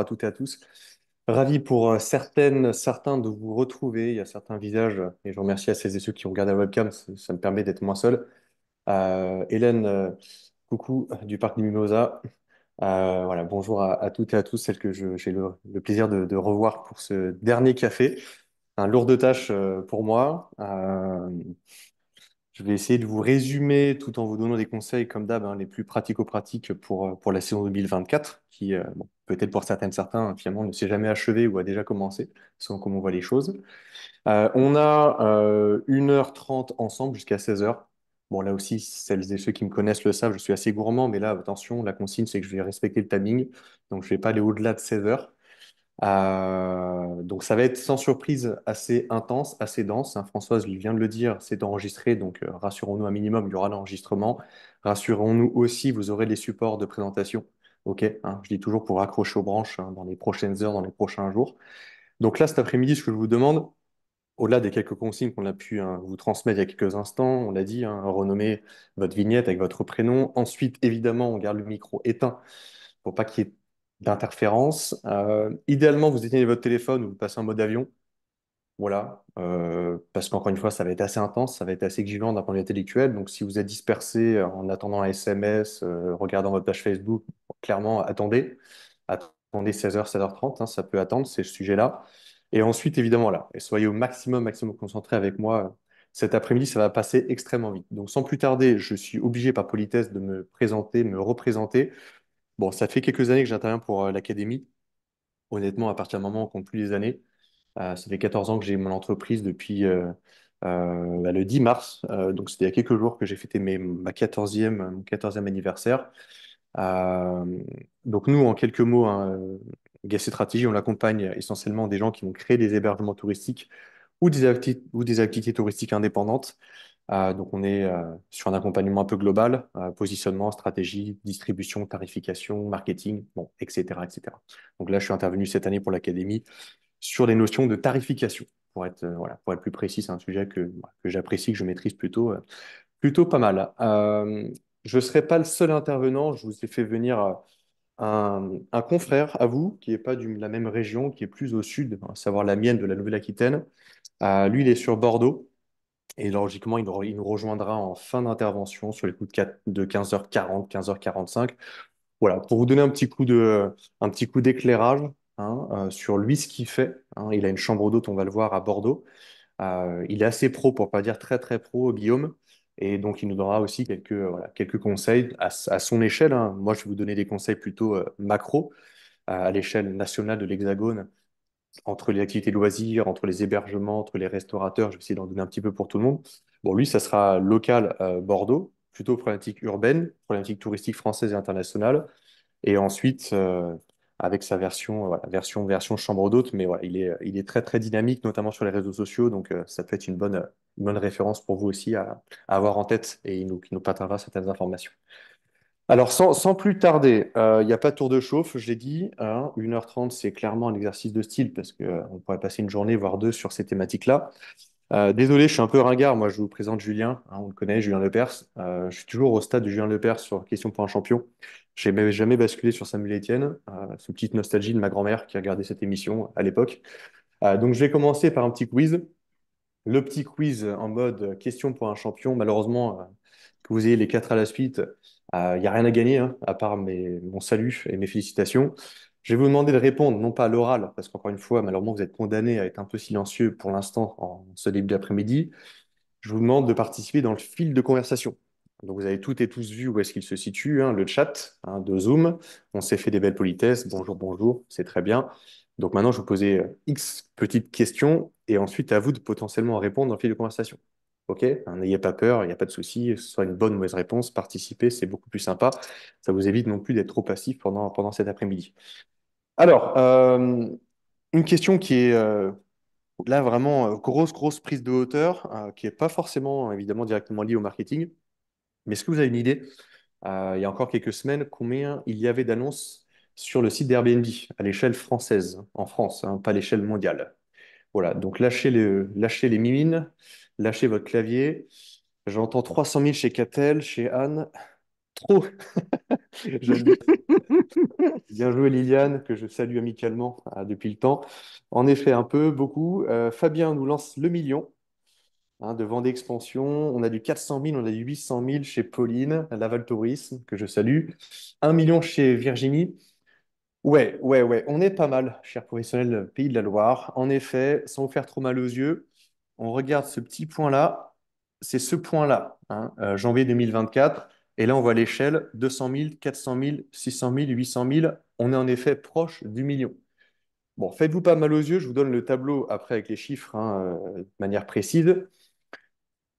à toutes et à tous. Ravi pour euh, certaines, certains de vous retrouver. Il y a certains visages, et je remercie à celles et ceux qui regardent la webcam, ça, me permet d'être moins seul. Euh, Hélène, euh, coucou du parc des voilà, bonjour à, toutes et à tous, celles que j'ai le, plaisir de, revoir pour ce dernier café. Un lourd de tâche pour moi. Je vais essayer de vous résumer tout en vous donnant des conseils, comme d'hab, hein, les plus pratico-pratiques pour, euh, pour la saison 2024, qui, euh, peut-être pour certaines, certains, hein, finalement, ne s'est jamais achevé ou a déjà commencé, selon comment on voit les choses. Euh, on a 1h30 ensemble jusqu'à 16h. Bon, là aussi, celles et ceux qui me connaissent le savent, je suis assez gourmand, mais là, attention, la consigne, c'est que je vais respecter le timing. Donc, je ne vais pas aller au-delà de 16h. Euh, donc ça va être sans surprise assez intense, assez dense. hein. Françoise vient de le dire, c'est enregistré, donc euh, rassurons-nous un minimum, il y aura l'enregistrement. Rassurons-nous aussi, vous aurez les supports de présentation. Ok, hein. je dis toujours pour accrocher aux branches hein, dans les prochaines heures, dans les prochains jours. Donc là, cet après-midi, ce que je vous demande, au-delà des quelques consignes qu'on a pu hein, vous transmettre il y a quelques instants, on l'a dit, hein, votre vignette avec votre prénom. Ensuite, évidemment, on garde le micro éteint pour pas qu'il y ait d'interférence, euh, idéalement, vous éteignez votre téléphone ou vous passez en mode avion. Voilà, euh, parce qu'encore une fois, ça va être assez intense, ça va être assez exigeant d'un point de vue intellectuel. Donc, si vous êtes dispersé euh, en attendant un SMS, en regardant votre page Facebook, clairement, attendez. Attendez 16h, 16h30, hein, ça peut attendre c'est ces sujet là Et ensuite, évidemment, là, et soyez au maximum, maximum concentré avec moi. Cet après-midi, ça va passer extrêmement vite. Donc, sans plus tarder, je suis obligé par politesse de me présenter, me représenter. Bon, ça fait quelques années que j'interviens pour euh, l'académie. Honnêtement, à partir du moment où on compte plus les années, euh, ça fait 14 ans que j'ai mon entreprise depuis euh, bah, le 10 mars. donc, c'était il y a quelques jours que j'ai fêté mes, ma 14 mon 14e anniversaire. donc, nous, en quelques mots, hein, Stratégie, on accompagne essentiellement des gens qui vont créer des hébergements touristiques ou des activités touristiques indépendantes euh, donc on est euh, sur un accompagnement un peu global, euh, positionnement, stratégie, distribution, tarification, marketing, bon, etc., etc. Donc là, je suis intervenu cette année pour l'académie sur les notions de tarification. Pour être, voilà, pour être plus précis, c'est un sujet que, j'apprécie, que je maîtrise plutôt, plutôt pas mal. je ne serai pas le seul intervenant. Je vous ai fait venir un, confrère à vous, qui n'est pas de la même région, qui est plus au sud, à savoir la mienne de la Nouvelle-Aquitaine. lui, il est sur Bordeaux. Et logiquement, il nous, rejoindra en fin d'intervention sur les coups de, 15h40, 15h45. Voilà, pour vous donner un petit coup de, un petit coup d'éclairage hein, euh, sur lui, ce qu'il fait. Hein. il a une chambre d'hôte, on va le voir à Bordeaux. Euh, il est assez pro, pour pas dire très très pro, Guillaume. Et donc, il nous donnera aussi quelques, quelques conseils à, son échelle. Hein. Moi, je vais vous donner des conseils plutôt euh, macro à l'échelle nationale de l'Hexagone entre les activités de loisirs, entre les hébergements, entre les restaurateurs, je vais essayer d'en donner un petit peu pour tout le monde. Bon, lui, ça sera local euh, Bordeaux, plutôt problématique urbaine, problématique touristique française et internationale. Et ensuite, euh, avec sa version, euh, version, version chambre d'hôte, mais voilà, il est, il est très, très dynamique, notamment sur les réseaux sociaux. Donc, ça peut être une bonne, une bonne référence pour vous aussi à, avoir en tête et qui nous, nous partagera certaines informations. Alors, sans, plus tarder, euh, il n'y a pas de tour de chauffe, je l'ai dit. 1h30, hein. c'est clairement un exercice de style parce qu'on euh, pourrait passer une journée, voire deux, sur ces thématiques-là. Euh, désolé, je suis un peu ringard. Moi, je vous présente Julien. Hein, on le connaît, Julien Lepers. je suis toujours au stade de Julien Lepers sur Question pour un champion. Je n'ai jamais basculé sur Samuel Etienne. sous petite nostalgie de ma grand-mère qui regardait cette émission à l'époque. donc, je vais commencer par un petit quiz. Le petit quiz en mode Question pour un champion. Malheureusement, que vous ayez les quatre à la suite, euh, il n'y a rien à gagner, hein, à part mon salut et mes félicitations. Je vais vous demander de répondre, non pas à l'oral, parce qu'encore une fois, malheureusement, vous êtes condamné à être un peu silencieux pour l'instant en ce début d'après-midi. Je vous demande de participer dans le fil de conversation. Donc, vous avez toutes et tous vu où est-ce qu'il se situe, hein, le chat hein, de Zoom. On s'est fait des belles politesses. Bonjour, bonjour, c'est très bien. Donc, maintenant, je vais vous poser euh, X petites questions et ensuite à vous de potentiellement répondre dans le fil de conversation. Ok, hein, n'ayez pas peur, il n'y a pas de souci, que ce soit une bonne ou mauvaise réponse, participez, c'est beaucoup plus sympa. Ça vous évite non plus d'être trop passif pendant, pendant cet après-midi. Alors, euh, une question qui est euh, là vraiment euh, grosse, grosse prise de hauteur, qui n'est pas forcément évidemment directement liée au marketing. Mais est-ce que vous avez une idée, il y a encore quelques semaines, combien il y avait d'annonces sur le site d'Airbnb à l'échelle française, en France, hein, pas à l'échelle mondiale Voilà, donc lâchez, le, lâchez les mimines lâchez votre clavier. J'entends 300 000 chez Catel, chez Anne. Trop Bien joué Liliane, que je salue amicalement hein, depuis le temps. En effet, un peu, beaucoup. Euh, Fabien nous lance le million hein, de Vendée Expansion. On a du 400 000, on a du 800 000 chez Pauline, Laval Tourisme, que je salue. un million chez Virginie. Ouais, ouais, ouais, on est pas mal, chers professionnels euh, Pays de la Loire. En effet, sans vous faire trop mal aux yeux, on regarde ce petit point-là, c'est ce point-là, hein, euh, janvier 2024. Et là, on voit l'échelle 200 000, 400 000, 600 000, 800 000. On est en effet proche du million. Bon, faites-vous pas mal aux yeux, je vous donne le tableau après avec les chiffres hein, euh, de manière précise.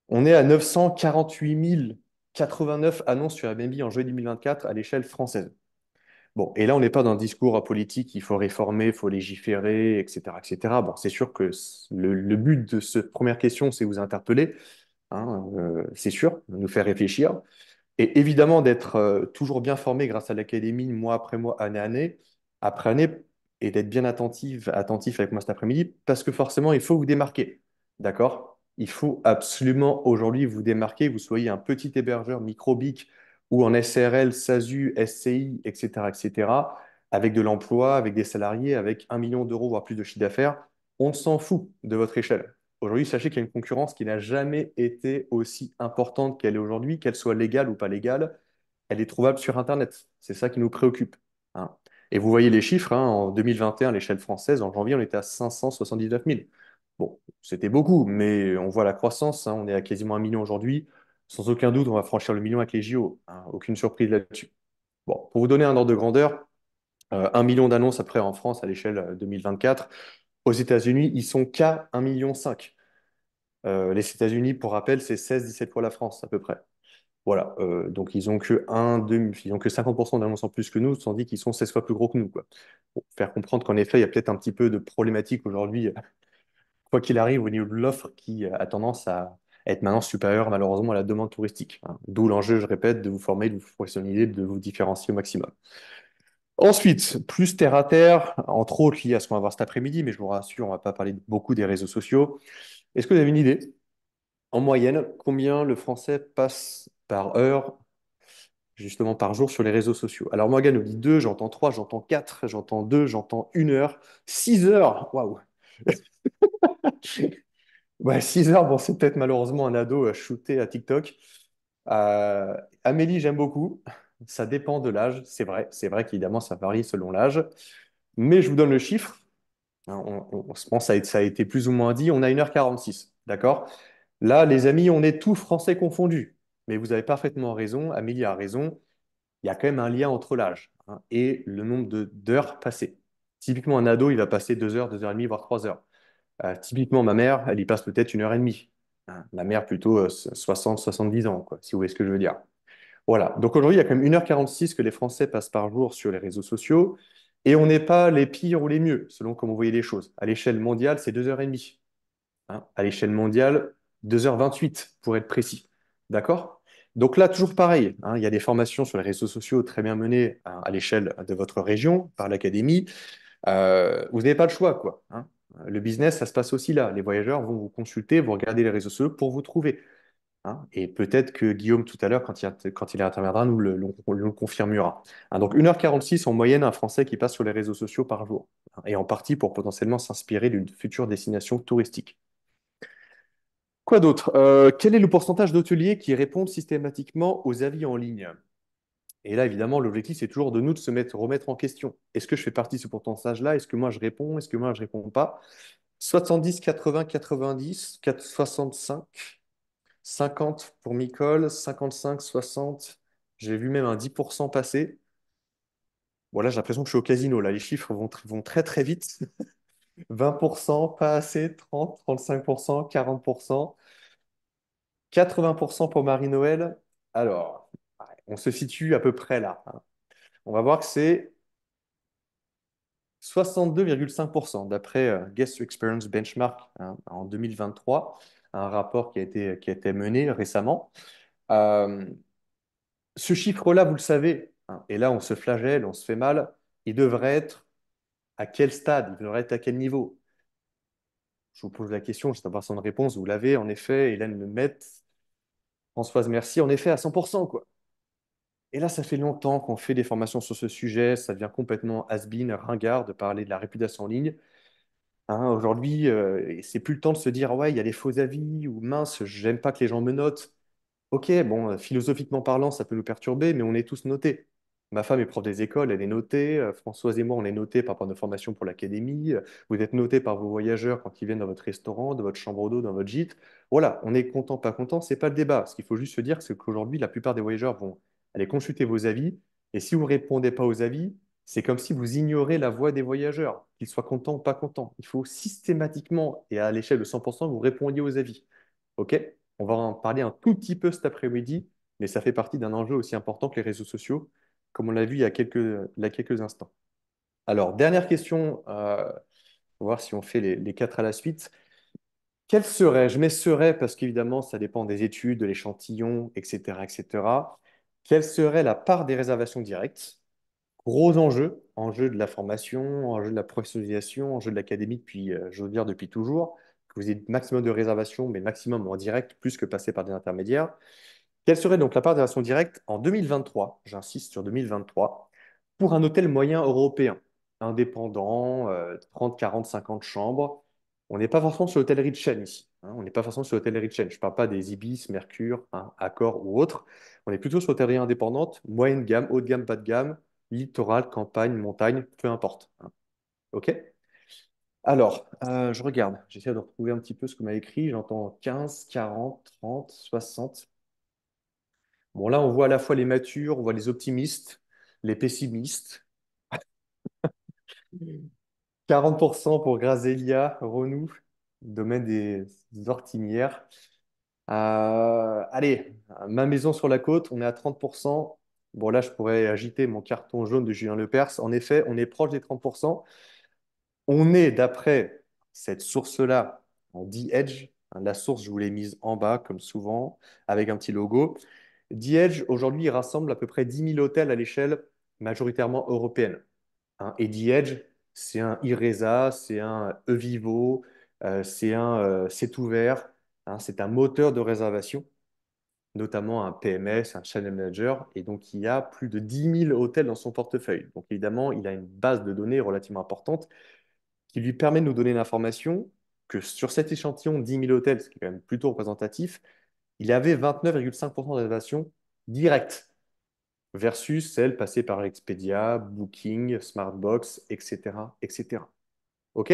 On est à 948 089 annonces sur Airbnb en juillet 2024 à l'échelle française. Bon, et là, on n'est pas dans un discours politique, il faut réformer, il faut légiférer, etc. etc. Bon, c'est sûr que le, but de cette première question, c'est vous interpeller, hein, euh, c'est sûr, nous faire réfléchir. Et évidemment, d'être euh, toujours bien formé grâce à l'académie, mois après mois, année après année, et d'être bien attentif, attentif avec moi cet après-midi, parce que forcément, il faut vous démarquer. D'accord Il faut absolument aujourd'hui vous démarquer, vous soyez un petit hébergeur microbique ou en SRL, SASU, SCI, etc., etc., avec de l'emploi, avec des salariés, avec un million d'euros, voire plus de chiffre d'affaires, on s'en fout de votre échelle. Aujourd'hui, sachez qu'il y a une concurrence qui n'a jamais été aussi importante qu'elle est aujourd'hui, qu'elle soit légale ou pas légale, elle est trouvable sur Internet. C'est ça qui nous préoccupe. Hein. Et vous voyez les chiffres, hein. en 2021, l'échelle française, en janvier, on était à 579 000. Bon, c'était beaucoup, mais on voit la croissance, hein. on est à quasiment un million aujourd'hui. Sans aucun doute, on va franchir le million avec les JO. Hein, aucune surprise là-dessus. Bon, pour vous donner un ordre de grandeur, 1 euh, million d'annonces après en France à l'échelle 2024. Euh, aux États-Unis, ils sont qu'à 1,5 million. Euh, les États-Unis, pour rappel, c'est 16-17 fois la France à peu près. Voilà, donc ils n'ont que ils que 50% d'annonces en plus que nous, tandis qu'ils sont 16 fois plus gros que nous. Pour faire comprendre qu'en effet, il y a peut-être un petit peu de problématique aujourd'hui, quoi qu'il arrive, au niveau de l'offre qui a tendance à, être maintenant supérieur malheureusement à la demande touristique. D'où l'enjeu, je répète, de vous former, de vous professionnaliser, de vous différencier au maximum. Ensuite, plus terre à terre, entre autres liés à ce qu'on va voir cet après-midi, mais je vous rassure, on ne va pas parler beaucoup des réseaux sociaux. Est-ce que vous avez une idée, en moyenne, combien le français passe par heure, justement par jour, sur les réseaux sociaux Alors Morgan nous dit 2, j'entends 3, j'entends 4, j'entends 2, j'entends 1 heure, 6 heures Waouh 6 heures, bon, c'est peut-être malheureusement un ado à shooter à TikTok. Euh, Amélie, j'aime beaucoup. Ça dépend de l'âge, c'est vrai. C'est vrai qu'évidemment, ça varie selon l'âge. Mais je vous donne le chiffre. Hein, on, se pense, ça a, ça a été plus ou moins dit. On a 1h46, d'accord? Là, les amis, on est tous français confondus. Mais vous avez parfaitement raison. Amélie a raison. Il y a quand même un lien entre l'âge, hein, et le nombre d'heures passées. Typiquement, un ado, il va passer 2 heures, 2 heures 30 voire 3 heures. Euh, typiquement, ma mère, elle y passe peut-être une heure et demie. Hein. ma mère, plutôt 60, euh, 70 ans, quoi, si vous voyez ce que je veux dire. Voilà. Donc aujourd'hui, il y a quand même 1h46 que les Français passent par jour sur les réseaux sociaux. Et on n'est pas les pires ou les mieux, selon comment vous voyez les choses. À l'échelle mondiale, c'est 2h30. Hein à l'échelle mondiale, 2h28 pour être précis. D'accord Donc là, toujours pareil. Hein. il y a des formations sur les réseaux sociaux très bien menées hein, à l'échelle de votre région, par l'académie. Euh, vous n'avez pas le choix, quoi. Le business, ça se passe aussi là. Les voyageurs vont vous consulter, vous regarder les réseaux sociaux pour vous trouver. Hein. et peut-être que Guillaume, tout à l'heure, quand il, est il interviendra, nous le, confirmera. Hein, donc 1h46 en moyenne, un Français qui passe sur les réseaux sociaux par jour, hein, et en partie pour potentiellement s'inspirer d'une future destination touristique. Quoi d'autre euh, Quel est le pourcentage d'hôteliers qui répondent systématiquement aux avis en ligne et là, évidemment, l'objectif, c'est toujours de nous de se mettre, remettre en question. Est-ce que je fais partie de ce pourcentage-là Est-ce que moi, je réponds Est-ce que moi, je réponds pas 70, 80, 90, 65, 50 pour Micole, 55, 60. J'ai vu même un 10% passer. Voilà, j'ai l'impression que je suis au casino. Là, les chiffres vont, vont très, très vite. 20%, pas assez, 30, 35%, 40%, 80% pour Marie-Noël. Alors, on se situe à peu près là. Hein. On va voir que c'est 62,5% d'après euh, Guest Experience Benchmark hein, en 2023, un rapport qui a été, qui a été mené récemment. Euh, ce chiffre-là, vous le savez, hein, et là on se flagelle, on se fait mal, il devrait être à quel stade, il devrait être à quel niveau Je vous pose la question, je avoir son réponse, vous l'avez en effet, Hélène Met, Françoise Merci, en effet à 100%. Quoi. Et là, ça fait longtemps qu'on fait des formations sur ce sujet, ça devient complètement has-been, ringard de parler de la réputation en ligne. Hein, aujourd'hui, ce euh, c'est plus le temps de se dire, ouais, il y a des faux avis, ou mince, j'aime pas que les gens me notent. Ok, bon, euh, philosophiquement parlant, ça peut nous perturber, mais on est tous notés. Ma femme est prof des écoles, elle est notée. Euh, Françoise et moi, on est notés par rapport à nos formations pour l'académie. Vous êtes notés par vos voyageurs quand ils viennent dans votre restaurant, dans votre chambre d'eau, dans votre gîte. Voilà, on est content, pas content, c'est pas le débat. Ce qu'il faut juste se dire, c'est qu'aujourd'hui, la plupart des voyageurs vont allez consulter vos avis. Et si vous ne répondez pas aux avis, c'est comme si vous ignorez la voix des voyageurs, qu'ils soient contents ou pas contents. Il faut systématiquement et à l'échelle de 100%, vous répondiez aux avis. OK On va en parler un tout petit peu cet après-midi, mais ça fait partie d'un enjeu aussi important que les réseaux sociaux, comme on l'a vu il y a quelques, instants. Alors, dernière question, on euh, voir si on fait les, quatre à la suite. Quel serait, je mets serait parce qu'évidemment, ça dépend des études, de l'échantillon, etc., etc. Quelle serait la part des réservations directes? Gros enjeu, enjeu de la formation, enjeu de la professionnalisation, enjeu de l'académie depuis, euh, dire, depuis toujours. Que vous ayez maximum de réservations, mais maximum en direct, plus que passer par des intermédiaires. Quelle serait donc la part des réservations directes en 2023? J'insiste sur 2023. Pour un hôtel moyen européen, indépendant, 30, 40, 50 chambres. On n'est pas forcément sur l'hôtellerie de chaîne Hein, on n'est pas forcément sur l'hôtellerie de chaîne. Je ne parle pas des Ibis, Mercure, hein, Accor ou autre. On est plutôt sur l'hôtellerie indépendante, moyenne gamme, haut de gamme, bas de gamme, littoral, campagne, montagne, peu importe. Hein. OK Alors, euh, je regarde. J'essaie de retrouver un petit peu ce que m'a écrit. J'entends 15, 40, 30, 60. Bon, là, on voit à la fois les matures, on voit les optimistes, les pessimistes. 40% pour Grazelia, Renou, domaine des, ortinières. Euh, allez, ma maison sur la côte, on est à 30%. Bon, là, je pourrais agiter mon carton jaune de Julien Lepers. En effet, on est proche des 30%. On est, d'après cette source-là, en D-Edge. Hein, la source, je vous l'ai mise en bas, comme souvent, avec un petit logo. D-Edge, aujourd'hui, rassemble à peu près 10 000 hôtels à l'échelle majoritairement européenne. Hein. Et D-Edge, c'est un IRESA, c'est un Evivo, euh, euh, c'est ouvert, hein, c'est un moteur de réservation, notamment un PMS, un channel manager, et donc il y a plus de 10 000 hôtels dans son portefeuille. Donc évidemment, il a une base de données relativement importante qui lui permet de nous donner l'information que sur cet échantillon 10 000 hôtels, ce qui est quand même plutôt représentatif, il avait 29,5% de réservation directe versus celle passée par Expedia, Booking, Smartbox, etc. etc. OK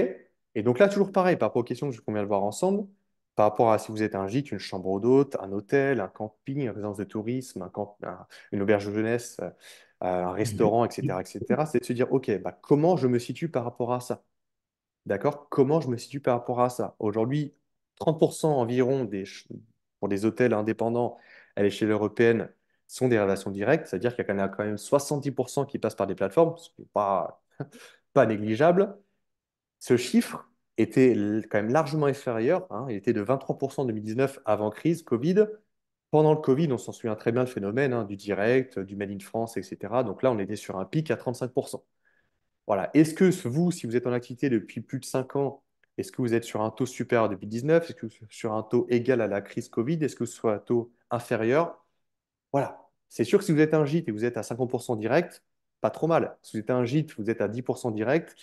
et donc là, toujours pareil, par rapport aux questions qu'on vient de voir ensemble, par rapport à si vous êtes un gîte, une chambre d'hôte, un hôtel, un camping, une résidence de tourisme, un une auberge de jeunesse, euh, euh, un restaurant, etc., etc., c'est de se dire, OK, bah, comment je me situe par rapport à ça D'accord Comment je me situe par rapport à ça Aujourd'hui, 30% environ pour des hôtels indépendants à l'échelle européenne sont des relations directes, c'est-à-dire qu'il y a quand même 70% qui passent par des plateformes, ce qui n'est pas, pas négligeable. Ce chiffre était quand même largement inférieur. Hein. il était de 23% en 2019 avant crise Covid. Pendant le Covid, on s'en souvient très bien le phénomène hein, du direct, du Made in France, etc. Donc là, on était sur un pic à 35%. Voilà. Est-ce que vous, si vous êtes en activité depuis plus de 5 ans, est-ce que vous êtes sur un taux supérieur depuis 2019 Est-ce que vous êtes sur un taux égal à la crise Covid Est-ce que ce soit un taux inférieur Voilà. C'est sûr que si vous êtes un gîte et vous êtes à 50% direct, pas trop mal. Si vous êtes un gîte, vous êtes à 10% direct,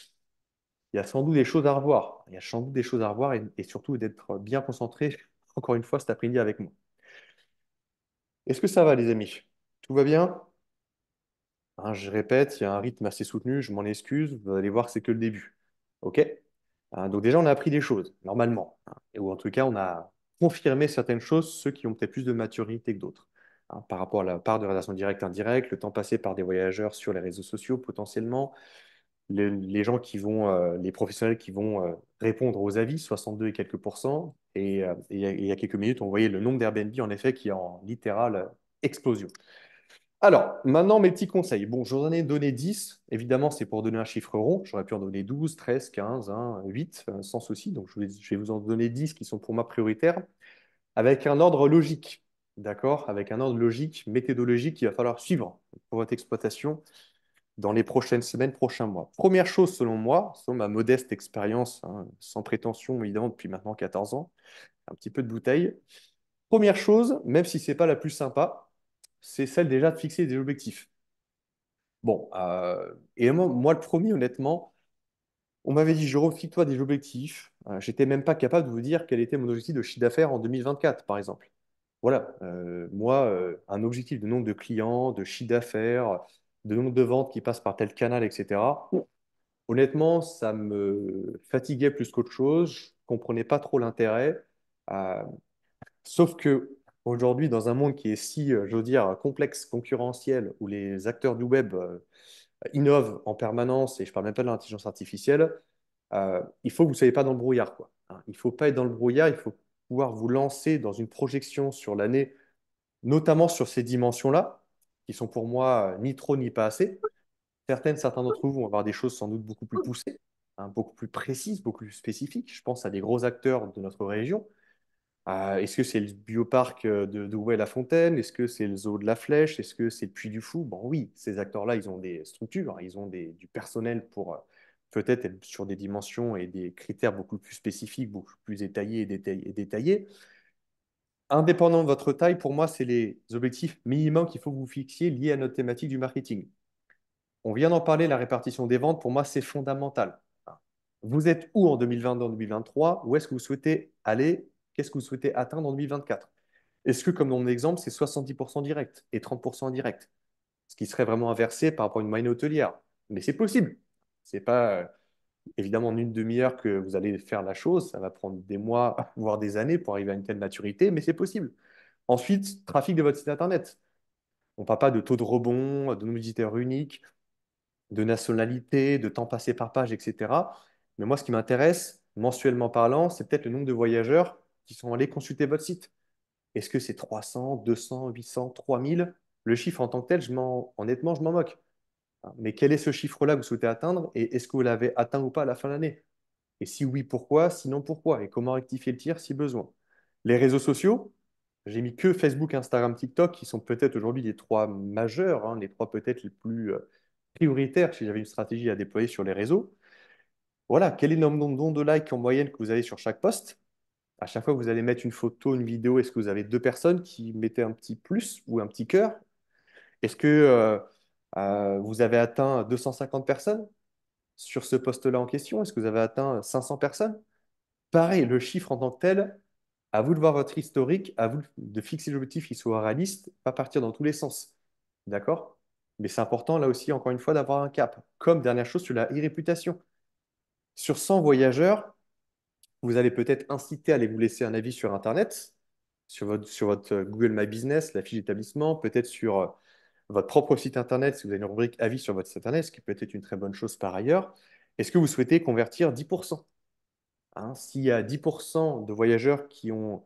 il y a sans doute des choses à revoir. Il y a sans doute des choses à revoir et, surtout d'être bien concentré, encore une fois, cet après-midi avec moi. Est-ce que ça va, les amis Tout va bien hein, Je répète, il y a un rythme assez soutenu, je m'en excuse. Vous allez voir, c'est que le début. OK hein, Donc, déjà, on a appris des choses, normalement. ou en tout cas, on a confirmé certaines choses, ceux qui ont peut-être plus de maturité que d'autres. Hein, par rapport à la part de directes et indirectes, le temps passé par des voyageurs sur les réseaux sociaux potentiellement, les gens qui vont, euh, les professionnels qui vont euh, répondre aux avis, 62 et quelques pourcents. Et, euh, il y a quelques minutes, on voyait le nombre d'Airbnb en effet qui est en littérale explosion. Alors, maintenant, mes petits conseils. Bon, j'en ai donné 10. Évidemment, c'est pour donner un chiffre rond. J'aurais pu en donner 12, 13, 15, 1, 8, sans souci. Donc, je vais, je vais vous en donner 10 qui sont pour moi prioritaires, avec un ordre logique. D'accord Avec un ordre logique, méthodologique qu'il va falloir suivre pour votre exploitation dans les prochaines semaines, prochains mois. Première chose, selon moi, selon ma modeste expérience, hein, sans prétention, évidemment, depuis maintenant 14 ans, un petit peu de bouteille. Première chose, même si ce n'est pas la plus sympa, c'est celle déjà de fixer des objectifs. Bon, euh, et moi, moi, le premier, honnêtement, on m'avait dit, je fixe-toi des objectifs. Je euh, J'étais même pas capable de vous dire quel était mon objectif de chiffre d'affaires en 2024, par exemple. Voilà, euh, moi, un objectif de nombre de clients, de chiffre d'affaires, de nombre de ventes qui passent par tel canal, etc. Honnêtement, ça me fatiguait plus qu'autre chose. Je comprenais pas trop l'intérêt. Euh, sauf que aujourd'hui, dans un monde qui est si, euh, je veux dire, complexe, concurrentiel, où les acteurs du web euh, innovent en permanence, et je parle même pas de l'intelligence artificielle, il faut que vous ne soyez pas dans le brouillard, quoi. ne hein. il faut pas être dans le brouillard. Il faut pouvoir vous lancer dans une projection sur l'année, notamment sur ces dimensions-là, qui sont pour moi euh, ni trop ni pas assez. Certaines, certains d'entre vous vont avoir des choses sans doute beaucoup plus poussées, hein, beaucoup plus précises, beaucoup plus spécifiques. Je pense à des gros acteurs de notre région. Euh, est-ce que c'est le bioparc euh, de, de la Fontaine Est-ce que c'est le zoo de la Flèche Est-ce que c'est le Puy du Fou Bon, oui, ces acteurs-là, ils ont des structures, hein. ils ont du personnel pour peut-être être sur des dimensions et des critères beaucoup plus spécifiques, beaucoup plus détaillés. Et détaillés indépendant de votre taille, pour moi, c'est les objectifs minimums qu'il faut que vous fixiez liés à notre thématique du marketing. On vient d'en parler, la répartition des ventes, pour moi, c'est fondamental. Vous êtes où en 2020, en 2023 Où est-ce que vous souhaitez aller Qu'est-ce que vous souhaitez atteindre en 2024 Est-ce que, comme dans mon exemple, c'est 70% direct et 30% indirect Ce qui serait vraiment inversé par rapport à une moyenne hôtelière. Mais c'est possible. Ce n'est pas euh, évidemment en une demi-heure que vous allez faire la chose. Ça va prendre des mois, voire des années pour arriver à une telle maturité, mais c'est possible. Ensuite, trafic de votre site Internet. On ne parle pas de taux de rebond, de nombre visiteurs uniques, de nationalité, de temps passé par page, etc. Mais moi, ce qui m'intéresse, mensuellement parlant, c'est peut-être le nombre de voyageurs qui sont allés consulter votre site. Est-ce que c'est 300, 200, 800, 3000 Le chiffre en tant que tel, je honnêtement, je m'en moque. Hein, mais quel est ce chiffre-là que vous souhaitez atteindre et est-ce que vous l'avez atteint ou pas à la fin de l'année Et si oui, pourquoi Sinon, pourquoi Et comment rectifier le tir si besoin Les réseaux sociaux, j'ai mis que Facebook, Instagram, TikTok, qui sont peut-être aujourd'hui les trois majeurs, hein, les trois peut-être les plus euh, prioritaires si j'avais une stratégie à déployer sur les réseaux. Voilà, quel est le nombre de likes en moyenne que vous avez sur chaque poste À chaque fois que vous allez mettre une photo, une vidéo, est-ce que vous avez deux personnes qui mettaient un petit plus ou un petit cœur Est-ce que... Euh, euh, vous avez atteint 250 personnes sur ce poste-là en question Est-ce que vous avez atteint 500 personnes Pareil, le chiffre en tant que tel, à vous de voir votre historique, à vous de fixer l'objectif qui soit réaliste, pas partir dans tous les sens. D'accord Mais c'est important, là aussi, encore une fois, d'avoir un cap. Comme dernière chose sur la réputation Sur 100 voyageurs, vous allez peut-être inciter à aller vous laisser un avis sur Internet, sur votre, sur votre euh, Google My Business, la fiche d'établissement, peut-être sur euh, votre propre site Internet, si vous avez une rubrique avis sur votre site Internet, ce qui peut être une très bonne chose par ailleurs, est-ce que vous souhaitez convertir 10% hein, S'il y a 10% de voyageurs qui ont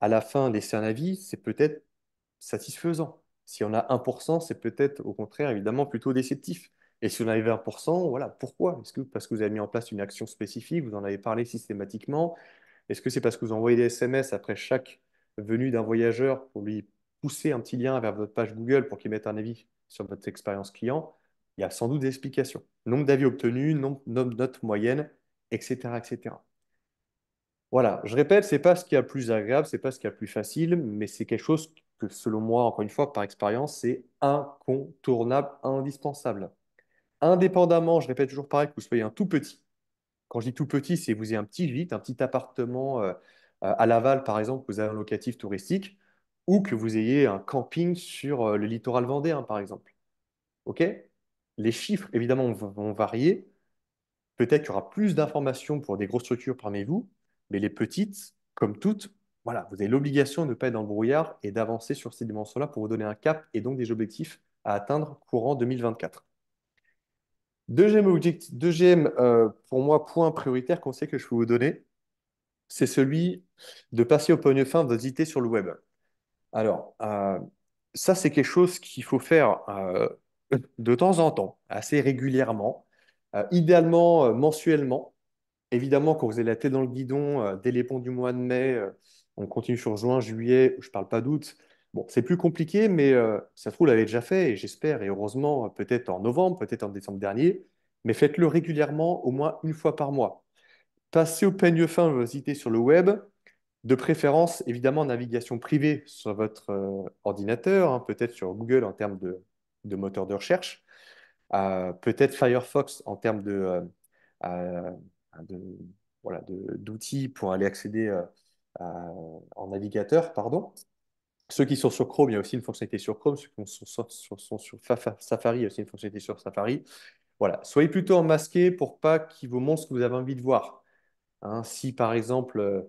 à la fin laissé un avis, c'est peut-être satisfaisant. Si on a 1%, c'est peut-être au contraire évidemment plutôt déceptif. Et si on a 20%, voilà, pourquoi Est-ce que parce que vous avez mis en place une action spécifique, vous en avez parlé systématiquement Est-ce que c'est parce que vous envoyez des SMS après chaque venue d'un voyageur pour lui pousser un petit lien vers votre page Google pour qu'ils mettent un avis sur votre expérience client, il y a sans doute des explications. Nombre d'avis obtenus, nombre, de notes moyennes, etc., etc. Voilà, je répète, ce n'est pas ce qui est plus agréable, ce n'est pas ce qui est plus facile, mais c'est quelque chose que, selon moi, encore une fois, par expérience, c'est incontournable, indispensable. Indépendamment, je répète toujours pareil, que vous soyez un tout petit. Quand je dis tout petit, c'est vous avez un petit gîte, un petit appartement euh, euh, à Laval, par exemple, vous avez un locatif touristique ou que vous ayez un camping sur euh, le littoral vendéen, par exemple. OK Les chiffres, évidemment, vont varier. Peut-être qu'il y aura plus d'informations pour des grosses structures parmi vous, mais les petites, comme toutes, voilà, vous avez l'obligation de ne pas être dans le brouillard et d'avancer sur ces dimensions-là pour vous donner un cap et donc des objectifs à atteindre courant 2024. Deuxième, objectif, euh, pour moi, point prioritaire qu'on sait que je peux vous donner, c'est celui de passer au poigne fin de vos idées sur le web. Alors, euh, ça, c'est quelque chose qu'il faut faire euh, de temps en temps, assez régulièrement, euh, idéalement mensuellement. Évidemment, quand vous avez la tête dans le guidon, dès les ponts du mois de mai, on continue sur juin, juillet, je ne parle pas d'août. Bon, c'est plus compliqué, mais ça se trouve, vous l'avez déjà fait, et j'espère, et heureusement, peut-être en novembre, peut-être en décembre dernier, mais faites-le régulièrement, au moins une fois par mois. Passez au peigne fin, vous visitez sur le web, de préférence, évidemment, navigation privée sur votre euh, ordinateur, hein, peut-être sur Google en termes de, de moteur de recherche, euh, peut-être Firefox en termes de, euh, voilà, d'outils pour aller accéder en navigateur, pardon. Ceux qui sont sur Chrome, il y a aussi une fonctionnalité sur Chrome. Ceux qui sont sur, Safari, il y a aussi une fonctionnalité sur Safari. Voilà, soyez plutôt en masqué pour pas qu'ils vous montrent ce que vous avez envie de voir. Hein. si par exemple,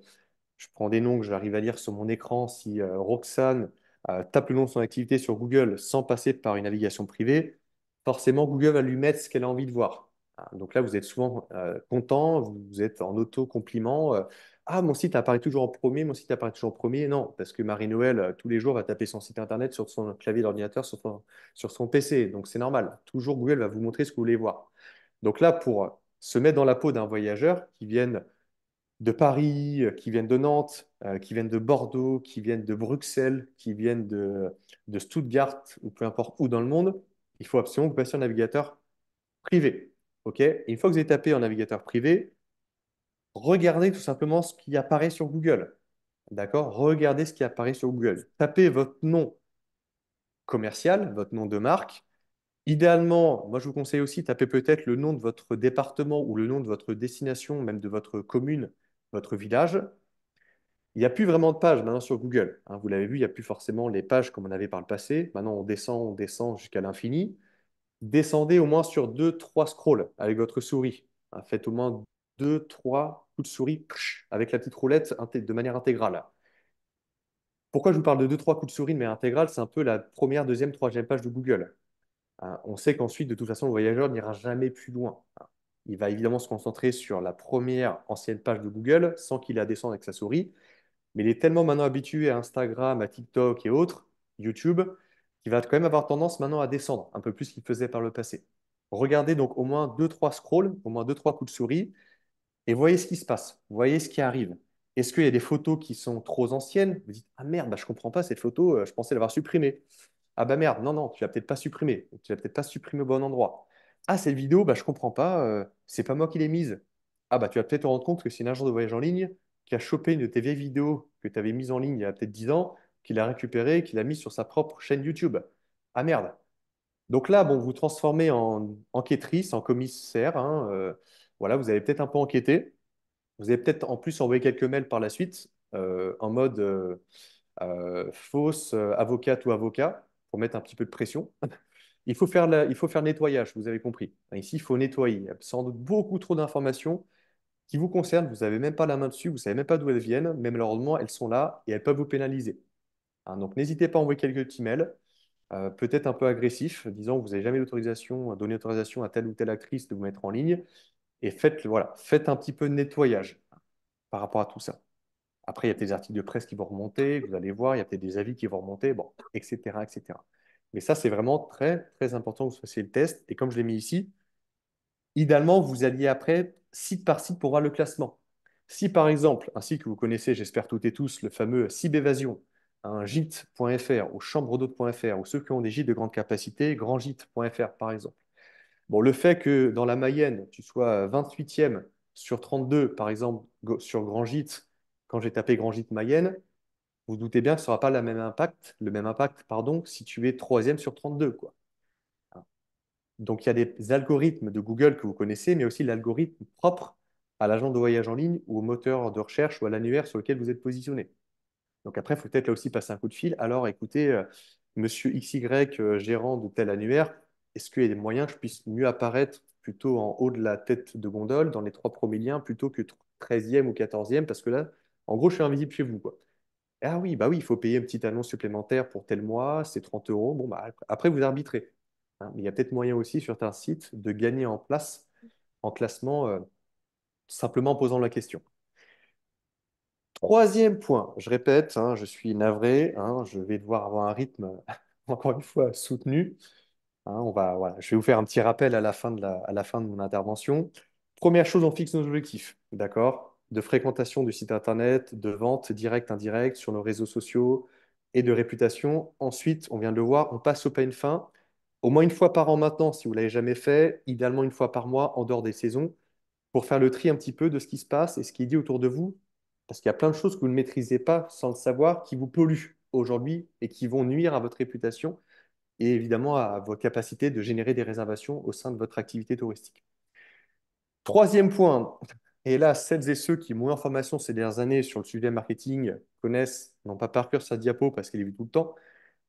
je prends des noms que j'arrive à lire sur mon écran. Si euh, Roxane euh, tape le nom de son activité sur Google sans passer par une navigation privée, forcément Google va lui mettre ce qu'elle a envie de voir. Ah, donc là, vous êtes souvent euh, content, vous êtes en auto-compliment. ah, mon site apparaît toujours en premier, mon site apparaît toujours en premier. Non, parce que Marie-Noël, tous les jours, va taper son site internet sur son clavier d'ordinateur, sur son, PC. Donc c'est normal. Toujours Google va vous montrer ce que vous voulez voir. Donc là, pour se mettre dans la peau d'un voyageur qui vient de Paris, euh, qui viennent de Nantes, euh, qui viennent de Bordeaux, qui viennent de Bruxelles, qui viennent de, de Stuttgart ou peu importe où dans le monde, il faut absolument que vous passiez en navigateur privé. une fois que vous avez tapé en navigateur privé, regardez tout simplement ce qui apparaît sur Google. D'accord Regardez ce qui apparaît sur Google. Tapez votre nom commercial, votre nom de marque. Idéalement, moi je vous conseille aussi, tapez peut-être le nom de votre département ou le nom de votre destination, même de votre commune, votre village, il n'y a plus vraiment de pages maintenant sur Google. Hein. vous l'avez vu, il n'y a plus forcément les pages comme on avait par le passé. Maintenant, on descend, on descend jusqu'à l'infini. Descendez au moins sur deux, trois scrolls avec votre souris. Hein. faites au moins deux, trois coups de souris avec la petite roulette de manière intégrale. Pourquoi je vous parle de deux, trois coups de souris de manière intégrale C'est un peu la première, deuxième, troisième page de Google. Hein. on sait qu'ensuite, de toute façon, le voyageur n'ira jamais plus loin il va évidemment se concentrer sur la première ancienne page de Google sans qu'il la descende avec sa souris. Mais il est tellement maintenant habitué à Instagram, à TikTok et autres, YouTube, qu'il va quand même avoir tendance maintenant à descendre un peu plus qu'il faisait par le passé. Regardez donc au moins 2-3 scrolls, au moins 2-3 coups de souris, et voyez ce qui se passe, voyez ce qui arrive. Est-ce qu'il y a des photos qui sont trop anciennes Vous dites Ah merde, bah, je ne comprends pas cette photo, euh, je pensais l'avoir supprimée. Ah bah merde, non, non, tu l'as peut-être pas supprimée, tu l'as peut-être pas supprimée au bon endroit. Ah, cette vidéo, bah, je comprends pas, euh, c'est pas moi qui l'ai mise. Ah, bah, tu vas peut-être te rendre compte que c'est un agent de voyage en ligne qui a chopé une de tes vieilles vidéos que tu avais mise en ligne il y a peut-être 10 ans, qu'il a récupéré, qu'il a mise sur sa propre chaîne YouTube. Ah merde. Donc là, bon, vous transformez en enquêtrice, en commissaire. Hein, euh, voilà, vous avez peut-être un peu enquêté. Vous avez peut-être en plus envoyé quelques mails par la suite euh, en mode fausse avocate ou avocat pour mettre un petit peu de pression. Il faut faire, il faut faire le nettoyage, vous avez compris. Ici, il faut nettoyer. Il y a sans doute beaucoup trop d'informations qui vous concernent. Vous n'avez même pas la main dessus, vous ne savez même pas d'où elles viennent, mais malheureusement, elles sont là et elles peuvent vous pénaliser. Hein, donc, n'hésitez pas à envoyer quelques petits mails, euh, peut-être un peu agressifs, disant que vous n'avez jamais d'autorisation, donné autorisation à telle ou telle actrice de vous mettre en ligne. Et faites, voilà, faites un petit peu de nettoyage par rapport à tout ça. Après, il y a des articles de presse qui vont remonter, vous allez voir, il y a peut-être des avis qui vont remonter, bon, etc., etc. Mais ça, c'est vraiment très, très important que vous fassiez le test. Et comme je l'ai mis ici, idéalement, vous alliez après site par site pour voir le classement. Si par exemple, ainsi que vous connaissez, j'espère toutes et tous, le fameux Cibévasion, un gîte.fr ou chambre d'hôte.fr ou ceux qui ont des gîtes de grande capacité, grandgîte.fr par exemple. Bon, le fait que dans la Mayenne, tu sois 28e sur 32, par exemple, sur Grand quand j'ai tapé Grand Mayenne, vous doutez bien que ça sera pas la même impact, le même impact pardon, si tu es troisième sur 32. Quoi. Hein. Donc, il y a des algorithmes de Google que vous connaissez, mais aussi l'algorithme propre à l'agent de voyage en ligne ou au moteur de recherche ou à l'annuaire sur lequel vous êtes positionné. Donc après, il faut peut-être là aussi passer un coup de fil. Alors, écoutez, euh, monsieur XY, euh, gérant de tel annuaire, est-ce qu'il y a des moyens que je puisse mieux apparaître plutôt en haut de la tête de gondole, dans les trois premiers liens, plutôt que 13e ou 14e Parce que là, en gros, je suis invisible chez vous. Quoi. Ah oui, bah oui, il faut payer un petit annonce supplémentaire pour tel mois, c'est 30 euros. Bon, bah, après, vous arbitrez. Hein. mais il y a peut-être moyen aussi sur un site de gagner en place, en classement, euh, simplement en posant la question. Troisième point, je répète, hein, je suis navré, hein, je vais devoir avoir un rythme, encore une fois, soutenu. on va, je vais vous faire un petit rappel à la fin de à la fin de mon intervention. Première chose, on fixe nos objectifs, d'accord? de fréquentation du site internet, de vente directe, indirecte sur nos réseaux sociaux et de réputation. Ensuite, on vient de le voir, on passe au pain fin. Au moins une fois par an maintenant, si vous l'avez jamais fait, idéalement une fois par mois en dehors des saisons, pour faire le tri un petit peu de ce qui se passe et ce qui est dit autour de vous, parce qu'il y a plein de choses que vous ne maîtrisez pas sans le savoir qui vous polluent aujourd'hui et qui vont nuire à votre réputation et évidemment à votre capacité de générer des réservations au sein de votre activité touristique. Troisième point, et là, celles et ceux qui m'ont eu en formation ces dernières années sur le sujet marketing connaissent, n'ont pas par sa diapo parce qu'elle est vue tout le temps,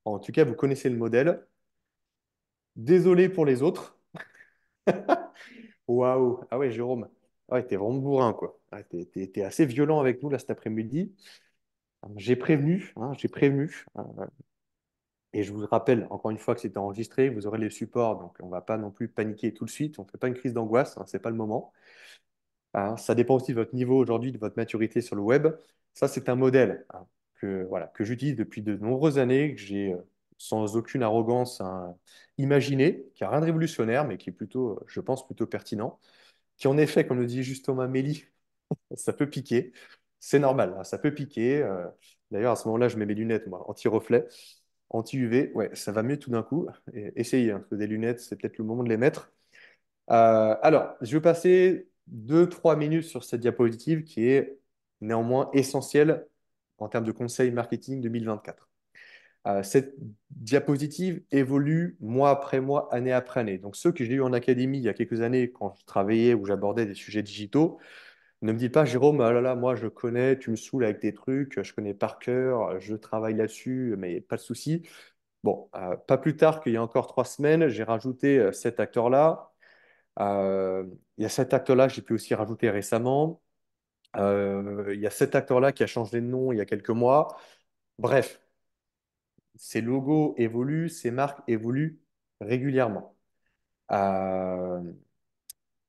en tout cas, vous connaissez le modèle. Désolé pour les autres. Waouh! Ah ouais, Jérôme, tu ah t'es vraiment bourrin, quoi. Ouais, ah, t'es, assez violent avec nous là cet après-midi. Ah, j'ai prévenu, hein, j'ai prévenu. Hein. et je vous rappelle encore une fois que c'était enregistré, vous aurez les supports, donc on ne va pas non plus paniquer tout de suite, on ne fait pas une crise d'angoisse, hein, ce n'est pas le moment. Hein. ça dépend aussi de votre niveau aujourd'hui, de votre maturité sur le web. Ça, c'est un modèle hein, que, voilà, que j'utilise depuis de nombreuses années, que j'ai euh, sans aucune arrogance hein, imaginé, qui n'a rien de révolutionnaire, mais qui est plutôt, euh, je pense, plutôt pertinent, qui en effet, comme le disait justement Amélie, ça peut piquer. C'est normal, ça peut piquer. Euh. D'ailleurs, à ce moment-là, je mets mes lunettes, moi, anti-reflet, anti-UV. Ouais, ça va mieux tout d'un coup. essayez, des lunettes, c'est peut-être le moment de les mettre. alors, je vais passer deux, trois minutes sur cette diapositive qui est néanmoins essentielle en termes de conseil marketing 2024. Euh, cette diapositive évolue mois après mois, année après année. Donc ceux que j'ai eu en académie il y a quelques années quand je travaillais ou j'abordais des sujets digitaux, ne me disent pas Jérôme, ah là là, moi je connais, tu me saoules avec des trucs, je connais par cœur, je travaille là-dessus, mais pas de souci. Bon, euh, pas plus tard qu'il y a encore trois semaines, j'ai rajouté euh, cet acteur-là, euh, il y a cet acteur-là que j'ai pu aussi rajouter récemment. Euh, il y a cet acteur-là qui a changé de nom il y a quelques mois. Bref, ces logos évoluent, ces marques évoluent régulièrement. Euh,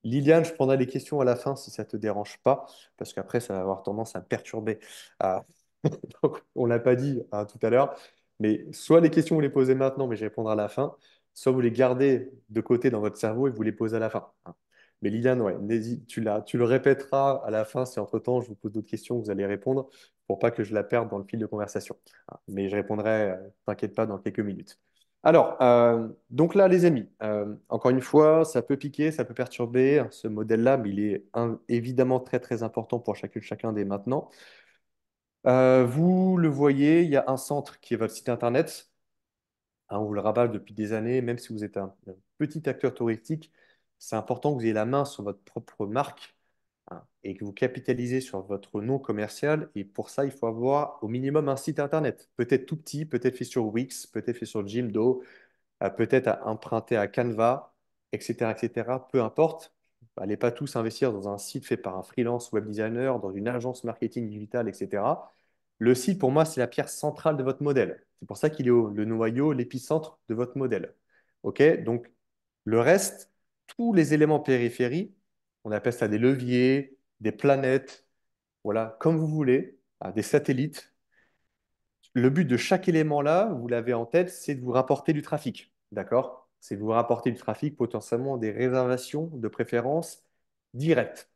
Liliane, je prendrai les questions à la fin si ça ne te dérange pas, parce qu'après, ça va avoir tendance à me perturber. Ah, on ne l'a pas dit hein, tout à l'heure, mais soit les questions, vous les posez maintenant, mais je répondrai à la fin, soit vous les gardez de côté dans votre cerveau et vous les posez à la fin. Hein. Mais Liliane, ouais, tu, tu le répéteras à la fin si entre-temps je vous pose d'autres questions, vous allez répondre pour pas que je la perde dans le fil de conversation. Hein. Mais je répondrai, euh, t'inquiète pas, dans quelques minutes. Alors, euh, donc là, les amis, euh, encore une fois, ça peut piquer, ça peut perturber hein, ce modèle-là, mais il est évidemment très très important pour chacune, chacun des maintenant. vous le voyez, il y a un centre qui est votre site internet. Hein, on vous le rabâche depuis des années, même si vous êtes un, petit acteur touristique, c'est important que vous ayez la main sur votre propre marque hein, et que vous capitalisez sur votre nom commercial. Et pour ça, il faut avoir au minimum un site internet, peut-être tout petit, peut-être fait sur Wix, peut-être fait sur Jimdo, euh, peut-être à emprunter à Canva, etc., etc. Peu importe. n'allez bah, pas tous investir dans un site fait par un freelance web designer, dans une agence marketing digitale, etc. Le site, pour moi, c'est la pierre centrale de votre modèle. C'est pour ça qu'il est le noyau, l'épicentre de votre modèle. OK Donc, le reste, tous les éléments périphériques, on appelle ça des leviers, des planètes, voilà, comme vous voulez, hein, des satellites. Le but de chaque élément là, vous l'avez en tête, c'est de vous rapporter du trafic. D'accord C'est de vous rapporter du trafic, potentiellement des réservations de préférence directes.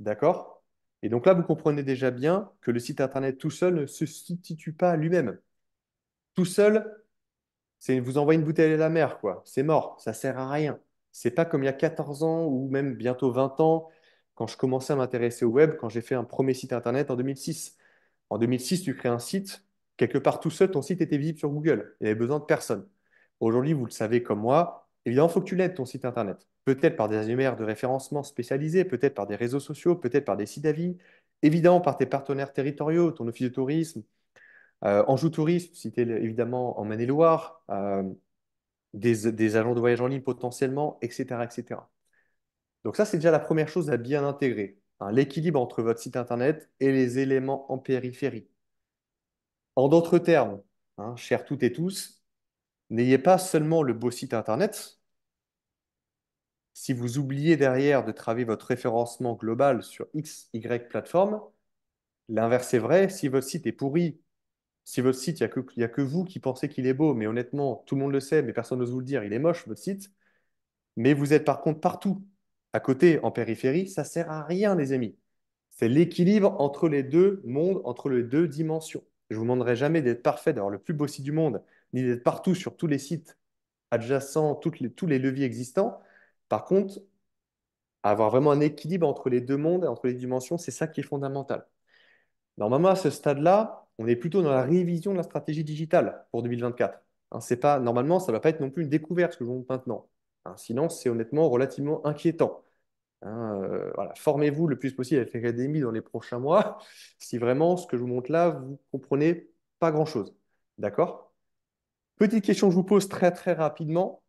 D'accord et donc là, vous comprenez déjà bien que le site Internet tout seul ne se substitue pas à lui-même. Tout seul, c'est vous envoyer une bouteille à la mer, quoi. C'est mort, ça sert à rien. C'est pas comme il y a 14 ans ou même bientôt 20 ans, quand je commençais à m'intéresser au web, quand j'ai fait un premier site Internet en 2006. En 2006, tu crées un site, quelque part tout seul, ton site était visible sur Google. Il n'y avait besoin de personne. Aujourd'hui, vous le savez comme moi, Évidemment, il faut que tu l'aides, ton site Internet. Peut-être par des annuaires de référencement spécialisés, peut-être par des réseaux sociaux, peut-être par des sites d'avis, évidemment par tes partenaires territoriaux, ton office de tourisme, euh, Anjou Tourisme, si tu es évidemment en Maine-et-Loire, euh, des, agents de voyage en ligne potentiellement, etc. etc. Donc ça, c'est déjà la première chose à bien intégrer, hein, l'équilibre entre votre site Internet et les éléments en périphérie. En d'autres termes, hein, chers toutes et tous, N'ayez pas seulement le beau site internet. Si vous oubliez derrière de travailler votre référencement global sur X, Y plateforme, l'inverse est vrai. Si votre site est pourri, si votre site, il n'y a, que vous qui pensez qu'il est beau, mais honnêtement, tout le monde le sait, mais personne n'ose vous le dire, il est moche, votre site. Mais vous êtes par contre partout, à côté, en périphérie, ça ne sert à rien, les amis. C'est l'équilibre entre les deux mondes, entre les deux dimensions. Je ne vous demanderai jamais d'être parfait, d'avoir le plus beau site du monde, ni d'être partout sur tous les sites adjacents, tous les leviers existants. Par contre, avoir vraiment un équilibre entre les deux mondes, entre les dimensions, c'est ça qui est fondamental. Normalement, à ce stade-là, on est plutôt dans la révision de la stratégie digitale pour 2024. Hein, c'est pas, normalement, ça ne va pas être non plus une découverte ce que je vous montre maintenant. Hein, sinon, c'est honnêtement relativement inquiétant. Hein, euh, formez-vous le plus possible avec l'académie dans les prochains mois si vraiment ce que je vous montre là, vous comprenez pas grand-chose. D'accord Petite question que je vous pose très très rapidement.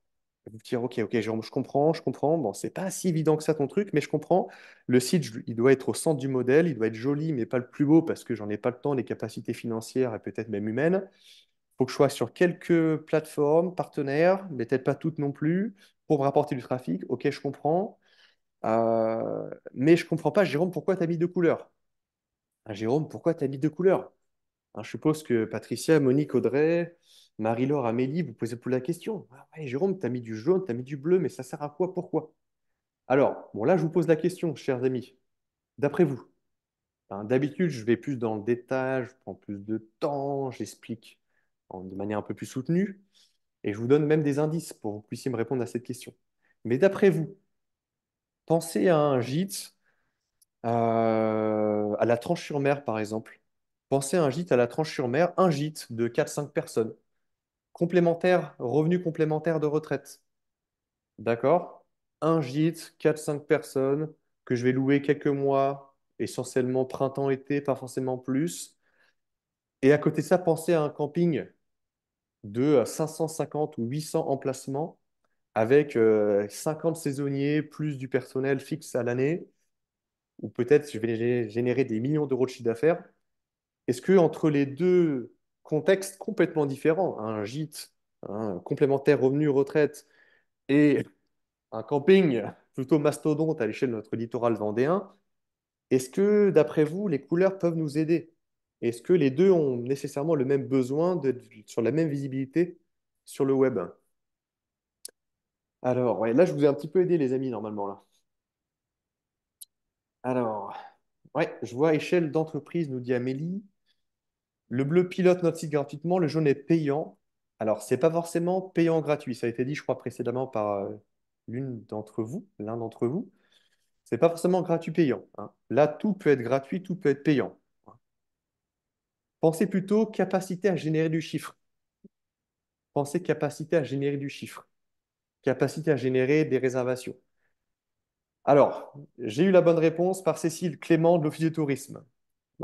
Vous dire, ok, ok, Jérôme, je comprends, je comprends. Bon, c'est pas si évident que ça ton truc, mais je comprends. Le site, il doit être au centre du modèle, il doit être joli, mais pas le plus beau parce que j'en ai pas le temps, les capacités financières et peut-être même humaines. Faut que je sois sur quelques plateformes partenaires, mais peut-être pas toutes non plus, pour me rapporter du trafic. Ok, je comprends. Euh, mais je comprends pas, Jérôme, pourquoi tu as mis deux couleurs ah, Jérôme, pourquoi tu as mis deux couleurs hein, Je suppose que Patricia, Monique, Audrey, Marie-Laure, Amélie, vous posez plus la question. Ah Jérôme, tu as mis du jaune, tu as mis du bleu, mais ça sert à quoi Pourquoi Alors, bon, là, je vous pose la question, chers amis. D'après vous, ben, d'habitude, je vais plus dans le détail, je prends plus de temps, j'explique de manière un peu plus soutenue, et je vous donne même des indices pour que vous puissiez me répondre à cette question. Mais d'après vous, pensez à un gîte euh, à la tranche sur mer, par exemple. Pensez à un gîte à la tranche sur mer, un gîte de 4-5 personnes complémentaire, revenu complémentaire de retraite. D'accord? Un gîte, 4-5 personnes que je vais louer quelques mois, essentiellement printemps-été, pas forcément plus. Et à côté de ça, pensez à un camping de 550 euh, ou 800 emplacements avec 50 euh, saisonniers, plus du personnel fixe à l'année, ou peut-être je vais générer des millions d'euros de chiffre d'affaires. Est-ce que entre les deux contexte complètement différent. Hein, un gîte, un hein, complémentaire revenu-retraite et un camping plutôt mastodonte à l'échelle de notre littoral vendéen, est-ce que, d'après vous, les couleurs peuvent nous aider Est-ce que les deux ont nécessairement le même besoin d'être sur la même visibilité sur le web Alors, ouais, là, je vous ai un petit peu aidé, les amis, normalement, là. Alors, ouais, je vois échelle d'entreprise, nous dit Amélie. Le bleu pilote notre site gratuitement, le jaune est payant. Alors, ce n'est pas forcément payant gratuit. Ça a été dit, je crois, précédemment par euh, l'une d'entre vous, l'un d'entre vous. Ce n'est pas forcément gratuit payant. Hein. Là, tout peut être gratuit, tout peut être payant. Pensez plutôt capacité à générer du chiffre. Pensez capacité à générer du chiffre. Capacité à générer des réservations. Alors, j'ai eu la bonne réponse par Cécile Clément de l'Office du Tourisme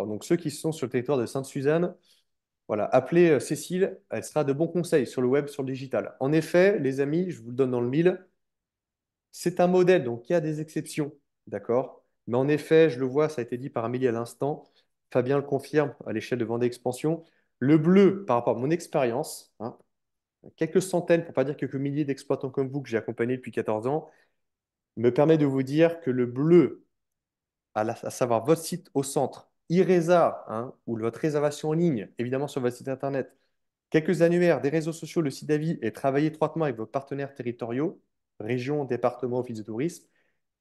donc ceux qui sont sur le territoire de Sainte-Suzanne, voilà, appelez euh, Cécile, elle sera de bons conseils sur le web, sur le digital. En effet, les amis, je vous le donne dans le mille, c'est un modèle, donc il y a des exceptions, d'accord Mais en effet, je le vois, ça a été dit par Amélie à l'instant, Fabien le confirme à l'échelle de Vendée Expansion, le bleu, par rapport à mon expérience, hein, quelques centaines, pour ne pas dire quelques milliers d'exploitants comme vous que j'ai accompagnés depuis 14 ans, me permet de vous dire que le bleu, à savoir votre site au centre, IRESA hein, ou votre réservation en ligne, évidemment sur votre site internet, quelques annuaires, des réseaux sociaux, le site d'avis et travailler étroitement avec vos partenaires territoriaux, régions, départements, offices de tourisme,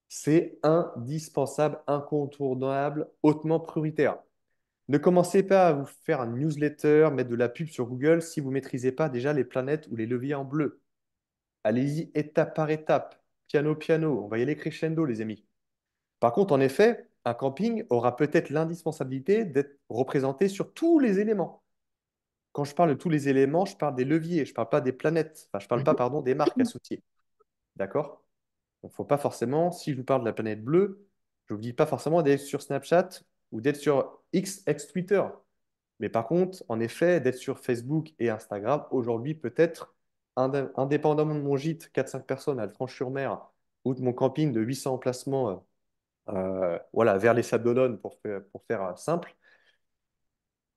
c'est indispensable, incontournable, hautement prioritaire. Ne commencez pas à vous faire un newsletter, mettre de la pub sur Google si vous ne maîtrisez pas déjà les planètes ou les leviers en bleu. Allez-y étape par étape, piano piano, on va y aller crescendo les amis. Par contre, en effet, un camping aura peut-être l'indispensabilité d'être représenté sur tous les éléments. Quand je parle de tous les éléments, je parle des leviers, je ne parle pas des planètes, enfin, je ne parle pas mhm. pardon, des marques associées. D'accord Il ne faut pas forcément, si je vous parle de la planète bleue, je ne vous dis pas forcément d'être sur Snapchat ou d'être sur X, Twitter. Mais par contre, en effet, d'être sur Facebook et Instagram, aujourd'hui peut-être, indépendamment de mon gîte, 4-5 personnes à Franche-sur-Mer, ou de mon camping de 800 emplacements euh, euh, voilà, vers les Sables pour, faire euh, simple,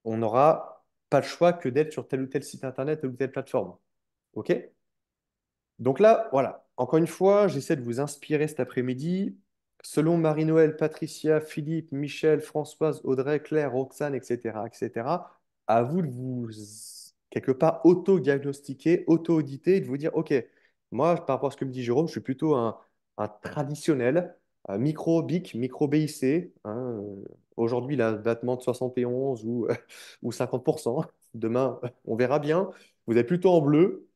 on n'aura pas le choix que d'être sur tel ou tel site internet, ou telle plateforme. OK Donc là, voilà, encore une fois, j'essaie de vous inspirer cet après-midi. Selon Marie-Noël, Patricia, Philippe, Michel, Françoise, Audrey, Claire, Roxane, etc., etc., à vous de vous, quelque part, auto-diagnostiquer, auto-auditer et de vous dire, OK, moi, par rapport à ce que me dit Jérôme, je suis plutôt un traditionnel, euh, micro BIC, micro BIC. Hein, euh, aujourd'hui, un battement de 71 ou, 50%. Euh, Demain, on verra bien. Vous êtes plutôt en bleu.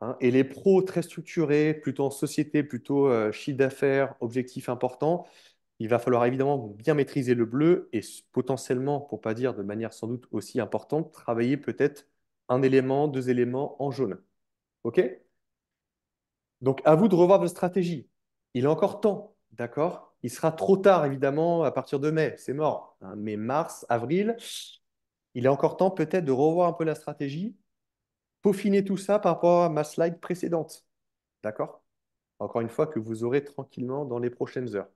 Hein, et les pros très structurés, plutôt en société, plutôt chiffre d'affaires, objectif important, il va falloir évidemment bien maîtriser le bleu et potentiellement, pour pas dire de manière sans doute aussi importante, travailler peut-être un élément, deux éléments en jaune. OK Donc à vous de revoir votre stratégie. Il est encore temps D'accord Il sera trop tard, évidemment, à partir de mai. C'est mort. Hein. mais mars, avril, il est encore temps peut-être de revoir un peu la stratégie, peaufiner tout ça par rapport à ma slide précédente. D'accord Encore une fois, que vous aurez tranquillement dans les prochaines heures.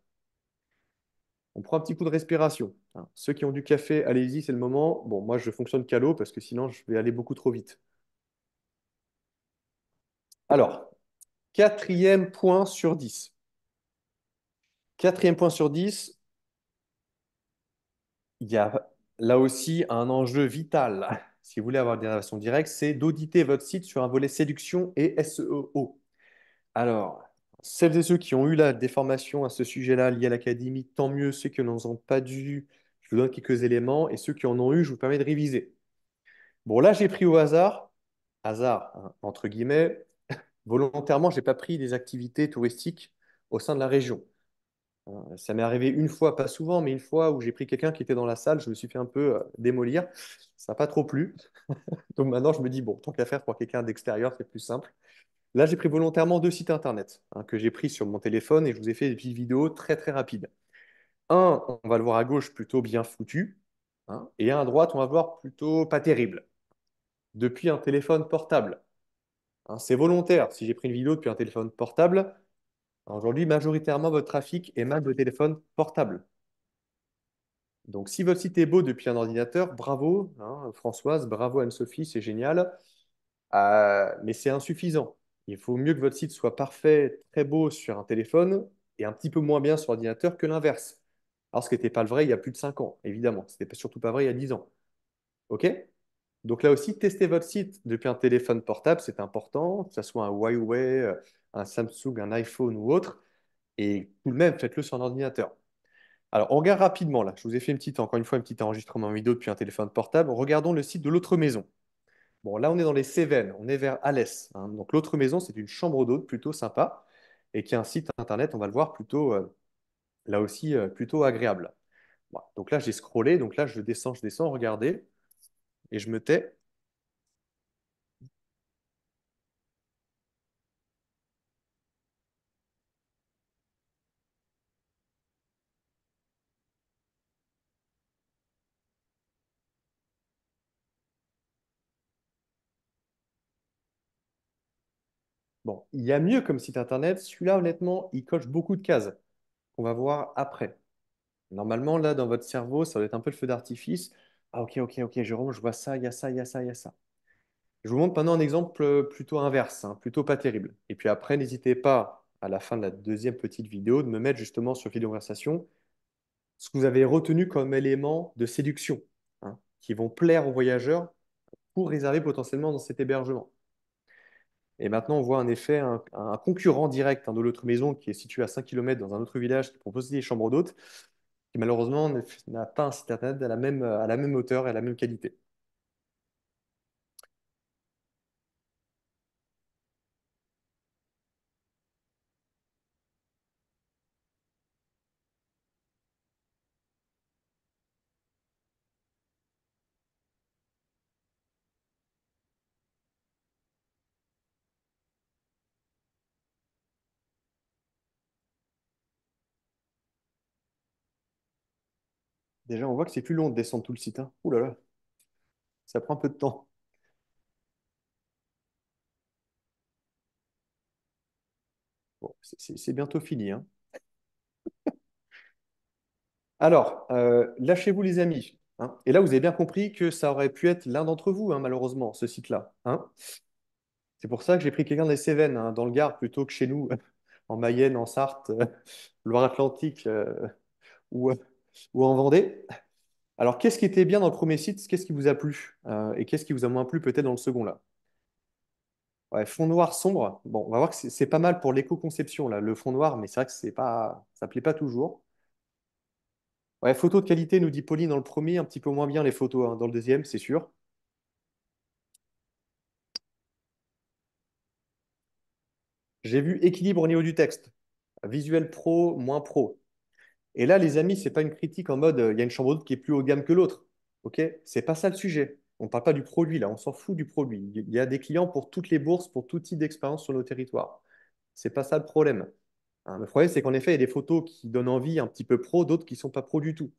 On prend un petit coup de respiration. Hein. Ceux qui ont du café, allez-y, c'est le moment. Bon, moi, je fonctionne qu'à l'eau parce que sinon, je vais aller beaucoup trop vite. Alors, quatrième point sur 10. Quatrième point sur dix, il y a là aussi un enjeu vital, si vous voulez avoir des relations directes, c'est d'auditer votre site sur un volet séduction et SEO. Alors, celles et ceux qui ont eu la des formations à ce sujet-là liées à l'académie, tant mieux. Ceux qui n'en ont pas dû, je vous donne quelques éléments. Et ceux qui en ont eu, je vous permets de réviser. Bon, là, j'ai pris au hasard, hasard, hein, entre guillemets, volontairement, je n'ai pas pris des activités touristiques au sein de la région. Euh, ça m'est arrivé une fois, pas souvent, mais une fois où j'ai pris quelqu'un qui était dans la salle, je me suis fait un peu euh, démolir. Ça n'a pas trop plu. Donc maintenant, je me dis, bon, tant qu'à faire pour quelqu'un d'extérieur, c'est plus simple. Là, j'ai pris volontairement deux sites internet hein, que j'ai pris sur mon téléphone et je vous ai fait des vidéos très très rapides. Un, on va le voir à gauche plutôt bien foutu, hein, et un à droite, on va voir plutôt pas terrible. Depuis un téléphone portable. Hein, c'est volontaire. Si j'ai pris une vidéo depuis un téléphone portable, Aujourd'hui, majoritairement, votre trafic émane de téléphones portables. Donc, si votre site est beau depuis un ordinateur, bravo, hein, Françoise, bravo Anne-Sophie, c'est génial. Euh, mais c'est insuffisant. Il faut mieux que votre site soit parfait, très beau sur un téléphone et un petit peu moins bien sur ordinateur que l'inverse. Alors, ce qui n'était pas le vrai il y a plus de 5 ans, évidemment. Ce n'était surtout pas vrai il y a 10 ans. OK Donc là aussi, testez votre site depuis un téléphone portable, c'est important, que ce soit un Huawei, euh, un Samsung, un iPhone ou autre. Et tout de même, faites-le sur un ordinateur. Alors, on regarde rapidement là. Je vous ai fait une petite, encore une fois, un petit enregistrement vidéo depuis un téléphone portable. Regardons le site de l'autre maison. Bon, là, on est dans les Cévennes, on est vers Alès. Hein. Donc, l'autre maison, c'est une chambre d'hôte plutôt sympa et qui a un site internet, on va le voir, plutôt, euh, là aussi, euh, plutôt agréable. donc là, j'ai scrollé, donc là, je descends, je descends, regardez, et je me tais. il y a mieux comme site internet. Celui-là, honnêtement, il coche beaucoup de cases qu'on va voir après. Normalement, là, dans votre cerveau, ça doit être un peu le feu d'artifice. Ah, ok, ok, ok, Jérôme, je vois ça, il y a ça, il y a ça, il y a ça. Je vous montre maintenant un exemple euh, plutôt inverse, hein, plutôt pas terrible. Et puis après, n'hésitez pas, à la fin de la deuxième petite vidéo, de me mettre justement sur Vidéo Conversation ce que vous avez retenu comme élément de séduction, hein, qui vont plaire aux voyageurs pour réserver potentiellement dans cet hébergement. Et maintenant, on voit en effet, un, concurrent direct hein, de l'autre maison qui est situé à 5 km dans un autre village qui propose des chambres d'hôtes, qui malheureusement n'a pas un site internet la, même, à la même hauteur et à la même qualité. Déjà, on voit que c'est plus long de descendre tout le site. Hein. Ouh là là, ça prend un peu de temps. Bon, c'est bientôt fini. Hein. Alors, euh, lâchez-vous les amis. Hein. Et là, vous avez bien compris que ça aurait pu être l'un d'entre vous, hein, malheureusement, ce site-là. C'est pour ça que j'ai pris quelqu'un des Cévennes, dans le Gard, plutôt que chez nous, en Mayenne, en Sarthe, Loire-Atlantique, euh, ou euh, ou en Vendée. Alors, qu'est-ce qui était bien dans le premier site Qu'est-ce qui vous a plu euh, Et qu'est-ce qui vous a moins plu peut-être dans le second là Fond noir sombre. Bon, on va voir que c'est pas mal pour l'éco-conception là, le fond noir, mais c'est vrai que c'est pas, ça plaît pas toujours. Ouais, photo de qualité, nous dit Pauline dans le premier, un petit peu moins bien les photos hein, dans le deuxième, c'est sûr. J'ai vu équilibre au niveau du texte. Visuel pro, moins pro. Et là, les amis, ce n'est pas une critique en mode euh, il y a une chambre d'hôte qui est plus haut de gamme que l'autre. Ce n'est pas ça le sujet. On ne parle pas du produit là, on s'en fout du produit. Il y a des clients pour toutes les bourses, pour tout type d'expérience sur nos territoires. Ce n'est pas ça le problème. Hein, le problème, c'est qu'en effet, il y a des photos qui donnent envie un petit peu pro, d'autres qui ne sont pas pro du tout.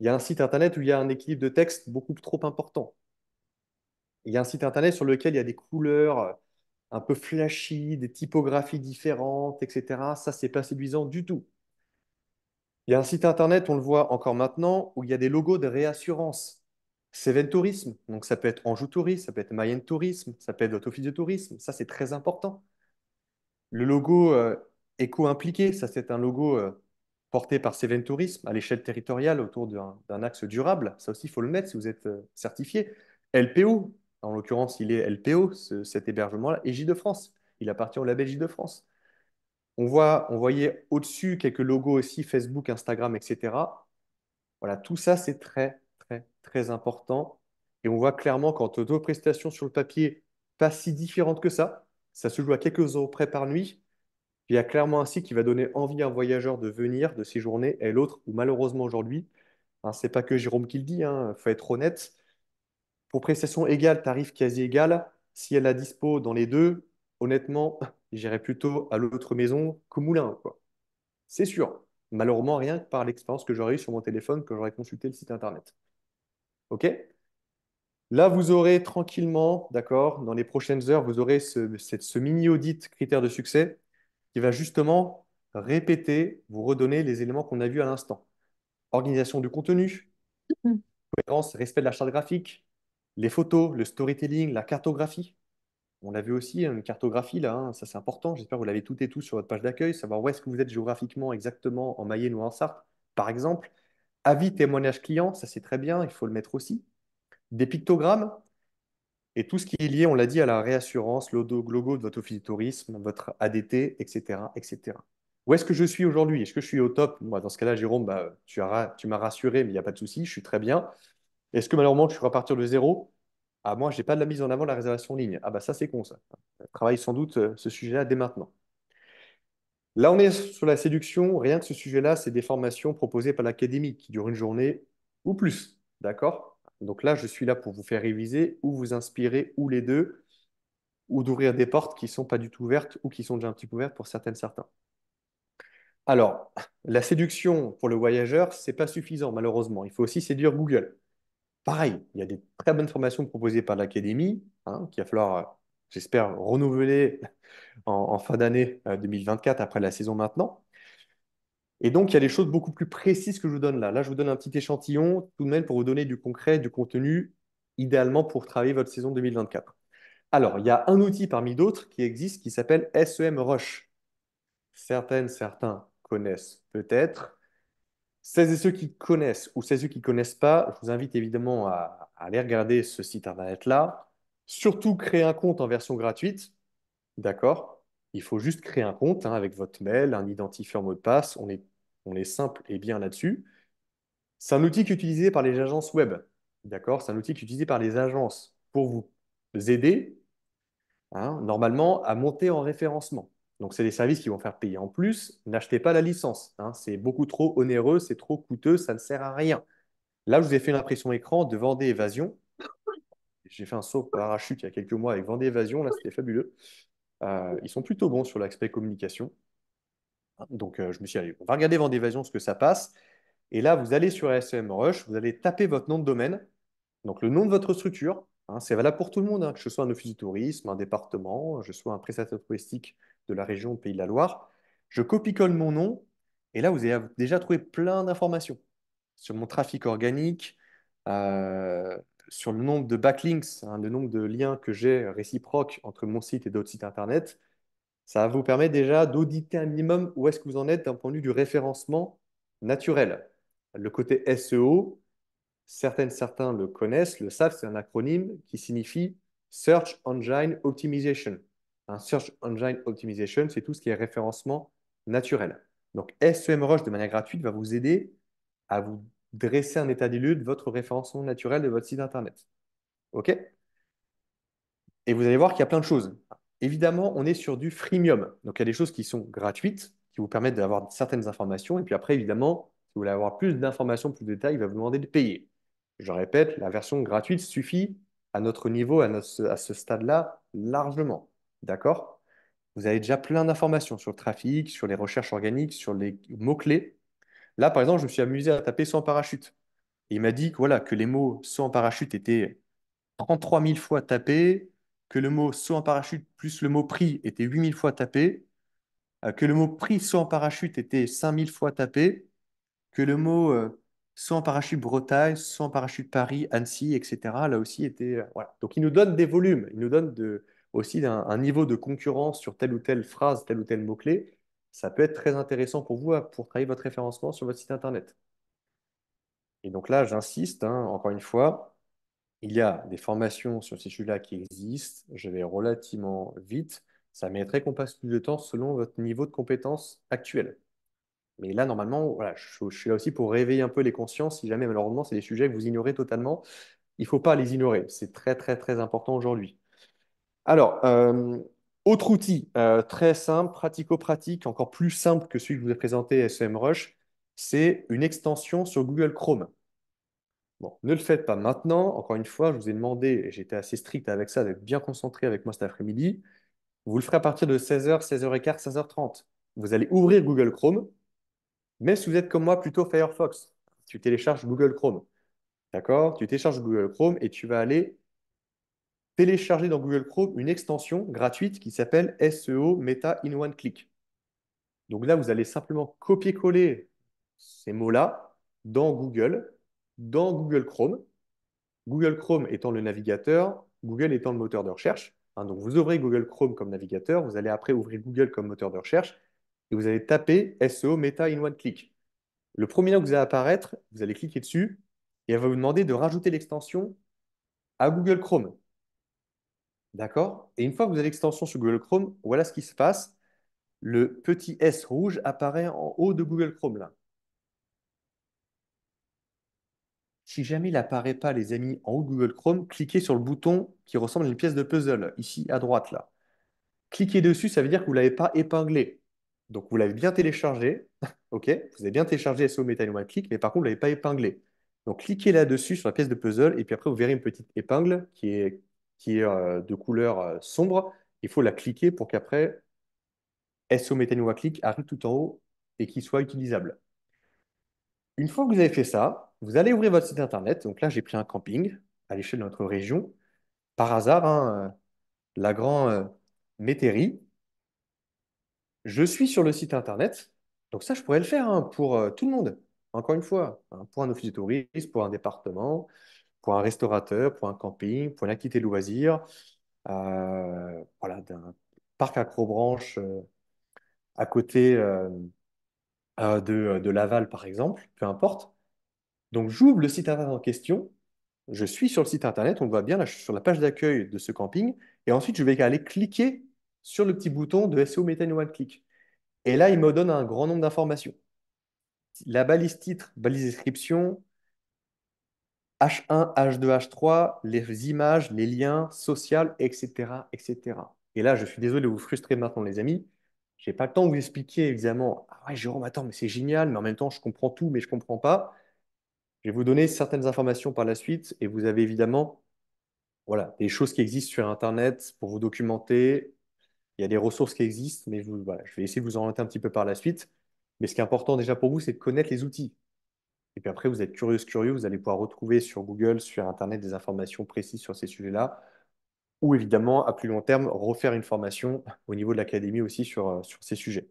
Il y a un site internet où il y a un équilibre de texte beaucoup trop important. Il y a un site internet sur lequel il y a des couleurs euh, un peu flashy, des typographies différentes, etc. Ça, ce n'est pas séduisant du tout. Il y a un site internet, on le voit encore maintenant, où il y a des logos de réassurance. Seven Tourisme, donc ça peut être Anjou Tourisme, ça peut être Mayenne Tourisme, ça peut être votre de tourisme, ça c'est très important. Le logo euh, éco-impliqué, ça c'est un logo euh, porté par Seven Tourisme à l'échelle territoriale autour d'un axe durable, ça aussi il faut le mettre si vous êtes euh, certifié. LPO, en l'occurrence il est LPO, cet hébergement-là, et J de France, il appartient au label J de France. On, voit, on voyait au-dessus quelques logos aussi, Facebook, Instagram, etc. Voilà, tout ça, c'est très, très, très important. Et on voit clairement quand deux prestations sur le papier, pas si différentes que ça, ça se joue à quelques euros près par nuit. Il y a clairement un site qui va donner envie à un voyageur de venir, de séjourner, et l'autre, ou malheureusement aujourd'hui, ce hein, c'est pas que Jérôme qui le dit, il hein, faut être honnête. Pour prestations égales, tarifs quasi égal, si elle a dispo dans les deux, honnêtement, j'irai plutôt à l'autre maison qu'au moulin. C'est sûr. Malheureusement, rien que par l'expérience que j'aurais eue sur mon téléphone que j'aurais consulté le site internet. OK Là, vous aurez tranquillement, d'accord, dans les prochaines heures, vous aurez ce mini-audit critère de succès qui va justement répéter, vous redonner les éléments qu'on a vus à l'instant. Organisation du contenu, mm-hmm. cohérence, respect de la charte graphique, les photos, le storytelling, la cartographie, on l'a vu aussi hein, une cartographie là, hein, ça c'est important. J'espère que vous l'avez tout et tous sur votre page d'accueil, savoir où est-ce que vous êtes géographiquement exactement en Mayenne ou en Sarthe, par exemple. Avis, témoignage client, ça c'est très bien, il faut le mettre aussi. Des pictogrammes et tout ce qui est lié, on l'a dit, à la réassurance, l'odo logo de votre office de tourisme, votre ADT, etc. etc. Où est-ce que je suis aujourd'hui Est-ce que je suis au top Moi, dans ce cas-là, Jérôme, bah, tu, tu m'as rassuré, mais il n'y a pas de souci, je suis très bien. Est-ce que malheureusement, je suis à de zéro ah, moi, je n'ai pas de la mise en avant de la réservation en ligne. Ah, bah ça, c'est con, ça. Euh, travaille sans doute euh, ce sujet-là dès maintenant. Là, on est sur la séduction. Rien que ce sujet-là, c'est des formations proposées par l'académie qui durent une journée ou plus. D'accord Donc là, je suis là pour vous faire réviser ou vous inspirer, ou les deux, ou d'ouvrir des portes qui ne sont pas du tout ouvertes ou qui sont déjà un petit peu ouvertes pour certaines, certains. Alors, la séduction pour le voyageur, ce n'est pas suffisant, malheureusement. Il faut aussi séduire Google pareil, il y a des très bonnes formations proposées par l'Académie, hein, qu'il va falloir, j'espère, renouveler en, fin d'année 2024, euh, après la saison maintenant. Et donc, il y a des choses beaucoup plus précises que je vous donne là. Là, je vous donne un petit échantillon, tout de même, pour vous donner du concret, du contenu, idéalement pour travailler votre saison 2024. Alors, il y a un outil parmi d'autres qui existe qui s'appelle SEM Rush. Certaines, certains connaissent peut-être. Celles et ceux qui connaissent ou celles et ceux qui ne connaissent pas, je vous invite évidemment à, aller regarder ce site internet-là. Surtout, créer un compte en version gratuite. D'accord Il faut juste créer un compte hein, avec votre mail, un identifiant mot de passe. On est, on est simple et bien là-dessus. C'est un outil qui utilisé par les agences web. D'accord C'est un outil qui utilisé par les agences pour vous aider hein, normalement à monter en référencement. Donc, c'est des services qui vont faire payer en plus. N'achetez pas la licence. Hein. C'est beaucoup trop onéreux, c'est trop coûteux, ça ne sert à rien. Là, je vous ai fait l'impression écran de Vendée Évasion. J'ai fait un saut parachute il y a quelques mois avec Vendée Évasion. Là, c'était fabuleux. Euh, ils sont plutôt bons sur l'aspect communication. Donc, euh, je me suis dit, on va regarder Vendée Évasion, ce que ça passe. Et là, vous allez sur SEM Rush, vous allez taper votre nom de domaine, donc le nom de votre structure. Hein, c'est valable pour tout le monde, hein, que ce soit un office de tourisme, un département, que je sois un prestataire touristique de la région Pays de la Loire. Je copie-colle mon nom et là, vous avez déjà trouvé plein d'informations sur mon trafic organique, euh, sur le nombre de backlinks, hein, le nombre de liens que j'ai réciproques entre mon site et d'autres sites internet. Ça vous permet déjà d'auditer un minimum où est-ce que vous en êtes d'un point de vue du référencement naturel. Le côté SEO, certaines, certains le connaissent, le savent, c'est un acronyme qui signifie Search Engine Optimization. Search Engine Optimization, c'est tout ce qui est référencement naturel. Donc, SEMrush, de manière gratuite, va vous aider à vous dresser un état des lieux de votre référencement naturel de votre site Internet. OK Et vous allez voir qu'il y a plein de choses. Évidemment, on est sur du freemium. Donc, il y a des choses qui sont gratuites, qui vous permettent d'avoir certaines informations. Et puis après, évidemment, si vous voulez avoir plus d'informations, plus de détails, il va vous demander de payer. Je répète, la version gratuite suffit à notre niveau, à ce stade-là, largement. D'accord Vous avez déjà plein d'informations sur le trafic, sur les recherches organiques, sur les mots-clés. Là, par exemple, je me suis amusé à taper sans parachute. il m'a dit que, voilà, que les mots saut en parachute étaient 33 000 fois tapés, que le mot saut en parachute plus le mot prix était 8 000 euh, fois tapé, que le mot prix euh, saut en parachute était 5 000 fois tapé, que le mot saut en parachute Bretagne, saut en parachute Paris, Annecy, etc. là aussi était. Euh, voilà. Donc il nous donne des volumes, il nous donne de, aussi d'un niveau de concurrence sur telle ou telle phrase, tel ou tel mot-clé, ça peut être très intéressant pour vous pour travailler votre référencement sur votre site internet. Et donc là, j'insiste, hein, encore une fois, il y a des formations sur ces sujets-là qui existent. Je vais relativement vite. Ça mériterait qu'on passe plus de temps selon votre niveau de compétence actuel. Mais là, normalement, voilà, je, je, suis là aussi pour réveiller un peu les consciences. Si jamais, malheureusement, c'est des sujets que vous ignorez totalement, il ne faut pas les ignorer. C'est très, très, très important aujourd'hui. Alors, euh, autre outil euh, très simple, pratico-pratique, encore plus simple que celui que je vous ai présenté, e Rush, c'est une extension sur Google Chrome. Bon, ne le faites pas maintenant. Encore une fois, je vous ai demandé, et j'étais assez strict avec ça, d'être bien concentré avec moi cet après-midi. Vous le ferez à partir de 16h, 16h15, 16h30. Vous allez ouvrir Google Chrome, mais si vous êtes comme moi plutôt Firefox, tu télécharges Google Chrome. D'accord Tu télécharges Google Chrome et tu vas aller télécharger dans Google Chrome une extension gratuite qui s'appelle SEO Meta in One Click. Donc là, vous allez simplement copier-coller ces mots-là dans Google, dans Google Chrome. Google Chrome étant le navigateur, Google étant le moteur de recherche. Hein, donc vous ouvrez Google Chrome comme navigateur, vous allez après ouvrir Google comme moteur de recherche et vous allez taper SEO Meta in One Click. Le premier nom que vous allez apparaître, vous allez cliquer dessus et elle va vous demander de rajouter l'extension à Google Chrome. D'accord Et une fois que vous avez l'extension sur Google Chrome, voilà ce qui se passe. Le petit S rouge apparaît en haut de Google Chrome là. Si jamais il n'apparaît pas, les amis, en haut de Google Chrome, cliquez sur le bouton qui ressemble à une pièce de puzzle, ici à droite là. Cliquez dessus, ça veut dire que vous ne l'avez pas épinglé. Donc vous l'avez bien téléchargé, ok Vous avez bien téléchargé SEO Metanoman Click, mais par contre, vous ne l'avez pas épinglé. Donc cliquez là-dessus sur la pièce de puzzle, et puis après, vous verrez une petite épingle qui est qui est euh, de couleur euh, sombre, il faut la cliquer pour qu'après, SEO à clic arrive tout en haut et qu'il soit utilisable. Une fois que vous avez fait ça, vous allez ouvrir votre site internet. Donc là, j'ai pris un camping à l'échelle de notre région. Par hasard, hein, euh, la grande métairie. Je suis sur le site internet. Donc ça, je pourrais le faire hein, pour tout le monde. Encore une fois, hein, pour un office de tourisme, pour un département, pour un restaurateur, pour un camping, pour une activité loisir, euh, voilà, d'un parc accrobranche euh, à côté euh, euh, de, de, Laval, par exemple, peu importe. Donc j'ouvre le site internet en question, je suis sur le site internet, on le voit bien, là, je suis sur la page d'accueil de ce camping, et ensuite je vais aller cliquer sur le petit bouton de SEO Methane One Click. Et là, il me donne un grand nombre d'informations. La balise titre, balise description, H1, H2, H3, les images, les liens sociaux, etc., etc. Et là, je suis désolé de vous frustrer maintenant, les amis. Je n'ai pas le temps de vous expliquer, évidemment. Ah ouais, Jérôme, attends, mais c'est génial, mais en même temps, je comprends tout, mais je ne comprends pas. Je vais vous donner certaines informations par la suite et vous avez évidemment voilà, des choses qui existent sur Internet pour vous documenter. Il y a des ressources qui existent, mais je, vous, voilà, je vais essayer de vous en orienter un petit peu par la suite. Mais ce qui est important déjà pour vous, c'est de connaître les outils. Et puis après, vous êtes curieux, curieux, vous allez pouvoir retrouver sur Google, sur Internet, des informations précises sur ces sujets-là. Ou évidemment, à plus long terme, refaire une formation au niveau de l'académie aussi sur, euh, sur ces sujets.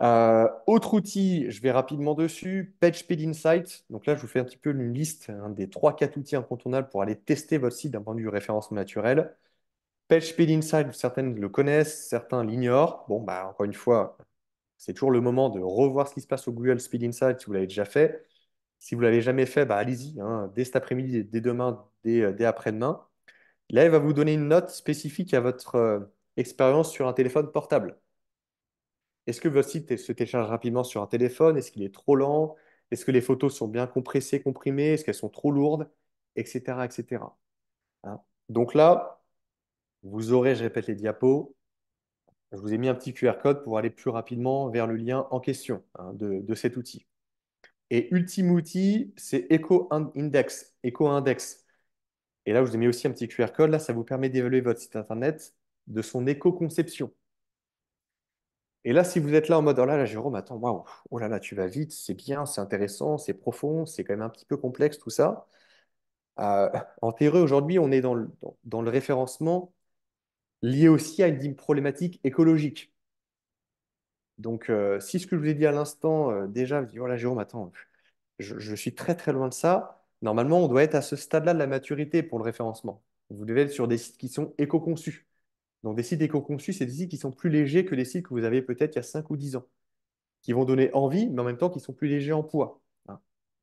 Euh, autre outil, je vais rapidement dessus, PageSpeed Insight. Donc là, je vous fais un petit peu une liste des 3-4 outils incontournables pour aller tester votre site d'un point de vue référencement naturel. PageSpeed Insight, certaines le connaissent, certains l'ignorent. Bon, bah, encore une fois, c'est toujours le moment de revoir ce qui se passe au Google Speed Insight si vous l'avez déjà fait. Si vous ne l'avez jamais fait, bah, allez-y, hein, dès cet après-midi, dès demain, euh, dès, après-demain. Là, il va vous donner une note spécifique à votre euh, expérience sur un téléphone portable. Est-ce que votre site se télécharge rapidement sur un téléphone Est-ce qu'il est trop lent Est-ce que les photos sont bien compressées, comprimées Est-ce qu'elles sont trop lourdes Etc. etc. Hein. Donc là, vous aurez, je répète les diapos, je vous ai mis un petit QR code pour aller plus rapidement vers le lien en question hein, de, cet outil. Et ultime outil, c'est Eco Index. Et là, je vous ai mis aussi un petit QR code. Là, ça vous permet d'évaluer votre site internet de son éco-conception. Et là, si vous êtes là en mode, oh là là, Jérôme, attends, waouh, oh là là, tu vas vite, c'est bien, c'est intéressant, c'est profond, c'est quand même un petit peu complexe tout ça. Euh, en théorie, aujourd'hui, on est dans le référencement lié aussi à une problématique écologique. Donc, euh, si ce que je vous ai dit à l'instant, euh, déjà, vous dites, voilà, Jérôme, attends, je, suis très très loin de ça. Normalement, on doit être à ce stade-là de la maturité pour le référencement. Vous devez être sur des sites qui sont éco-conçus. Donc, des sites éco-conçus, c'est des sites qui sont plus légers que des sites que vous avez peut-être il y a 5 ou 10 ans, qui vont donner envie, mais en même temps qui sont plus légers en poids. Hein.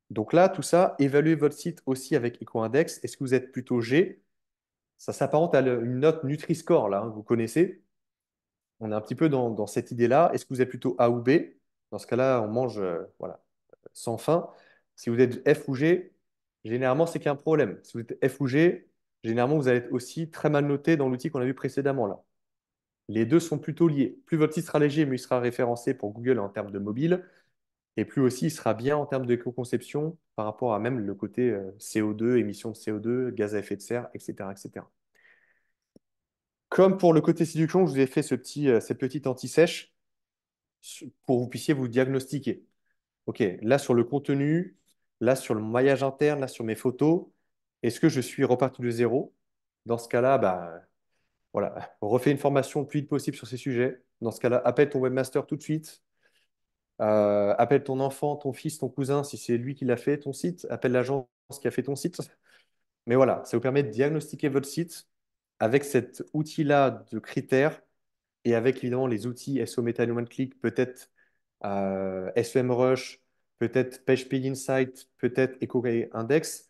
Donc là, tout ça, évaluez votre site aussi avec EcoIndex. Est-ce que vous êtes plutôt G ça s'apparente à une note Nutri-Score, là, hein, vous connaissez. On est un petit peu dans, cette idée-là. Est-ce que vous êtes plutôt A ou B Dans ce cas-là, on mange euh, voilà, sans faim. Si vous êtes F ou G, généralement, c'est qu'il y a un problème. Si vous êtes F ou G, généralement, vous allez être aussi très mal noté dans l'outil qu'on a vu précédemment. Là. Les deux sont plutôt liés. Plus votre site sera léger, mieux il sera référencé pour Google en termes de mobile, et plus aussi, il sera bien en termes de co-conception par rapport à même le côté euh, CO2, émissions de CO2, gaz à effet de serre, etc. etc. Comme pour le côté séduction, je vous ai fait ce petit, euh, cette petite anti-sèche pour que vous puissiez vous diagnostiquer. OK, là sur le contenu, là sur le maillage interne, là sur mes photos, est-ce que je suis reparti de zéro Dans ce cas-là, bah, voilà, refais une formation le plus vite possible sur ces sujets. Dans ce cas-là, appelle ton webmaster tout de suite, euh, appelle ton enfant, ton fils, ton cousin, si c'est lui qui l'a fait, ton site. Appelle l'agence qui a fait ton site. Mais voilà, ça vous permet de diagnostiquer votre site avec cet outil-là de critères et avec évidemment les outils SEO Meta One Click, peut-être euh, Rush peut-être PageSpeed Insight, peut-être Echo Index,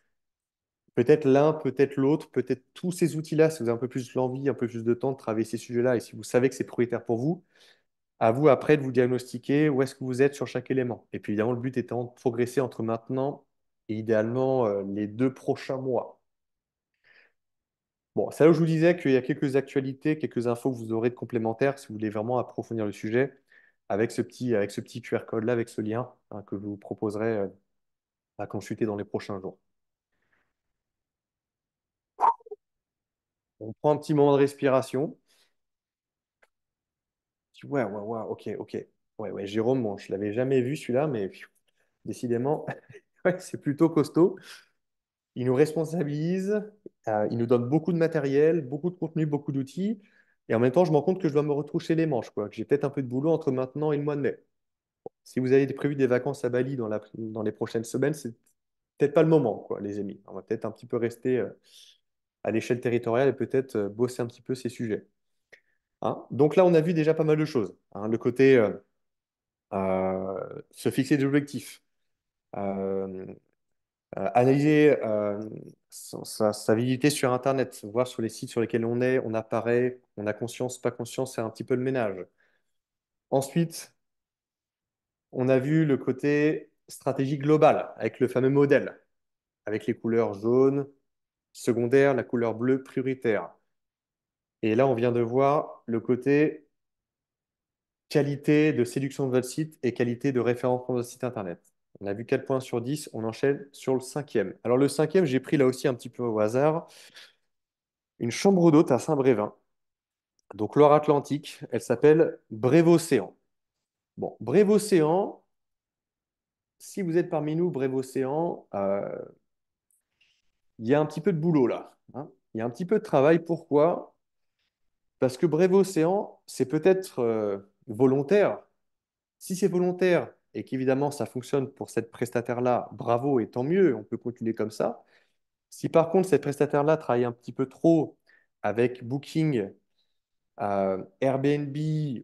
peut-être l'un, peut-être l'autre, peut-être tous ces outils-là, si vous avez un peu plus l'envie, un peu plus de temps de travailler ces sujets-là et si vous savez que c'est prioritaire pour vous, à vous après de vous diagnostiquer où est-ce que vous êtes sur chaque élément. Et puis évidemment, le but étant de progresser entre maintenant et idéalement euh, les deux prochains mois. Bon, c'est là où je vous disais qu'il y a quelques actualités, quelques infos que vous aurez de complémentaires si vous voulez vraiment approfondir le sujet avec ce petit, avec ce petit QR code-là, avec ce lien hein, que je vous proposerai euh, à consulter dans les prochains jours. On prend un petit moment de respiration ouais, ouais, ouais, ok, ok. Ouais, ouais, Jérôme, bon, je ne l'avais jamais vu celui-là, mais décidément, c'est plutôt costaud. Il nous responsabilise, euh, il nous donne beaucoup de matériel, beaucoup de contenu, beaucoup d'outils. Et en même temps, je me rends compte que je dois me retroucher les manches, quoi, que j'ai peut-être un peu de boulot entre maintenant et le mois de mai. Si vous avez prévu des vacances à Bali dans, la, dans les prochaines semaines, c'est peut-être pas le moment, quoi, les amis. On va peut-être un petit peu rester euh, à l'échelle territoriale et peut-être euh, bosser un petit peu ces sujets. Hein. Donc là, on a vu déjà pas mal de choses. Hein. le côté euh, euh, se fixer des objectifs, euh, analyser sa, visibilité sur Internet, voir sur les sites sur lesquels on est, on apparaît, on a conscience, pas conscience, c'est un petit peu le ménage. Ensuite, on a vu le côté stratégie globale avec le fameux modèle, avec les couleurs jaunes, secondaire, la couleur bleue prioritaire. Et là, on vient de voir le côté qualité de séduction de votre site et qualité de référence pour votre site internet. On a vu 4 points sur 10, on enchaîne sur le cinquième. Alors le cinquième, j'ai pris là aussi un petit peu au hasard, une chambre d'hôte à Saint-Brévin. Donc Loire-Atlantique, elle s'appelle Brévocéan. Bon, Brévocéan, si vous êtes parmi nous, Brévocéan, euh, il y a un petit peu de boulot là. Hein. il y a un petit peu de travail. Pourquoi parce que Brevo Océan, c'est peut-être euh, volontaire. Si c'est volontaire et qu'évidemment ça fonctionne pour cette prestataire-là, bravo et tant mieux, on peut continuer comme ça. Si par contre cette prestataire-là travaille un petit peu trop avec Booking, euh, Airbnb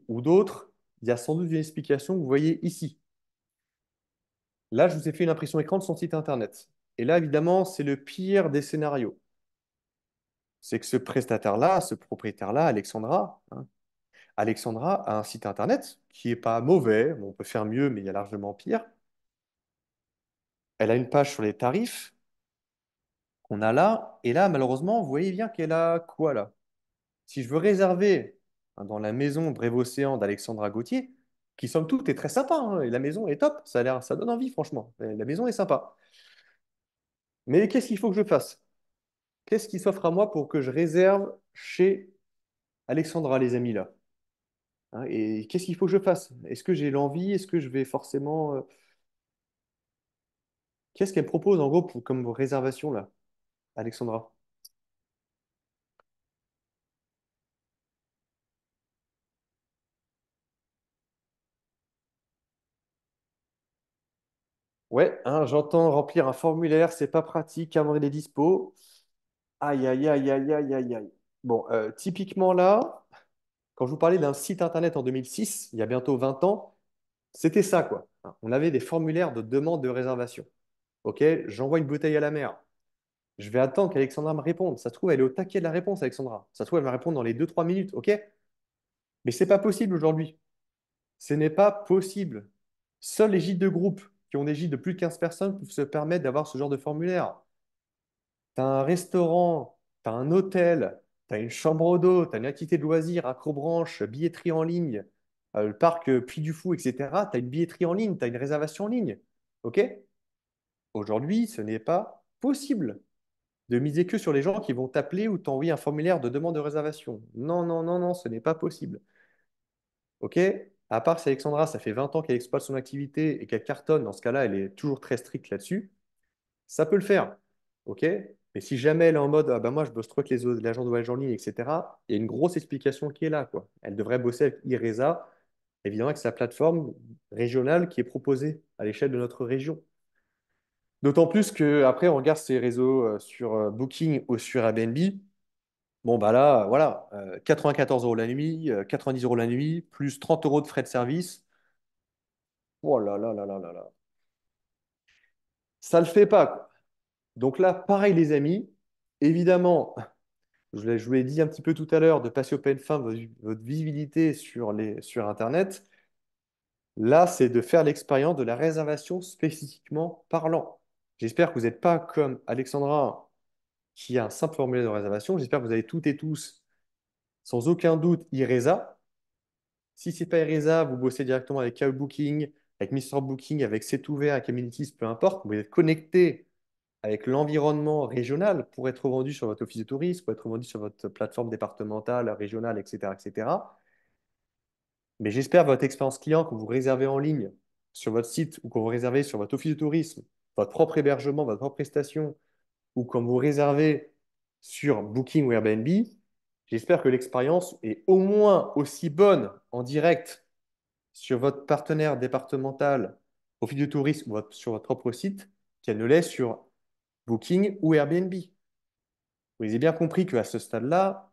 ou d'autres, il y a sans doute une explication que vous voyez ici. Là, je vous ai fait une impression écran de son site internet. Et là, évidemment, c'est le pire des scénarios c'est que ce prestataire-là, ce propriétaire-là, Alexandra, hein, Alexandra a un site internet qui n'est pas mauvais, on peut faire mieux, mais il y a largement pire. Elle a une page sur les tarifs qu'on a là, et là, malheureusement, vous voyez bien qu'elle a quoi là Si je veux réserver hein, dans la maison Océan d'Alexandra Gauthier, qui somme toute est très sympa, hein, et la maison est top, ça, a ça donne envie franchement, la maison est sympa. Mais qu'est-ce qu'il faut que je fasse Qu'est-ce qui s'offre à moi pour que je réserve chez Alexandra, les amis là hein, Et qu'est-ce qu'il faut que je fasse Est-ce que j'ai l'envie Est-ce que je vais forcément. Euh, qu'est-ce qu'elle propose en gros pour, comme réservation là, Alexandra Ouais, hein, j'entends remplir un formulaire, c'est pas pratique, il des dispos. Aïe, aïe, aïe, aïe, aïe, aïe, aïe. Bon, euh, typiquement là, quand je vous parlais d'un site internet en 2006, il y a bientôt 20 ans, c'était ça, quoi. Hein, on avait des formulaires de demande de réservation. OK, j'envoie une bouteille à la mer. Je vais attendre qu'Alexandra me réponde. Ça se trouve, elle est au taquet de la réponse, Alexandra. Ça se trouve, elle va répondre dans les 2-3 minutes. OK Mais c'est pas possible aujourd'hui. Ce n'est pas possible. Seuls les gîtes de groupe qui ont des gîtes de plus de 15 personnes peuvent se permettre d'avoir ce genre de formulaire tu as un restaurant, tu as un hôtel, tu as une chambre d'eau, tu as une activité de loisirs, accrobranche, billetterie en ligne, euh, le parc euh, Puy du Fou, etc. Tu as une billetterie en ligne, tu as une réservation en ligne. OK Aujourd'hui, ce n'est pas possible de miser que sur les gens qui vont t'appeler ou t'envoyer un formulaire de demande de réservation. Non, non, non, non, ce n'est pas possible. OK À part si Alexandra, ça fait 20 ans qu'elle exploite son activité et qu'elle cartonne, dans ce cas-là, elle est toujours très stricte là-dessus, ça peut le faire. OK mais si jamais elle est en mode ah bah, moi je bosse trop avec les autres, l'agent de voyage en ligne, etc., il y a une grosse explication qui est là. Quoi. Elle devrait bosser avec IRESA, évidemment avec sa plateforme régionale qui est proposée à l'échelle de notre région. D'autant plus qu'après, on regarde ses réseaux euh, sur euh, Booking ou sur Airbnb. Bon, bah là, euh, voilà, 94 euros la nuit, 90 euros la nuit, plus 30 euros de frais de service. Oh là là là là là là. Ça le fait pas. Donc là, pareil les amis, évidemment, je vous l'ai dit un petit peu tout à l'heure, de passer au PNF fin votre, visibilité sur, les, sur Internet. Là, c'est de faire l'expérience de la réservation spécifiquement parlant. J'espère que vous n'êtes pas comme Alexandra qui a un simple formulaire de réservation. J'espère que vous avez toutes et tous, sans aucun doute, IRESA. Si ce n'est pas IRESA, vous bossez directement avec Cloud Booking, avec Mr. Booking, avec C'est ouvert, avec Amenities, peu importe. Vous êtes connecté avec l'environnement régional pour être vendu sur votre office de tourisme, pour être vendu sur votre plateforme départementale, régionale, etc. etc. Mais j'espère votre expérience client que vous réservez en ligne sur votre site ou quand vous réservez sur votre office de tourisme, votre propre hébergement, votre propre prestation, ou quand vous réservez sur Booking ou Airbnb, j'espère que l'expérience est au moins aussi bonne en direct sur votre partenaire départemental, office de tourisme ou sur votre propre site qu'elle ne l'est sur Booking ou Airbnb. Vous avez bien compris qu'à ce stade-là,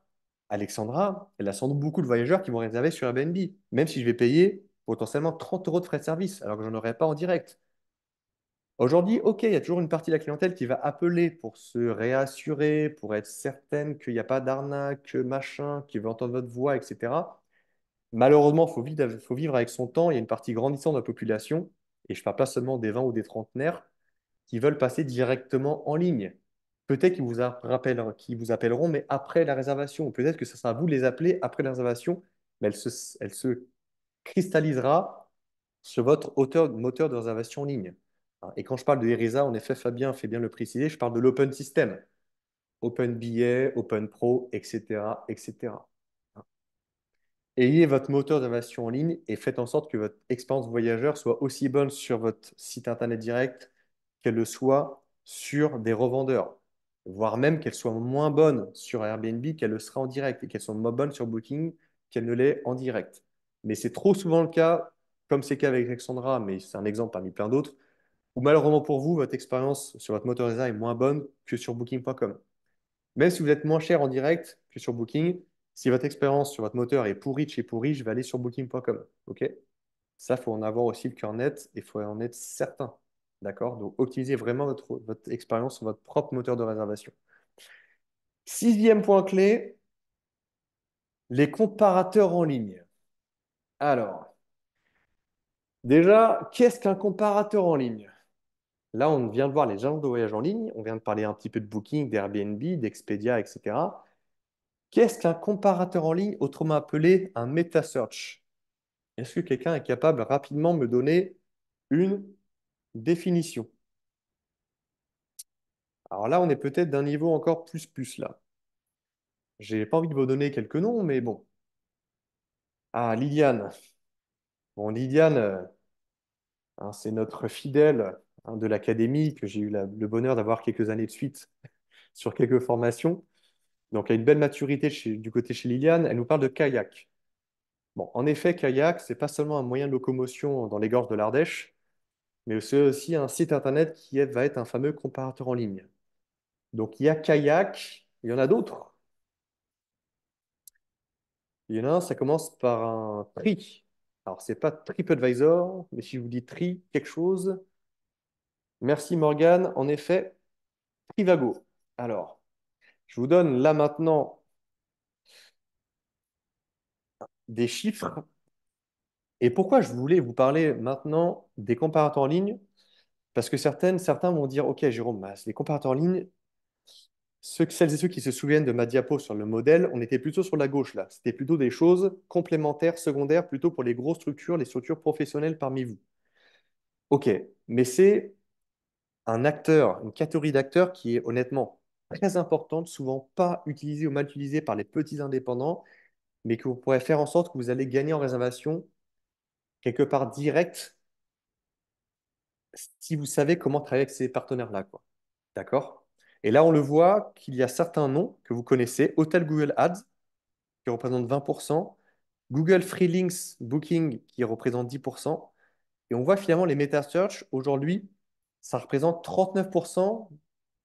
Alexandra, elle a sans doute beaucoup de voyageurs qui vont réserver sur Airbnb, même si je vais payer potentiellement 30 euros de frais de service, alors que je n'en aurais pas en direct. Aujourd'hui, OK, il y a toujours une partie de la clientèle qui va appeler pour se réassurer, pour être certaine qu'il n'y a pas d'arnaque, machin, qui veut entendre votre voix, etc. Malheureusement, il faut vivre avec son temps. Il y a une partie grandissante de la population, et je ne parle pas seulement des 20 ou des trentenaires, qui veulent passer directement en ligne. Peut-être qu'ils vous, vous appelleront, mais après la réservation. Peut-être que ce sera à vous de les appeler après la réservation, mais elle se, elle se cristallisera sur votre moteur de réservation en ligne. Hein, et quand je parle de ERISA, en effet, Fabien fait bien le préciser, je parle de l'open system. Open Billet, Open Pro, etc. etc. Hein. Ayez votre moteur de réservation en ligne et faites en sorte que votre expérience voyageur soit aussi bonne sur votre site internet direct, qu'elle le soit sur des revendeurs, voire même qu'elle soit moins bonne sur Airbnb qu'elle le sera en direct et qu'elle soit moins bonne sur Booking qu'elle ne l'est en direct. Mais c'est trop souvent le cas, comme c'est le cas avec Alexandra, mais c'est un exemple parmi plein d'autres, où malheureusement pour vous, votre expérience sur votre motorisa est moins bonne que sur Booking.com. Même si vous êtes moins cher en direct que sur Booking, si votre expérience sur votre moteur est pourrie de chez pourrie, je vais aller sur Booking.com. OK Ça, faut en avoir aussi le cœur net et il faut en être certain. D'accord Donc, optimisez vraiment votre, votre expérience sur votre propre moteur de réservation. Sixième point clé, les comparateurs en ligne. Alors, déjà, qu'est-ce qu'un comparateur en ligne Là, on vient de voir les gens de voyage en ligne, on vient de parler un petit peu de Booking, d'Airbnb, d'Expedia, etc. Qu'est-ce qu'un comparateur en ligne, autrement appelé un meta-search Est-ce que quelqu'un est capable rapidement de me donner une définition. Alors là, on est peut-être d'un niveau encore plus plus là. J'ai pas envie de vous donner quelques noms, mais bon. Ah, Liliane. Bon, Liliane, euh, hein, c'est notre fidèle hein, de l'académie que j'ai eu le bonheur d'avoir quelques années de suite sur quelques formations. Donc, elle a une belle maturité du côté chez Liliane. Elle nous parle de kayak. Bon, en effet, kayak, c'est pas seulement un moyen de locomotion dans les gorges de l'Ardèche, mais c'est aussi un site internet qui va être un fameux comparateur en ligne. Donc il y a Kayak, il y en a d'autres. Il y en a ça commence par un tri. Alors c'est pas TripAdvisor, mais si je vous dis tri quelque chose, merci Morgane, en effet, Trivago. Alors, je vous donne là maintenant des chiffres et pourquoi je voulais vous parler maintenant des comparateurs en ligne Parce que certains vont dire, OK Jérôme, bah, les comparateurs en ligne, ceux, celles et ceux qui se souviennent de ma diapo sur le modèle, on était plutôt sur la gauche là. C'était plutôt des choses complémentaires, secondaires, plutôt pour les grosses structures, les structures professionnelles parmi vous. OK, mais c'est un acteur, une catégorie d'acteurs qui est honnêtement très importante, souvent pas utilisée ou mal utilisée par les petits indépendants, mais que vous pourrez faire en sorte que vous allez gagner en réservation quelque part direct si vous savez comment travailler avec ces partenaires-là. D'accord Et là, on le voit qu'il y a certains noms que vous connaissez, Hotel Google Ads, qui représente 20%, Google Free Links Booking, qui représente 10%, et on voit finalement les meta search aujourd'hui, ça représente 39%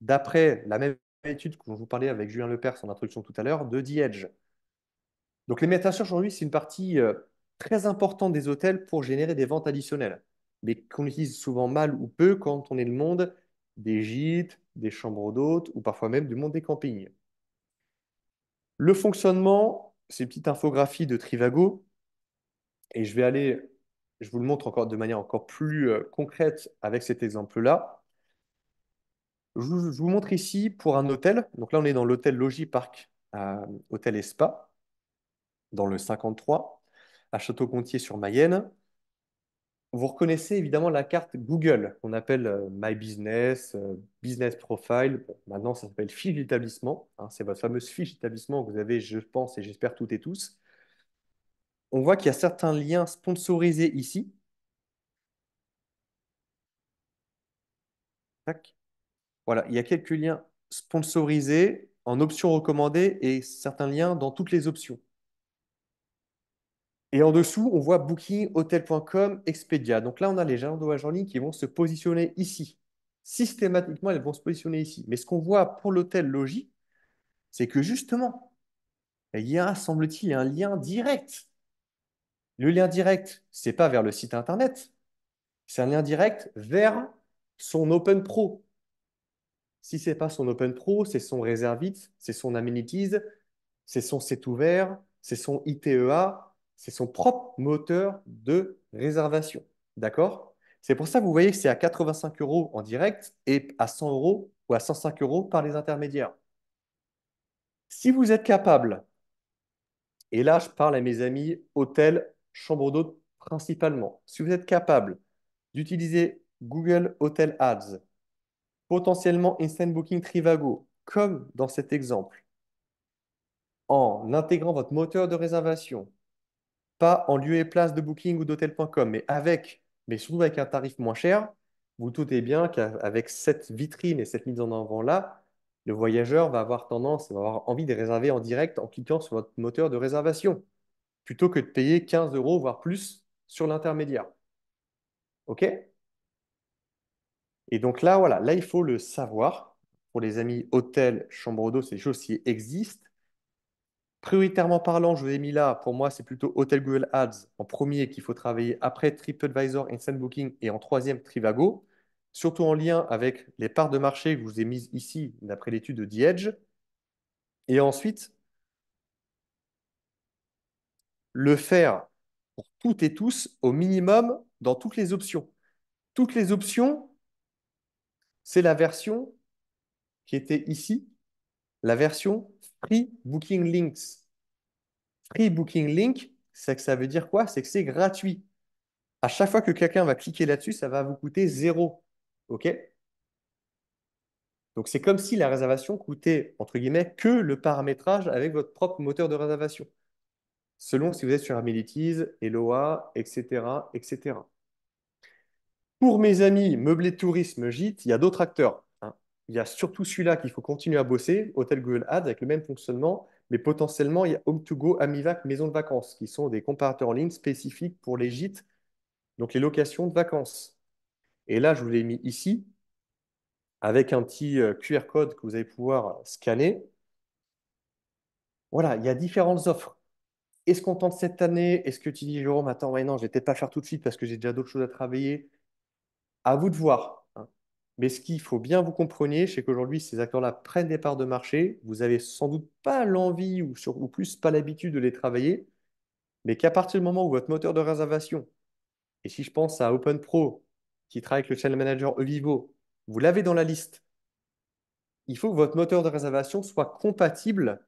d'après la même étude que je vous parlais avec Julien Lepers en introduction tout à l'heure de The Edge. Donc les meta search aujourd'hui, c'est une partie euh, très important des hôtels pour générer des ventes additionnelles, mais qu'on utilise souvent mal ou peu quand on est le monde des gîtes, des chambres d'hôtes ou parfois même du monde des campings. Le fonctionnement, c'est une petite infographie de Trivago, et je vais aller, je vous le montre encore de manière encore plus euh, concrète avec cet exemple-là. Je vous montre ici pour un hôtel. Donc là, on est dans l'hôtel Logis Park, euh, hôtel et spa, dans le 53 à château Contier sur Mayenne, vous reconnaissez évidemment la carte Google qu'on appelle euh, My Business, euh, Business Profile. maintenant, ça s'appelle fiche d'établissement. Hein, c'est votre fameuse fiche d'établissement que vous avez, je pense et j'espère toutes et tous. On voit qu'il y a certains liens sponsorisés ici. Voilà, il y a quelques liens sponsorisés en options recommandées et certains liens dans toutes les options. Et en dessous, on voit Booking, Hotel.com, Expedia. Donc là, on a les géants de en ligne qui vont se positionner ici. Systématiquement, elles vont se positionner ici. Mais ce qu'on voit pour l'hôtel logis, c'est que justement, il y a, semble-t-il, un lien direct. Le lien direct, ce n'est pas vers le site internet, c'est un lien direct vers son Open Pro. Si ce n'est pas son Open Pro, c'est son Reservit, c'est son Amenities, c'est son C'est ouvert, c'est son ITEA, c'est son propre moteur de réservation. D'accord C'est pour ça que vous voyez que c'est à 85 euros en direct et à 100 euros ou à 105 euros par les intermédiaires. Si vous êtes capable, et là je parle à mes amis hôtels, chambres d'hôtes principalement, si vous êtes capable d'utiliser Google Hotel Ads, potentiellement Instant Booking Trivago, comme dans cet exemple, en intégrant votre moteur de réservation, en lieu et place de Booking ou d'hôtel.com, mais avec, mais surtout avec un tarif moins cher, vous doutez bien qu'avec cette vitrine et cette mise en avant-là, le voyageur va avoir tendance, va avoir envie de réserver en direct en cliquant sur votre moteur de réservation, plutôt que de payer 15 euros, voire plus, sur l'intermédiaire. OK Et donc là, voilà, là, il faut le savoir. Pour les amis, hôtel, chambre d'eau, ces choses existent. Prioritairement parlant, je vous ai mis là, pour moi, c'est plutôt Hotel Google Ads en premier qu'il faut travailler, après TripAdvisor, Instant Booking et en troisième Trivago, surtout en lien avec les parts de marché que je vous ai mises ici d'après l'étude de Diege. Et ensuite, le faire pour toutes et tous au minimum dans toutes les options. Toutes les options, c'est la version qui était ici, la version Free Booking Links. Free Booking Link, c'est que ça veut dire quoi C'est que c'est gratuit. À chaque fois que quelqu'un va cliquer là-dessus, ça va vous coûter zéro. OK Donc c'est comme si la réservation coûtait, entre guillemets, que le paramétrage avec votre propre moteur de réservation. Selon si vous êtes sur Amelities, Eloa, etc., etc. Pour mes amis meublé tourisme gîte, il y a d'autres acteurs il y a surtout celui-là qu'il faut continuer à bosser, Hotel Google Ads, avec le même fonctionnement, mais potentiellement, il y a Home2Go, Amivac, Maison de Vacances, qui sont des comparateurs en ligne spécifiques pour les gîtes, donc les locations de vacances. Et là, je vous l'ai mis ici, avec un petit euh, QR code que vous allez pouvoir scanner. Voilà, il y a différentes offres. Est-ce qu'on tente cette année Est-ce que tu dis, Jérôme, attends, mais non, je ne vais peut-être pas faire tout de suite parce que j'ai déjà d'autres choses à travailler À vous de voir. Mais ce qu'il faut bien vous compreniez, c'est qu'aujourd'hui, ces acteurs-là prennent des parts de marché. Vous n'avez sans doute pas l'envie ou, plus pas l'habitude de les travailler, mais qu'à partir du moment où votre moteur de réservation, et si je pense à OpenPro, qui travaille avec le channel manager Evivo, vous l'avez dans la liste, il faut que votre moteur de réservation soit compatible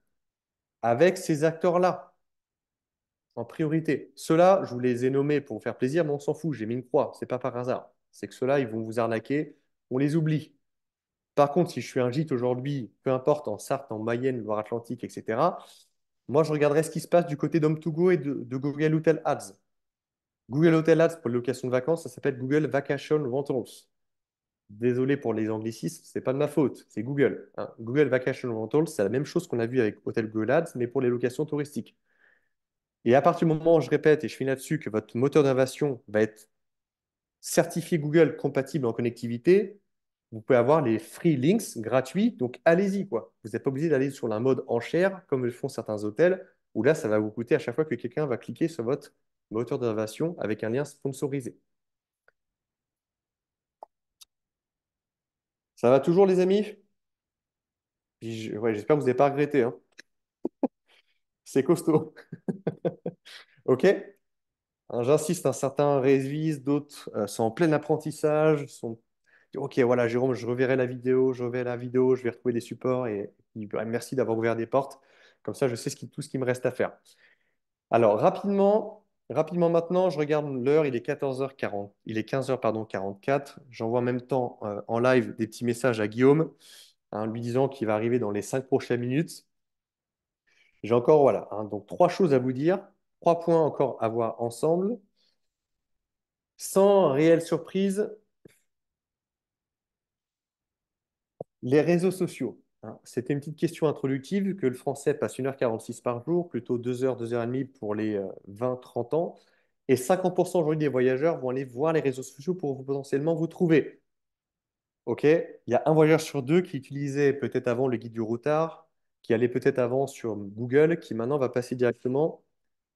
avec ces acteurs-là en priorité. Ceux-là, je vous les ai nommés pour vous faire plaisir, mais on s'en fout, j'ai mis une croix, n'est pas par hasard. C'est que ceux-là, ils vont vous arnaquer, on les oublie. Par contre, si je suis un gîte aujourd'hui, peu importe, en Sarthe, en Mayenne, Loire-Atlantique, etc., moi, je regarderai ce qui se passe du côté dhome 2 et de, Google Hotel Ads. Google Hotel Ads, pour les locations de vacances, ça s'appelle Google Vacation Rentals. Désolé pour les anglicismes, n'est pas de ma faute, c'est Google. Hein. Google Vacation Rentals, c'est la même chose qu'on a vu avec Hotel Google Ads, mais pour les locations touristiques. Et à partir du moment où je répète, et je finis là-dessus, que votre moteur d'invasion va être certifié Google compatible en connectivité, vous pouvez avoir les free links gratuits. Donc allez-y, quoi. Vous n'êtes pas obligé d'aller sur la mode enchère comme le font certains hôtels, où là, ça va vous coûter à chaque fois que quelqu'un va cliquer sur votre moteur d'innovation avec un lien sponsorisé. Ça va toujours, les amis J'espère que vous n'avez pas regretté. Hein. C'est costaud. OK J'insiste, un hein, certain d'autres euh, sont en plein apprentissage, sont Ok, voilà, Jérôme, je reverrai la vidéo, je reverrai la vidéo, je vais retrouver des supports et, bah, merci d'avoir ouvert des portes. Comme ça, je sais tout ce qui me reste à faire. Alors, rapidement, rapidement maintenant, je regarde l'heure, il est 14h40, il est 15h, 44. J'envoie en même temps euh, en live des petits messages à Guillaume, hein, lui disant qu'il va arriver dans les cinq prochaines minutes. J'ai encore, voilà, hein, donc trois choses à vous dire points encore à voir ensemble. Sans réelle surprise, les réseaux sociaux. Hein. C'était une petite question introductive que le français passe 1h46 par jour, plutôt 2h, 2h30 pour les 20-30 euh, ans. Et 50% aujourd'hui des voyageurs vont aller voir les réseaux sociaux pour potentiellement vous trouver. OK Il y a un voyageur sur deux qui utilisait peut-être avant le guide du routard, qui allait peut-être avant sur Google, qui maintenant va passer directement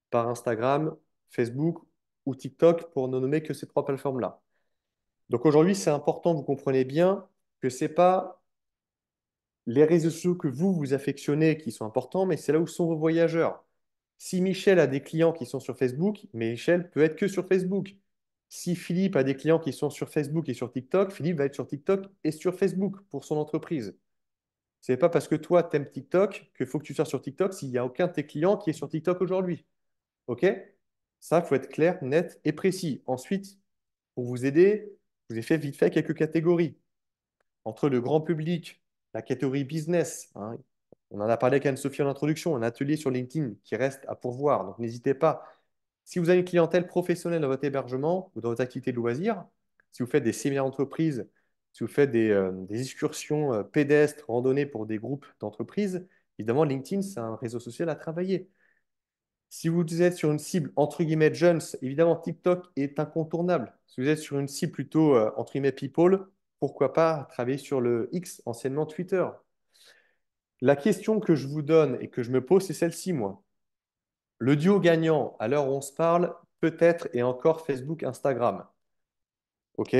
par Instagram, Facebook ou TikTok, pour ne nommer que ces trois plateformes-là. Donc aujourd'hui, c'est important, vous comprenez bien, que ce n'est pas les réseaux sociaux que vous, vous affectionnez qui sont importants, mais c'est là où sont vos voyageurs. Si Michel a des clients qui sont sur Facebook, Michel peut être que sur Facebook. Si Philippe a des clients qui sont sur Facebook et sur TikTok, Philippe va être sur TikTok et sur Facebook pour son entreprise. Ce n'est pas parce que toi, tu aimes TikTok que faut que tu sois sur TikTok s'il n'y a aucun de tes clients qui est sur TikTok aujourd'hui. OK Ça, il faut être clair, net et précis. Ensuite, pour vous aider, je vous ai fait vite fait quelques catégories. Entre le grand public, la catégorie business, hein, on en a parlé avec Anne-Sophie en introduction, un atelier sur LinkedIn qui reste à pourvoir, donc n'hésitez pas. Si vous avez une clientèle professionnelle dans votre hébergement ou dans votre activité de loisirs, si vous faites des séminaires d'entreprise, si vous faites des, euh, excursions euh, pédestres, randonnées pour des groupes d'entreprises, évidemment, LinkedIn, c'est un réseau social à travailler. Si vous êtes sur une cible entre guillemets jeunes, évidemment TikTok est incontournable. Si vous êtes sur une cible plutôt euh, entre guillemets people, pourquoi pas travailler sur le X, anciennement Twitter. La question que je vous donne et que je me pose, c'est celle-ci, moi. Le duo gagnant, à l'heure où on se parle, peut-être et encore Facebook, Instagram. OK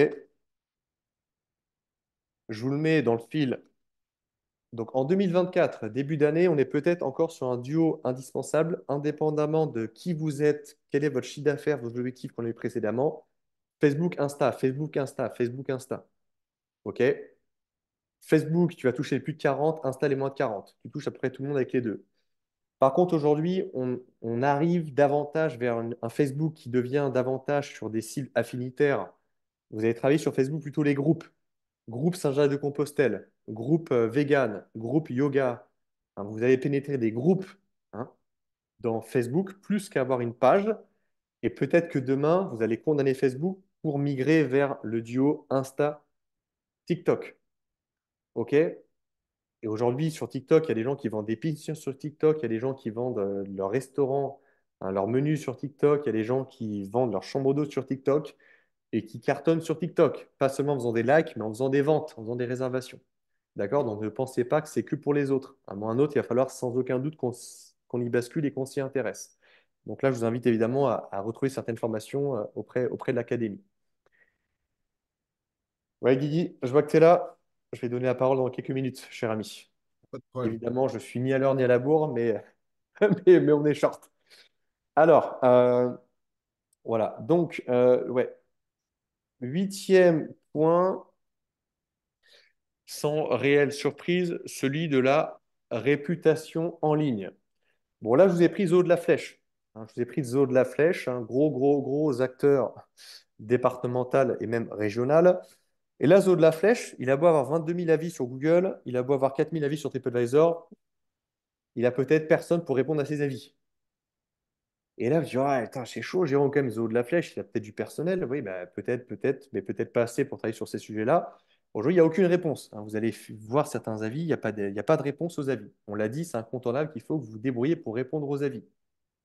Je vous le mets dans le fil donc en 2024, début d'année, on est peut-être encore sur un duo indispensable, indépendamment de qui vous êtes, quel est votre chiffre d'affaires, vos objectifs qu'on a eu précédemment. Facebook, Insta, Facebook, Insta, Facebook, Insta. OK Facebook, tu vas toucher les plus de 40, Insta les moins de 40. Tu touches à peu près tout le monde avec les deux. Par contre, aujourd'hui, on, arrive davantage vers un, Facebook qui devient davantage sur des cibles affinitaires. Vous avez travaillé sur Facebook plutôt les groupes. Groupe Saint-Jacques de Compostelle, groupe euh, vegan, groupe yoga, hein, vous allez pénétrer des groupes hein, dans Facebook plus qu'avoir une page. Et peut-être que demain, vous allez condamner Facebook pour migrer vers le duo Insta-TikTok. OK Et aujourd'hui, sur TikTok, il y a des gens qui vendent des pizzas sur TikTok, il y a des gens qui vendent leur restaurant, leur menu sur TikTok, il y a des gens qui vendent leur chambre d'eau sur TikTok et qui cartonnent sur TikTok, pas seulement en faisant des likes, mais en faisant des ventes, en faisant des réservations. D'accord Donc ne pensez pas que c'est que pour les autres. À moins d'un autre, il va falloir sans aucun doute qu'on y bascule et qu'on s'y intéresse. Donc là, je vous invite évidemment à, retrouver certaines formations euh, auprès, de l'académie. Ouais, Guigui, je vois que tu es là. Je vais donner la parole dans quelques minutes, cher ami. Évidemment, je suis ni à l'heure ni à la bourre, mais, mais, on est short. Alors, euh, voilà. Donc, euh, ouais. Huitième point, sans réelle surprise, celui de la réputation en ligne. Bon, là, je vous ai pris Zo de la Flèche. Hein, je vous ai pris Zo de la Flèche, un hein, gros, gros, gros acteur départemental et même régional. Et là, Zo de la Flèche, il a beau avoir 22 000 avis sur Google, il a beau avoir 4 000 avis sur TripAdvisor, il a peut-être personne pour répondre à ses avis. Et là, je dis, c'est chaud, Jérôme, quand même, Zo de la Flèche, il a peut-être du personnel. Oui, bah, peut-être, peut-être, mais peut-être pas assez pour travailler sur ces sujets-là. Aujourd'hui, il n'y a aucune réponse. Hein. Vous allez voir certains avis, il n'y a, pas de, réponse aux avis. On l'a dit, c'est incontournable qu'il faut que vous vous débrouillez pour répondre aux avis.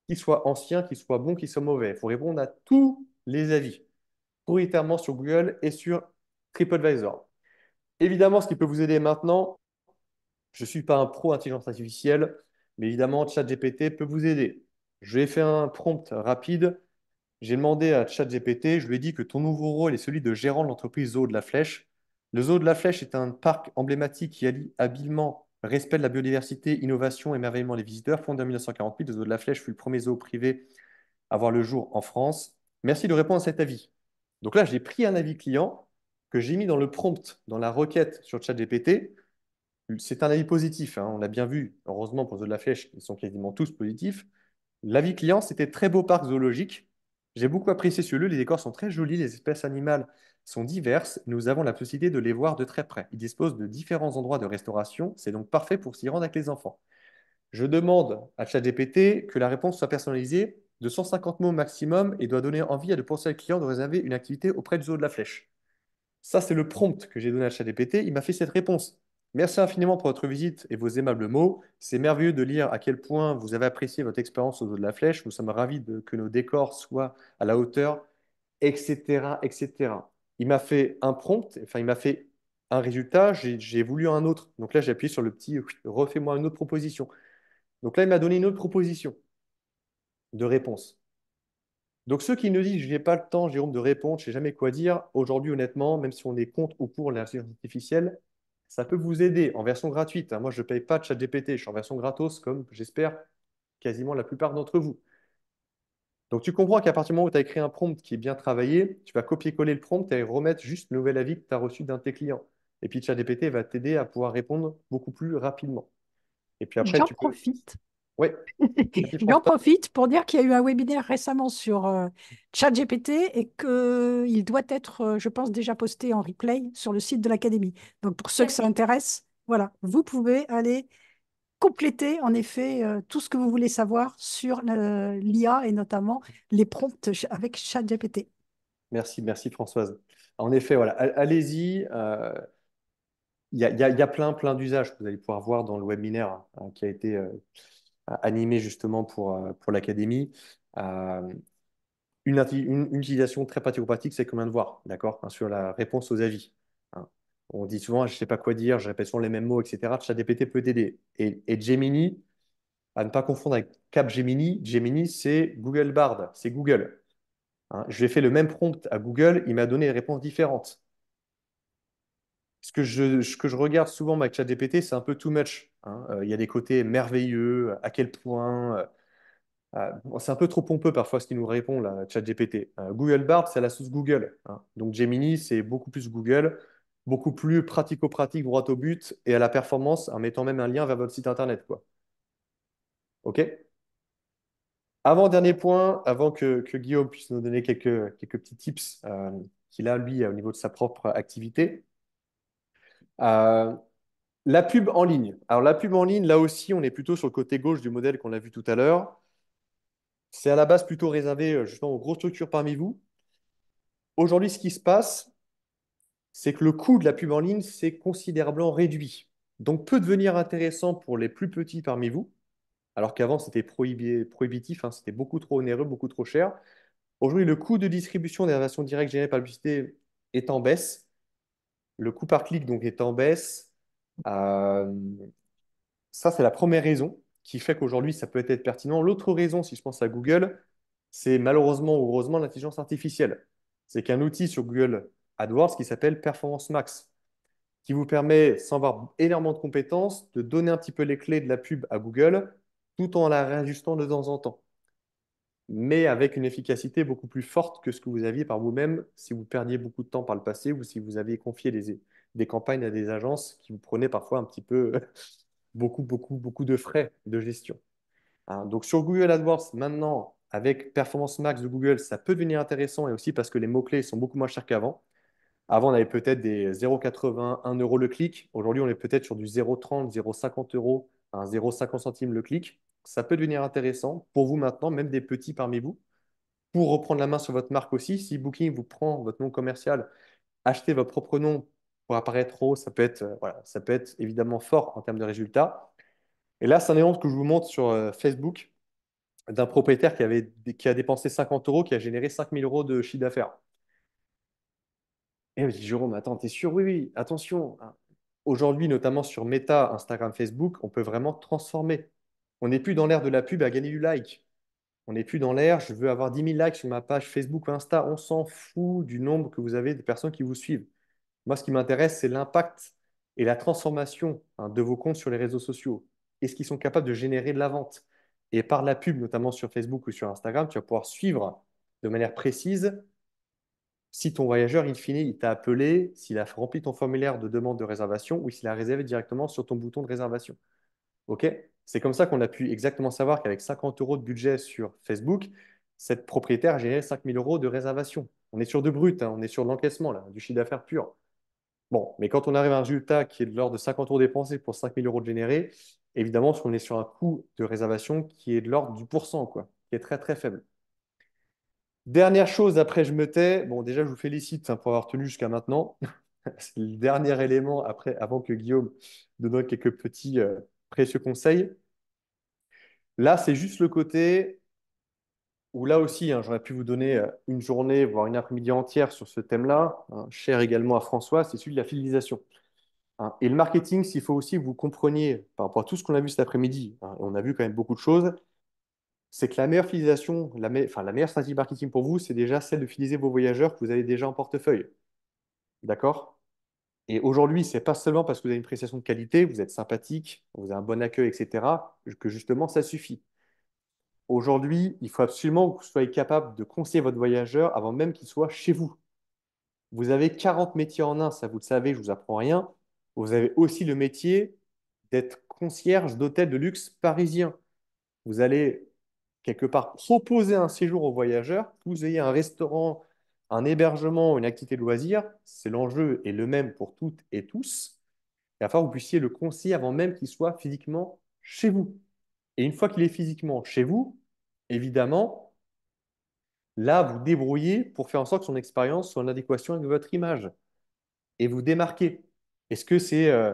Qu'ils soient anciens, qu'ils soient bons, qu'ils soient mauvais. Il faut répondre à tous les avis, prioritairement sur Google et sur TripAdvisor. Évidemment, ce qui peut vous aider maintenant, je ne suis pas un pro intelligence artificielle, mais évidemment, ChatGPT peut vous aider. Je vais faire un prompt rapide. J'ai demandé à ChatGPT, je lui ai dit que ton nouveau rôle est celui de gérant de l'entreprise Zoo de la Flèche le zoo de la Flèche est un parc emblématique qui allie habilement respect de la biodiversité, innovation, émerveillement des visiteurs. Fondé en 1948, le zoo de la Flèche fut le premier zoo privé à voir le jour en France. Merci de répondre à cet avis. Donc là, j'ai pris un avis client que j'ai mis dans le prompt, dans la requête sur ChatGPT. C'est un avis positif, hein. on l'a bien vu. Heureusement, pour le zoo de la Flèche, ils sont quasiment tous positifs. L'avis client, c'était très beau parc zoologique. J'ai beaucoup apprécié ce lieu, les décors sont très jolis, les espèces animales sont diverses, nous avons la possibilité de les voir de très près. Ils disposent de différents endroits de restauration, c'est donc parfait pour s'y rendre avec les enfants. Je demande à ChatGPT que la réponse soit personnalisée de 150 mots maximum et doit donner envie à de potentiels client de réserver une activité auprès du zoo de la flèche. Ça, c'est le prompt que j'ai donné à ChatGPT. Il m'a fait cette réponse. Merci infiniment pour votre visite et vos aimables mots. C'est merveilleux de lire à quel point vous avez apprécié votre expérience au zoo de la flèche. Nous sommes ravis de, que nos décors soient à la hauteur, etc., etc il m'a fait un prompt, enfin, il m'a fait un résultat, j'ai voulu un autre. Donc là, j'ai appuyé sur le petit refais-moi une autre proposition. Donc là, il m'a donné une autre proposition de réponse. Donc ceux qui nous disent je n'ai pas le temps, Jérôme, de répondre, je ne sais jamais quoi dire, aujourd'hui, honnêtement, même si on est contre ou pour l'intelligence artificielle, ça peut vous aider en version gratuite. Hein. Moi, je ne paye pas de chat GPT, je suis en version gratos, comme j'espère quasiment la plupart d'entre vous. Donc tu comprends qu'à partir du moment où tu as écrit un prompt qui est bien travaillé, tu vas copier-coller le prompt et remettre juste le nouvel avis que tu as reçu d'un de tes clients. Et puis ChatGPT va t'aider à pouvoir répondre beaucoup plus rapidement. Et puis après, tu profite. Oui. profite pour dire qu'il y a eu un webinaire récemment sur euh, ChatGPT et qu'il euh, doit être, euh, je pense, déjà posté en replay sur le site de l'Académie. Donc pour ceux que ça intéresse, voilà, vous pouvez aller compléter en effet euh, tout ce que vous voulez savoir sur euh, l'IA et notamment les prompts avec ChatGPT. Merci, merci Françoise. En effet, voilà, allez-y. Euh, il y, a, plein, plein d'usages que vous allez pouvoir voir dans le webinaire hein, qui a été animé justement pour, pour l'Académie. une, utilisation très pratique c'est comme de voir, d'accord, hein, sur la réponse aux avis on dit souvent, je ne sais pas quoi dire, je répète souvent les mêmes mots, etc. ChatGPT peut t'aider. Et, Gemini, à ne pas confondre avec Capgemini, Gemini, c'est Google Bard, c'est Google. Hein, je lui ai fait le même prompt à Google, il m'a donné des réponses différentes. Ce que je, regarde souvent avec ChatGPT, c'est un peu too much. Hein. Euh, il y a des côtés merveilleux, à quel point. Euh, c'est un peu trop pompeux parfois ce qu'il nous répond, là, ChatGPT. Euh, Google Bard, c'est la sauce Google. Hein. Donc Gemini, c'est beaucoup plus Google beaucoup plus pratico-pratique, droit au but et à la performance en mettant même un lien vers votre site internet. Quoi. OK Avant, dernier point, avant que, Guillaume puisse nous donner quelques, quelques petits tips euh, qu'il a, lui, au niveau de sa propre activité. Euh, la pub en ligne. Alors, la pub en ligne, là aussi, on est plutôt sur le côté gauche du modèle qu'on a vu tout à l'heure. C'est à la base plutôt réservé euh, justement aux grosses structures parmi vous. Aujourd'hui, ce qui se passe, c'est que le coût de la pub en ligne s'est considérablement réduit. Donc peut devenir intéressant pour les plus petits parmi vous, alors qu'avant c'était prohibitif, hein, c'était beaucoup trop onéreux, beaucoup trop cher. Aujourd'hui, le coût de distribution des relations directes générées par la publicité est en baisse. Le coût par clic donc est en baisse. Euh, ça, c'est la première raison qui fait qu'aujourd'hui, ça peut être pertinent. L'autre raison, si je pense à Google, c'est malheureusement ou heureusement l'intelligence artificielle. C'est qu'un outil sur Google AdWords qui s'appelle Performance Max, qui vous permet, sans avoir énormément de compétences, de donner un petit peu les clés de la pub à Google tout en la réajustant de temps en temps, mais avec une efficacité beaucoup plus forte que ce que vous aviez par vous-même si vous perdiez beaucoup de temps par le passé ou si vous aviez confié des, des campagnes à des agences qui vous prenaient parfois un petit peu beaucoup, beaucoup, beaucoup de frais de gestion. Hein, donc sur Google AdWords, maintenant, avec Performance Max de Google, ça peut devenir intéressant et aussi parce que les mots-clés sont beaucoup moins chers qu'avant. Avant, on avait peut-être des 0,81 euros le clic. Aujourd'hui, on est peut-être sur du 0,30, 0,50 euros 0,50 centimes le clic. Ça peut devenir intéressant pour vous maintenant, même des petits parmi vous, pour reprendre la main sur votre marque aussi. Si Booking vous prend votre nom commercial, achetez votre propre nom pour apparaître haut, ça peut être, euh, ça peut être évidemment fort en termes de résultats. Et là, c'est un exemple que je vous montre sur euh, Facebook d'un propriétaire qui, avait, qui a dépensé 50 euros, qui a généré 5000 euros de chiffre d'affaires. Et je me Jérôme, attends, t'es sûr Oui, oui, attention. Hein. Aujourd'hui, notamment sur Meta, Instagram, Facebook, on peut vraiment transformer. On n'est plus dans l'ère de la pub à gagner du like. On n'est plus dans l'ère, je veux avoir 10 000 likes sur ma page Facebook ou Insta. On s'en fout du nombre que vous avez de personnes qui vous suivent. Moi, ce qui m'intéresse, c'est l'impact et la transformation hein, de vos comptes sur les réseaux sociaux. Est-ce qu'ils sont capables de générer de la vente Et par la pub, notamment sur Facebook ou sur Instagram, tu vas pouvoir suivre de manière précise si ton voyageur, in il t'a appelé, s'il a rempli ton formulaire de demande de réservation ou s'il a réservé directement sur ton bouton de réservation. OK C'est comme ça qu'on a pu exactement savoir qu'avec 50 euros de budget sur Facebook, cette propriétaire 5 000 euros de réservation. On est sur de brut, hein, on est sur l'encaissement, du chiffre d'affaires pur. Bon, mais quand on arrive à un résultat qui est de l'ordre de 50 euros dépensés pour 5 000 euros de générés, évidemment, on est sur un coût de réservation qui est de l'ordre du pourcent, quoi, qui est très, très faible. Dernière chose, après je me tais. Bon, déjà, je vous félicite hein, pour avoir tenu jusqu'à maintenant. C'est le dernier élément après, avant que Guillaume donne quelques petits euh, précieux conseils. Là, c'est juste le côté où là aussi, hein, j'aurais pu vous donner euh, une journée, voire une après-midi entière sur ce thème-là, hein, cher également à François, c'est celui de la fidélisation. et le marketing, s'il faut aussi que vous compreniez par rapport à tout ce qu'on a vu cet après-midi, on a vu quand même beaucoup de choses, c'est que la meilleure la, meilleure stratégie marketing pour vous, c'est déjà celle de fidéliser vos voyageurs que vous avez déjà en portefeuille. D'accord Et aujourd'hui, ce n'est pas seulement parce que vous avez une prestation de qualité, vous êtes sympathique, vous avez un bon accueil, etc., que justement ça suffit. Aujourd'hui, il faut absolument que vous soyez capable de conseiller votre voyageur avant même qu'il soit chez vous. Vous avez 40 métiers en un, ça vous le savez, je ne vous apprends rien. Vous avez aussi le métier d'être concierge d'hôtel de luxe parisien. Vous allez quelque part proposer un séjour aux voyageurs, que vous ayez un restaurant, un hébergement, une activité de loisirs, c'est l'enjeu est le même pour toutes et tous. afin que vous puissiez le conseiller avant même qu'il soit physiquement chez vous. Et une fois qu'il est physiquement chez vous, évidemment, là, vous débrouillez pour faire en sorte que son expérience soit en adéquation avec votre image et vous démarquez. Est-ce que c'est euh,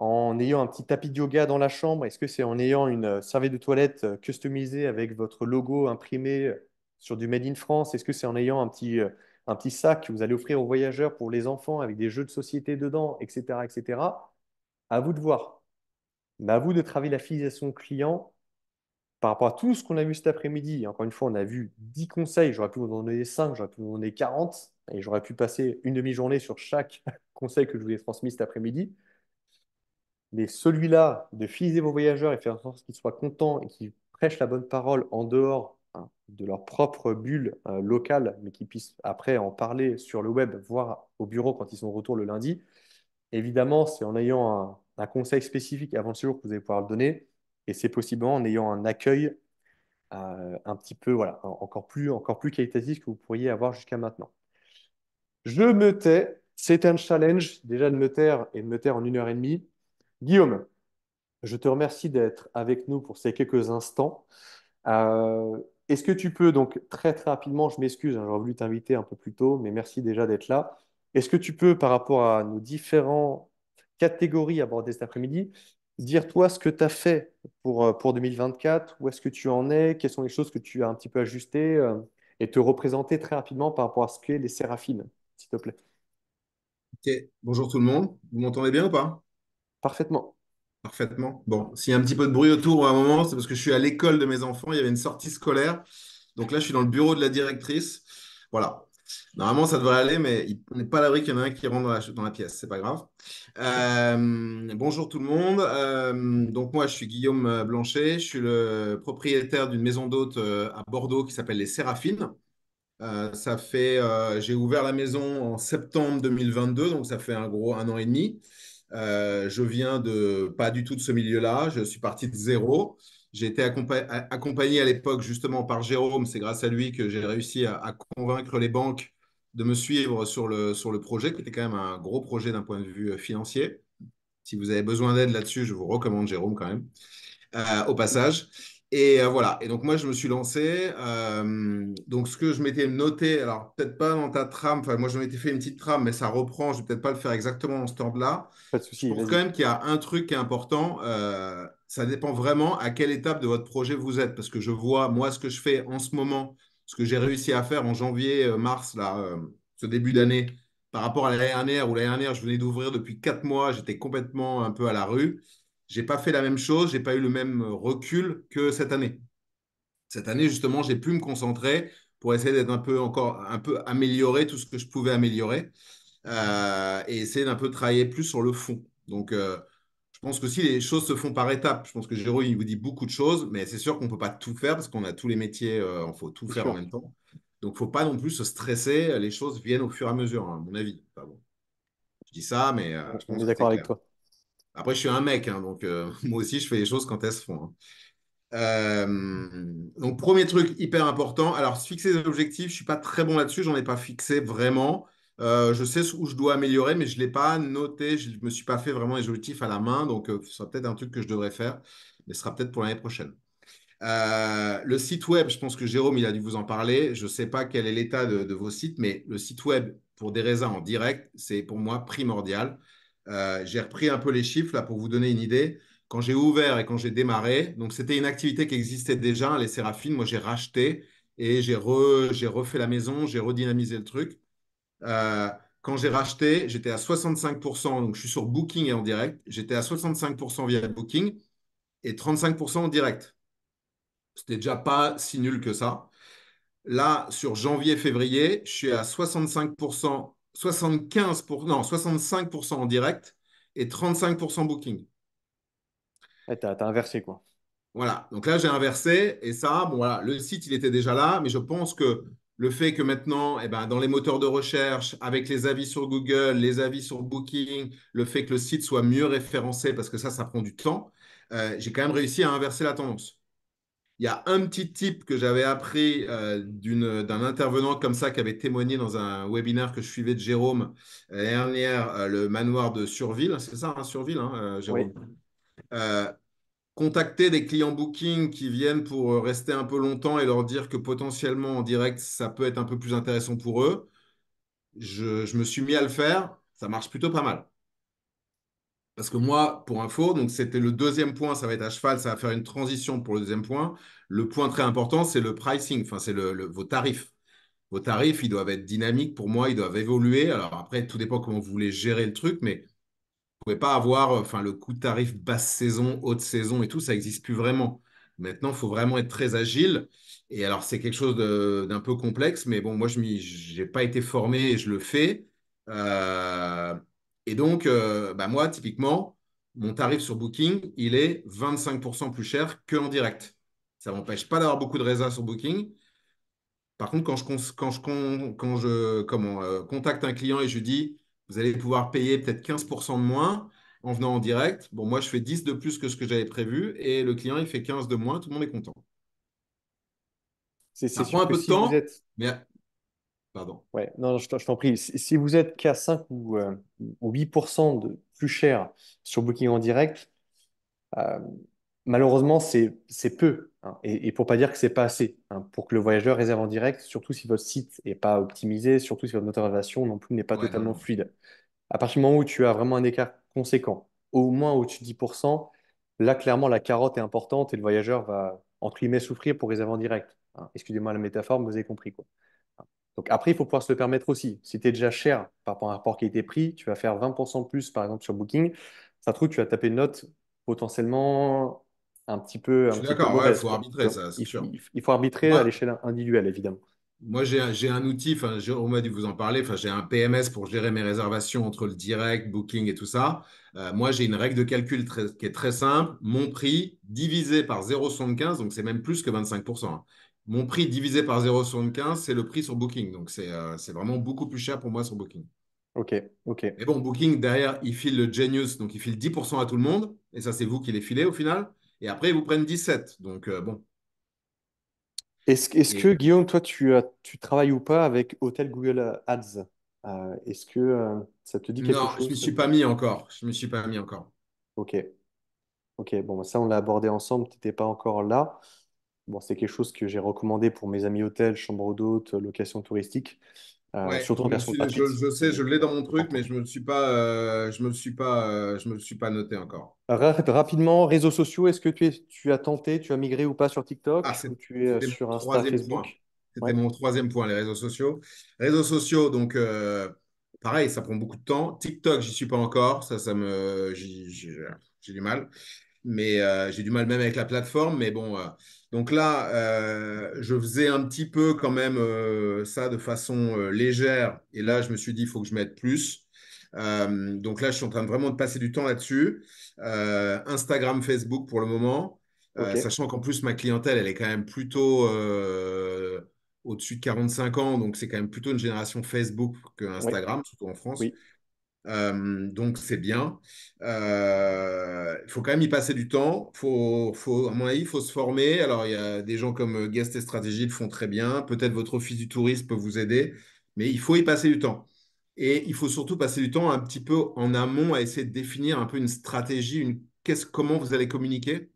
en ayant un petit tapis de yoga dans la chambre Est-ce que c'est en ayant une euh, serviette de toilette euh, customisée avec votre logo imprimé euh, sur du Made in France Est-ce que c'est en ayant un petit, un petit sac que vous allez offrir aux voyageurs pour les enfants avec des jeux de société dedans, etc. etc. À vous de voir. Mais à vous de travailler la fidélisation client par rapport à tout ce qu'on a vu cet après-midi. Encore une fois, on a vu 10 conseils. J'aurais pu vous en donner 5, j'aurais pu vous en donner 40 et j'aurais pu passer une demi-journée sur chaque conseil que je vous ai transmis cet après-midi. Mais celui-là, de fidéliser vos voyageurs et faire en sorte qu'ils soient contents et qu'ils prêchent la bonne parole en dehors hein, de leur propre bulle euh, locale, mais qu'ils puissent après en parler sur le web, voire au bureau quand ils sont de retour le lundi, évidemment, c'est en ayant un, conseil spécifique avant le séjour que vous allez pouvoir le donner. Et c'est possiblement en ayant un accueil euh, un petit peu, voilà, encore plus, encore plus qualitatif que vous pourriez avoir jusqu'à maintenant. Je me tais. C'est un challenge déjà de me taire et de me taire en une heure et demie. Guillaume, je te remercie d'être avec nous pour ces quelques instants. Euh, est-ce que tu peux, donc très très rapidement, je m'excuse, hein, j'aurais voulu t'inviter un peu plus tôt, mais merci déjà d'être là. Est-ce que tu peux, par rapport à nos différentes catégories abordées cet après-midi, dire toi ce que tu as fait pour, euh, pour 2024, où est-ce que tu en es, quelles sont les choses que tu as un petit peu ajustées, euh, et te représenter très rapidement par rapport à ce qu'est les séraphines, s'il te plaît. bonjour tout le monde, vous m'entendez bien ou pas Parfaitement. Parfaitement. Bon, s'il y a un petit peu de bruit autour à un moment, c'est parce que je suis à l'école de mes enfants. Il y avait une sortie scolaire. Donc là, je suis dans le bureau de la directrice. Voilà. Normalement, ça devrait aller, mais on n'est pas à l'abri qu'il y en a un qui rentre dans la, pièce. C'est pas grave. Euh, bonjour tout le monde. Euh, donc moi, je suis Guillaume euh, Blanchet. Je suis le propriétaire d'une maison d'hôtes à Bordeaux qui s'appelle les Séraphines. ça fait, j'ai ouvert la maison en septembre 2022, donc ça fait un gros un an et demi. Euh, je viens de pas du tout de ce milieu-là. Je suis parti de zéro. J'ai été accompagné à l'époque justement par Jérôme. C'est grâce à lui que j'ai réussi à, convaincre les banques de me suivre sur le, sur le projet, qui était quand même un gros projet d'un point de vue euh, financier. Si vous avez besoin d'aide là-dessus, je vous recommande Jérôme quand même, euh, au passage. Et euh, voilà. Et donc, moi, je me suis lancé. Euh, donc, ce que je m'étais noté, alors peut-être pas dans ta trame, enfin, moi, je m'étais fait une petite trame, mais ça reprend. Je vais peut-être pas le faire exactement dans ce temps-là. Pas de souci. Je pense quand même qu'il y a un truc qui est important. Euh, ça dépend vraiment à quelle étape de votre projet vous êtes. Parce que je vois, moi, ce que je fais en ce moment, ce que j'ai réussi à faire en janvier, mars, là, ce début d'année, par rapport à l'année dernière, où l'année dernière, je venais d'ouvrir depuis quatre mois, j'étais complètement un peu à la rue j'ai pas fait la même chose, j'ai pas eu le même recul que cette année. Cette année, justement, j'ai pu me concentrer pour essayer d'être un peu encore un peu améliorer tout ce que je pouvais améliorer euh, et essayer d'un peu travailler plus sur le fond. Donc, euh, je pense que si les choses se font par étapes, je pense que Jérôme il vous dit beaucoup de choses, mais c'est sûr qu'on ne peut pas tout faire parce qu'on a tous les métiers, il euh, faut tout faire en même temps. Donc, il faut pas non plus se stresser. Les choses viennent au fur et à mesure, hein, à mon avis. je dis ça, mais je suis d'accord avec toi. Après, je suis un mec, hein, donc euh, moi aussi, je fais les choses quand elles se font. Hein. Euh, donc, premier truc hyper important. Alors, fixer des objectifs, je ne suis pas très bon là-dessus, j'en ai pas fixé vraiment. Euh, je sais où je dois améliorer, mais je ne l'ai pas noté. Je ne me suis pas fait vraiment les objectifs à la main, donc ce sera peut-être un truc que je devrais faire, mais ce sera peut-être pour l'année prochaine. le site web, je pense que Jérôme, il a dû vous en parler. Je ne sais pas quel est l'état de, de, vos sites, mais le site web pour des raisins en direct, c'est pour moi primordial. Euh, j'ai repris un peu les chiffres là pour vous donner une idée. Quand j'ai ouvert et quand j'ai démarré, donc c'était une activité qui existait déjà, les Séraphines. Moi, j'ai racheté et j'ai refait la maison, j'ai redynamisé le truc. Euh, quand j'ai racheté, j'étais à 65%, donc je suis sur Booking et en direct. J'étais à 65% via Booking et 35% en direct. C'était déjà pas si nul que ça. Là, sur janvier-février, je suis à 65% 75 pour, non, 65% en direct et 35% booking. tu as, inversé quoi. Voilà, donc là j'ai inversé et ça, bon, voilà, le site il était déjà là, mais je pense que le fait que maintenant, eh ben, dans les moteurs de recherche, avec les avis sur Google, les avis sur Booking, le fait que le site soit mieux référencé, parce que ça, ça prend du temps, euh, j'ai quand même réussi à inverser la tendance. Il y a un petit tip que j'avais appris euh, d'un intervenant comme ça qui avait témoigné dans un webinaire que je suivais de Jérôme l'année euh, dernière, euh, le manoir de Surville. C'est ça, hein, Surville, hein, Jérôme Contacter des clients Booking qui viennent pour rester un peu longtemps et leur dire que potentiellement en direct, ça peut être un peu plus intéressant pour eux. je me suis mis à le faire. Ça marche plutôt pas mal. Parce que moi, pour info, donc c'était le deuxième point, ça va être à cheval, ça va faire une transition pour le deuxième point. Le point très important, c'est le pricing, enfin, c'est vos tarifs. Vos tarifs, ils doivent être dynamiques. Pour moi, ils doivent évoluer. Alors après, tout dépend comment vous voulez gérer le truc, mais vous ne pouvez pas avoir enfin, le coût de tarif basse saison, haute saison et tout, ça n'existe plus vraiment. Maintenant, il faut vraiment être très agile. Et alors, c'est quelque chose d'un peu complexe, mais bon, moi, je n'ai pas été formé et je le fais. Euh, et donc, euh, bah, moi, typiquement, mon tarif sur Booking, il est 25% plus cher qu'en direct. Ça ne m'empêche pas d'avoir beaucoup de résa sur Booking. Par contre, quand je, euh, contacte un client et je lui dis, vous allez pouvoir payer peut-être 15% de moins en venant en direct, bon, moi, je fais 10 de plus que ce que j'avais prévu et le client, il fait 15 de moins, tout le monde est content. C'est, ça prend un peu de temps, Pardon. Ouais, non, je t'en prie. Si vous êtes qu'à 5 ou, 8% euh, de plus cher sur Booking en direct, euh, malheureusement, c'est peu. Hein. et, et pour pas dire que c'est pas assez, hein, pour que le voyageur réserve en direct, surtout si votre site n'est pas optimisé, surtout si votre non plus n'est pas totalement fluide. À partir du moment où tu as vraiment un écart conséquent, au moins au-dessus de 10%, là, clairement, la carotte est importante et le voyageur va, entre guillemets, souffrir pour réserver en direct. Hein. Excusez-moi la métaphore, mais vous avez compris, quoi. Donc après, il faut pouvoir se le permettre aussi. Si tu es déjà cher par rapport à un rapport qui a été pris, tu vas faire 20% plus, par exemple, sur Booking. Ça trouve, tu vas taper une note potentiellement un petit peu. D'accord, il faut arbitrer ça, c'est sûr. Il faut arbitrer à l'échelle individuelle, évidemment. Moi, j'ai un, outil, enfin, on m'a dû vous en parler, j'ai un PMS pour gérer mes réservations entre le direct, Booking et tout ça. Euh, moi, j'ai une règle de calcul qui est très simple. Mon prix divisé par 0,75, donc c'est même plus que 25% mon prix divisé par 0,75, c'est le prix sur Booking. Donc, euh, c'est vraiment beaucoup plus cher pour moi sur Booking. Ok, ok. Et bon, Booking, derrière, il file le Genius, donc il file 10% à tout le monde. Et ça, c'est vous qui les filez au final. Et après, ils vous prennent 17. Donc, euh, bon. Est-ce que, Guillaume, toi, tu, tu travailles ou pas avec Hotel Google Ads euh, Est-ce que ça te dit quelque chose Non, je ne me suis pas mis encore. Je me suis pas mis encore. Ok. Ok, bon, ça, on l'a abordé ensemble. Tu n'étais pas encore là. Bon, c'est quelque chose que j'ai recommandé pour mes amis hôtels, chambres d'hôtes, locations touristiques. Euh, surtout en je, je, sais, je l'ai dans mon truc, mais je me suis pas, euh, je me suis pas, euh, je me suis pas noté encore. Rapidement, réseaux sociaux, est-ce que tu, es, tu as tenté, tu as migré ou pas sur TikTok ah, tu es sur C'était mon troisième point, les réseaux sociaux. Réseaux sociaux, donc pareil, ça prend beaucoup de temps. TikTok, j'y suis pas encore, ça, ça me, j'ai du mal, mais j'ai du mal même avec la plateforme, mais bon. Donc là, euh, je faisais un petit peu quand même euh, ça de façon euh, légère. Et là, je me suis dit, il faut que je mette plus. donc là, je suis en train de vraiment de passer du temps là-dessus. Instagram, Facebook pour le moment. sachant qu'en plus, ma clientèle, elle est quand même plutôt au-dessus de 45 ans. Donc c'est quand même plutôt une génération Facebook que Instagram, surtout en France. Euh, donc c'est bien. Il euh, faut quand même y passer du temps. à mon avis, il faut se former. Alors il y a des gens comme euh, Guest et Stratégie le font très bien. Peut-être votre office du tourisme peut vous aider, mais il faut y passer du temps. Et il faut surtout passer du temps un petit peu en amont à essayer de définir un peu une stratégie, une comment vous allez communiquer.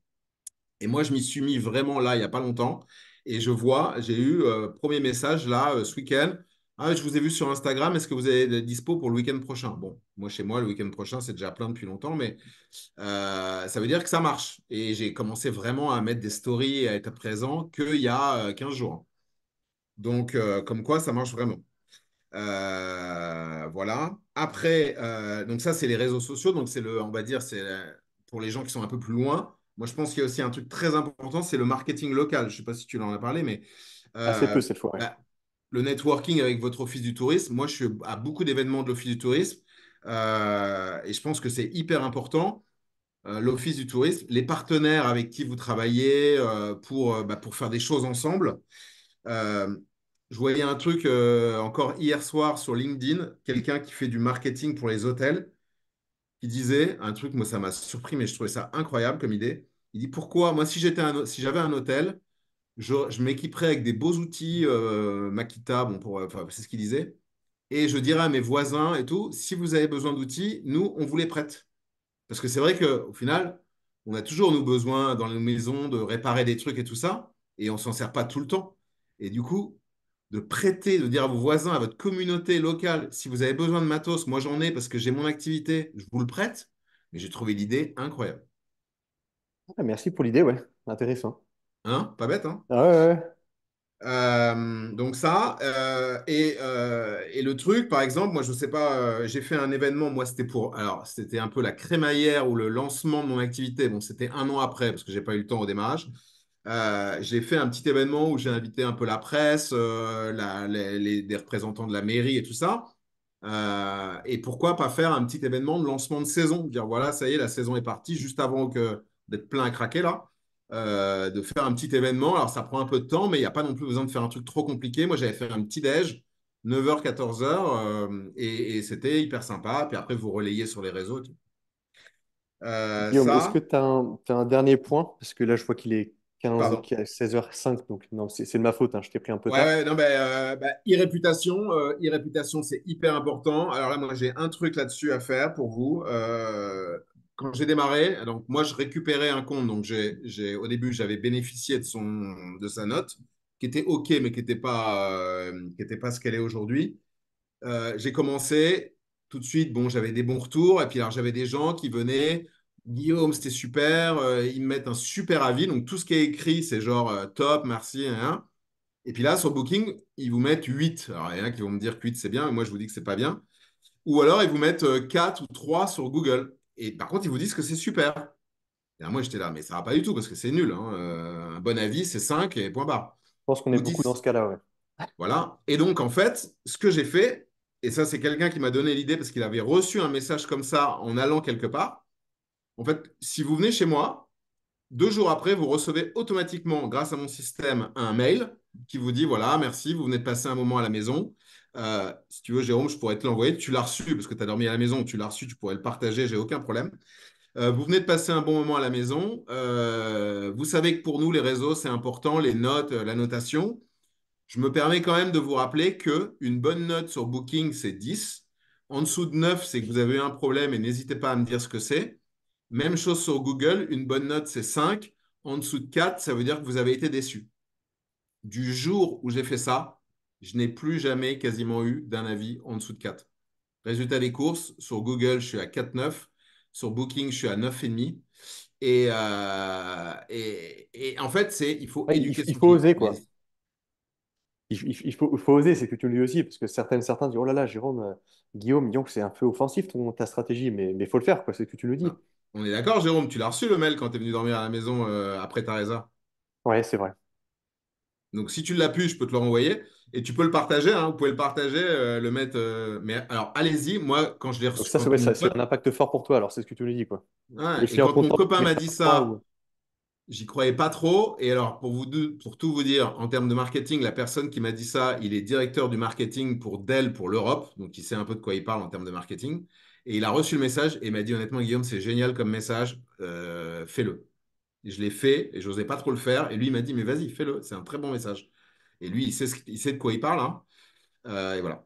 Et moi, je m'y suis mis vraiment là il n'y a pas longtemps. Et je vois, j'ai eu premier message là ce week-end ah, je vous ai vu sur Instagram, est-ce que vous avez des dispo pour le week-end prochain Bon, moi chez moi, le week-end prochain, c'est déjà plein depuis longtemps, mais euh, ça veut dire que ça marche. Et j'ai commencé vraiment à mettre des stories et à être présent qu'il y a 15 euh, jours. Donc, euh, comme quoi, ça marche vraiment. voilà. Après, donc ça, c'est les réseaux sociaux. Donc, c'est le, on va dire, c'est pour les gens qui sont un peu plus loin. Moi, je pense qu'il y a aussi un truc très important, c'est le marketing local. Je ne sais pas si tu en as parlé, mais. Assez peu cette fois. Bah, le networking avec votre office du tourisme. Moi, je suis à beaucoup d'événements de l'office du tourisme euh, et je pense que c'est hyper important. Euh, l'office du tourisme, les partenaires avec qui vous travaillez euh, pour, bah, pour faire des choses ensemble. je voyais un truc encore hier soir sur LinkedIn, quelqu'un qui fait du marketing pour les hôtels, qui disait un truc, moi ça m'a surpris, mais je trouvais ça incroyable comme idée. Il dit pourquoi, moi si j'étais si j'avais un hôtel, je, je m'équiperai avec des beaux outils euh, Makita, bon, euh, c'est ce qu'il disait, et je dirai à mes voisins et tout, si vous avez besoin d'outils, nous, on vous les prête. Parce que c'est vrai qu'au final, on a toujours, nous, besoin dans les maisons de réparer des trucs et tout ça, et on ne s'en sert pas tout le temps. Et du coup, de prêter, de dire à vos voisins, à votre communauté locale, si vous avez besoin de matos, moi j'en ai parce que j'ai mon activité, je vous le prête. Mais j'ai trouvé l'idée incroyable. Ah, merci pour l'idée, ouais, intéressant. Hein Pas bête, hein ah euh, donc ça, euh, euh, et, le truc, par exemple, moi je sais pas, j'ai fait un événement, moi c'était pour, alors c'était un peu la crémaillère ou le lancement de mon activité, bon c'était un an après parce que j'ai pas eu le temps au démarrage, j'ai fait un petit événement où j'ai invité un peu la presse, les, des représentants de la mairie et tout ça, et pourquoi pas faire un petit événement de lancement de saison, dire voilà ça y est la saison est partie juste avant que d'être plein à craquer là. Euh, de faire un petit événement. Alors, ça prend un peu de temps, mais il n'y a pas non plus besoin de faire un truc trop compliqué. Moi, j'avais fait un petit déj, 9h, euh, 14h, et, c'était hyper sympa. Puis après, vous relayez sur les réseaux. Euh, est-ce que tu as, un dernier point Parce que là, je vois qu'il est 15, 16h05, donc non, c'est de ma faute, hein, je t'ai pris un peu ouais, tard. Ouais, non, bah, irréputation, irréputation, c'est hyper important. Alors là, moi, j'ai un truc là-dessus à faire pour vous quand j'ai démarré, donc moi je récupérais un compte, donc j'ai, au début j'avais bénéficié de, son, de sa note, qui était OK, mais qui n'était pas, euh, pas ce qu'elle est aujourd'hui. Euh, j'ai commencé tout de suite, bon, j'avais des bons retours, et puis j'avais des gens qui venaient, Guillaume, c'était super, euh, ils me mettent un super avis, donc tout ce qui est écrit, c'est genre top, merci, hein, hein. Et puis là, sur Booking, ils vous mettent 8. Alors, il y en a qui vont me dire que 8, c'est bien, mais moi, je vous dis que c'est pas bien. Ou alors, ils vous mettent 4 ou 3 sur Google. Et par contre, ils vous disent que c'est super. Et moi, j'étais là, mais ça va pas du tout parce que c'est nul. Hein. Euh, un bon avis, c'est 5 et point barre. Je pense qu'on est beaucoup dans ce cas-là, Voilà. Et donc, en fait, ce que j'ai fait, et ça, c'est quelqu'un qui m'a donné l'idée parce qu'il avait reçu un message comme ça en allant quelque part. En fait, si vous venez chez moi, deux jours après, vous recevez automatiquement, grâce à mon système, un mail qui vous dit voilà, merci, vous venez de passer un moment à la maison. Euh, si tu veux, Jérôme, je pourrais te l'envoyer. Tu l'as reçu parce que tu as dormi à la maison. Tu l'as reçu, tu pourrais le partager, j'ai aucun problème. Euh, vous venez de passer un bon moment à la maison. Euh, vous savez que pour nous, les réseaux, c'est important, les notes, la notation. Je me permets quand même de vous rappeler qu'une bonne note sur Booking, c'est 10. En dessous de 9, c'est que vous avez eu un problème et n'hésitez pas à me dire ce que c'est. Même chose sur Google, une bonne note, c'est 5. En dessous de 4, ça veut dire que vous avez été déçu. Du jour où j'ai fait ça, je n'ai plus jamais quasiment eu d'un avis en dessous de 4. Résultat des courses, sur Google, je suis à 4,9. Sur Booking, je suis à 9,5. Euh, et, et, en fait, c'est il faut éduquer il, faut oser, quoi. Il, faut, oser, c'est que tu le dis aussi, parce que certaines, certains disent Oh là là, Jérôme, euh, Guillaume, que c'est un peu offensif ton, ta stratégie, mais il faut le faire, quoi, c'est que tu le dis. Ah, on est d'accord, Jérôme, tu l'as reçu le mail quand tu es venu dormir à la maison euh, après Theresa. Ouais, c'est vrai. Donc si tu l'as pu, je peux te le renvoyer. Et tu peux le partager, hein, vous pouvez le partager, euh, le mettre. Euh, mais alors, allez-y. Moi, quand je l'ai reçu. ça, c'est un impact fort pour toi. Alors, c'est ce que tu lui dis, quoi. quand mon copain m'a dit ça, j'y croyais pas trop. Et alors, pour vous pour tout vous dire, en termes de marketing, la personne qui m'a dit ça, il est directeur du marketing pour Dell pour l'Europe, donc il sait un peu de quoi il parle en termes de marketing. Et il a reçu le message et m'a dit honnêtement, Guillaume, c'est génial comme message, euh, fais-le. Je l'ai fait et je n'osais pas trop le faire. Et lui, il m'a dit, mais vas-y, fais-le, c'est un très bon message. Et lui, il sait, il sait de quoi il parle. Hein. Euh, et voilà.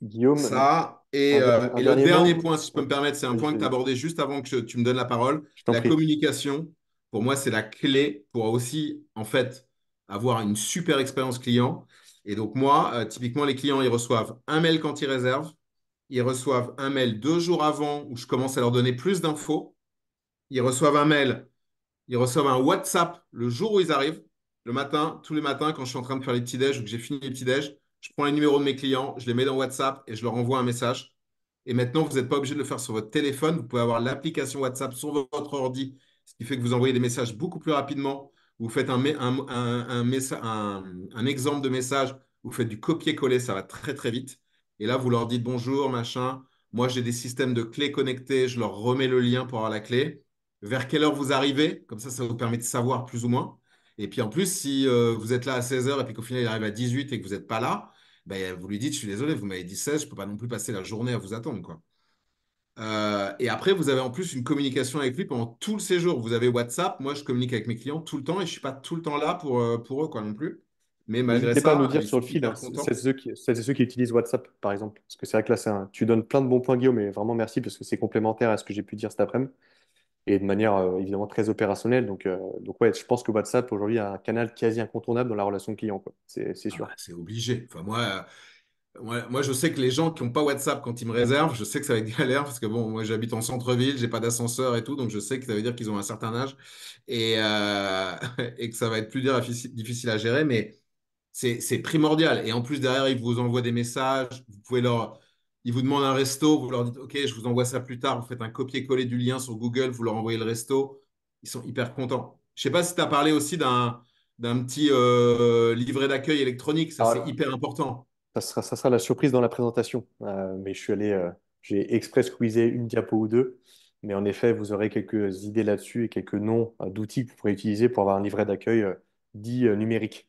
Guillaume. Ça. Et, euh, le dernier, point, si je peux me permettre, c'est un point que tu abordais juste avant que tu me donnes la parole. La communication, pour moi, c'est la clé pour aussi, en fait, avoir une super expérience client. Et donc, moi, euh, typiquement, les clients, ils reçoivent un mail quand ils réservent. Ils reçoivent un mail deux jours avant où je commence à leur donner plus d'infos. Ils reçoivent un mail. Ils reçoivent un WhatsApp le jour où ils arrivent. Le matin, tous les matins, quand je suis en train de faire les petits-déj ou que j'ai fini les petits-déj, je prends les numéros de mes clients, je les mets dans WhatsApp et je leur envoie un message. Et maintenant, vous n'êtes pas obligé de le faire sur votre téléphone. Vous pouvez avoir l'application WhatsApp sur votre ordi, ce qui fait que vous envoyez des messages beaucoup plus rapidement. Vous faites un, un exemple de message, vous faites du copier-coller, ça va très très vite. Et là, vous leur dites bonjour, machin. Moi, j'ai des systèmes de clés connectées, je leur remets le lien pour avoir la clé. Vers quelle heure vous arrivez Comme ça, ça vous permet de savoir plus ou moins. Et puis en plus, si euh, vous êtes là à 16h et puis qu'au final il arrive à 18 et que vous n'êtes pas là, ben, vous lui dites, je suis désolé, vous m'avez dit 16, je ne peux pas non plus passer la journée à vous attendre. Quoi. Euh, et après, vous avez en plus une communication avec lui pendant tout le séjour. Vous avez WhatsApp, moi je communique avec mes clients tout le temps et je ne suis pas tout le temps là pour, euh, pour eux quoi, non plus. Mais malgré N'hésitez pas à nous dire sur le fil, hein, c'est ceux, qui utilisent WhatsApp par exemple. Parce que c'est vrai que là, un, tu donnes plein de bons points, Guillaume, mais vraiment merci parce que c'est complémentaire à ce que j'ai pu dire cet après-midi et de manière euh, évidemment très opérationnelle. Donc, euh, donc ouais, je pense que WhatsApp aujourd'hui a un canal quasi incontournable dans la relation client. C'est sûr. Ah c'est obligé. Enfin, moi, euh, moi, moi, je sais que les gens qui n'ont pas WhatsApp quand ils me réservent, je sais que ça va être galère parce que bon, moi j'habite en centre-ville, j'ai pas d'ascenseur et tout, donc je sais que ça veut dire qu'ils ont un certain âge et, et que ça va être plus difficile à gérer, mais c'est primordial. Et en plus, derrière, ils vous envoient des messages, vous pouvez leur ils vous demandent un resto, vous leur dites OK, je vous envoie ça plus tard, vous faites un copier-coller du lien sur Google, vous leur envoyez le resto, ils sont hyper contents. Je sais pas si tu as parlé aussi d'un petit euh, livret d'accueil électronique, ça ah, c'est hyper important. Ça sera, ça sera, la surprise dans la présentation, euh, mais je suis allé, euh, j'ai express squeezé une diapo ou deux. Mais en effet, vous aurez quelques idées là-dessus et quelques noms d'outils que vous pourrez utiliser pour avoir un livret d'accueil dit numérique.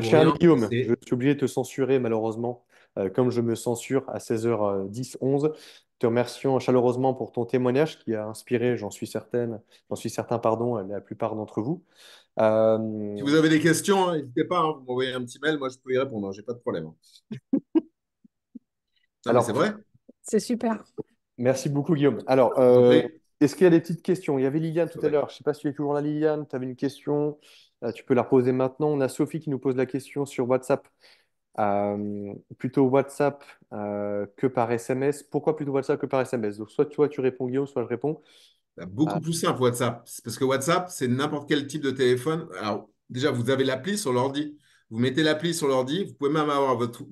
cher Guillaume, je suis obligé de te censurer malheureusement euh, comme je me censure à 16h10, 11. Te remercions chaleureusement pour ton témoignage qui a inspiré, j'en suis certaine, j'en suis certain, pardon, euh, la plupart d'entre vous. Euh, si vous avez des questions, hein, n'hésitez pas, hein, vous m'envoyez un petit mail, moi je peux y répondre, je hein, j'ai pas de problème. Alors c'est vrai. C'est super. Merci beaucoup Guillaume. Alors, est-ce qu'il y a des petites questions Il y avait Liliane tout à l'heure, je sais pas si tu es toujours là Liliane, tu avais une question, ah, tu peux la poser maintenant. On a Sophie qui nous pose la question sur WhatsApp. Euh, plutôt WhatsApp euh, que par SMS. Pourquoi plutôt WhatsApp que par SMS Donc, soit toi, tu réponds Guillaume, soit je réponds. Bah, beaucoup euh, plus simple WhatsApp. Parce que WhatsApp, c'est n'importe quel type de téléphone. Alors, déjà, vous avez l'appli sur l'ordi. Vous mettez l'appli sur l'ordi. Vous pouvez même avoir votre,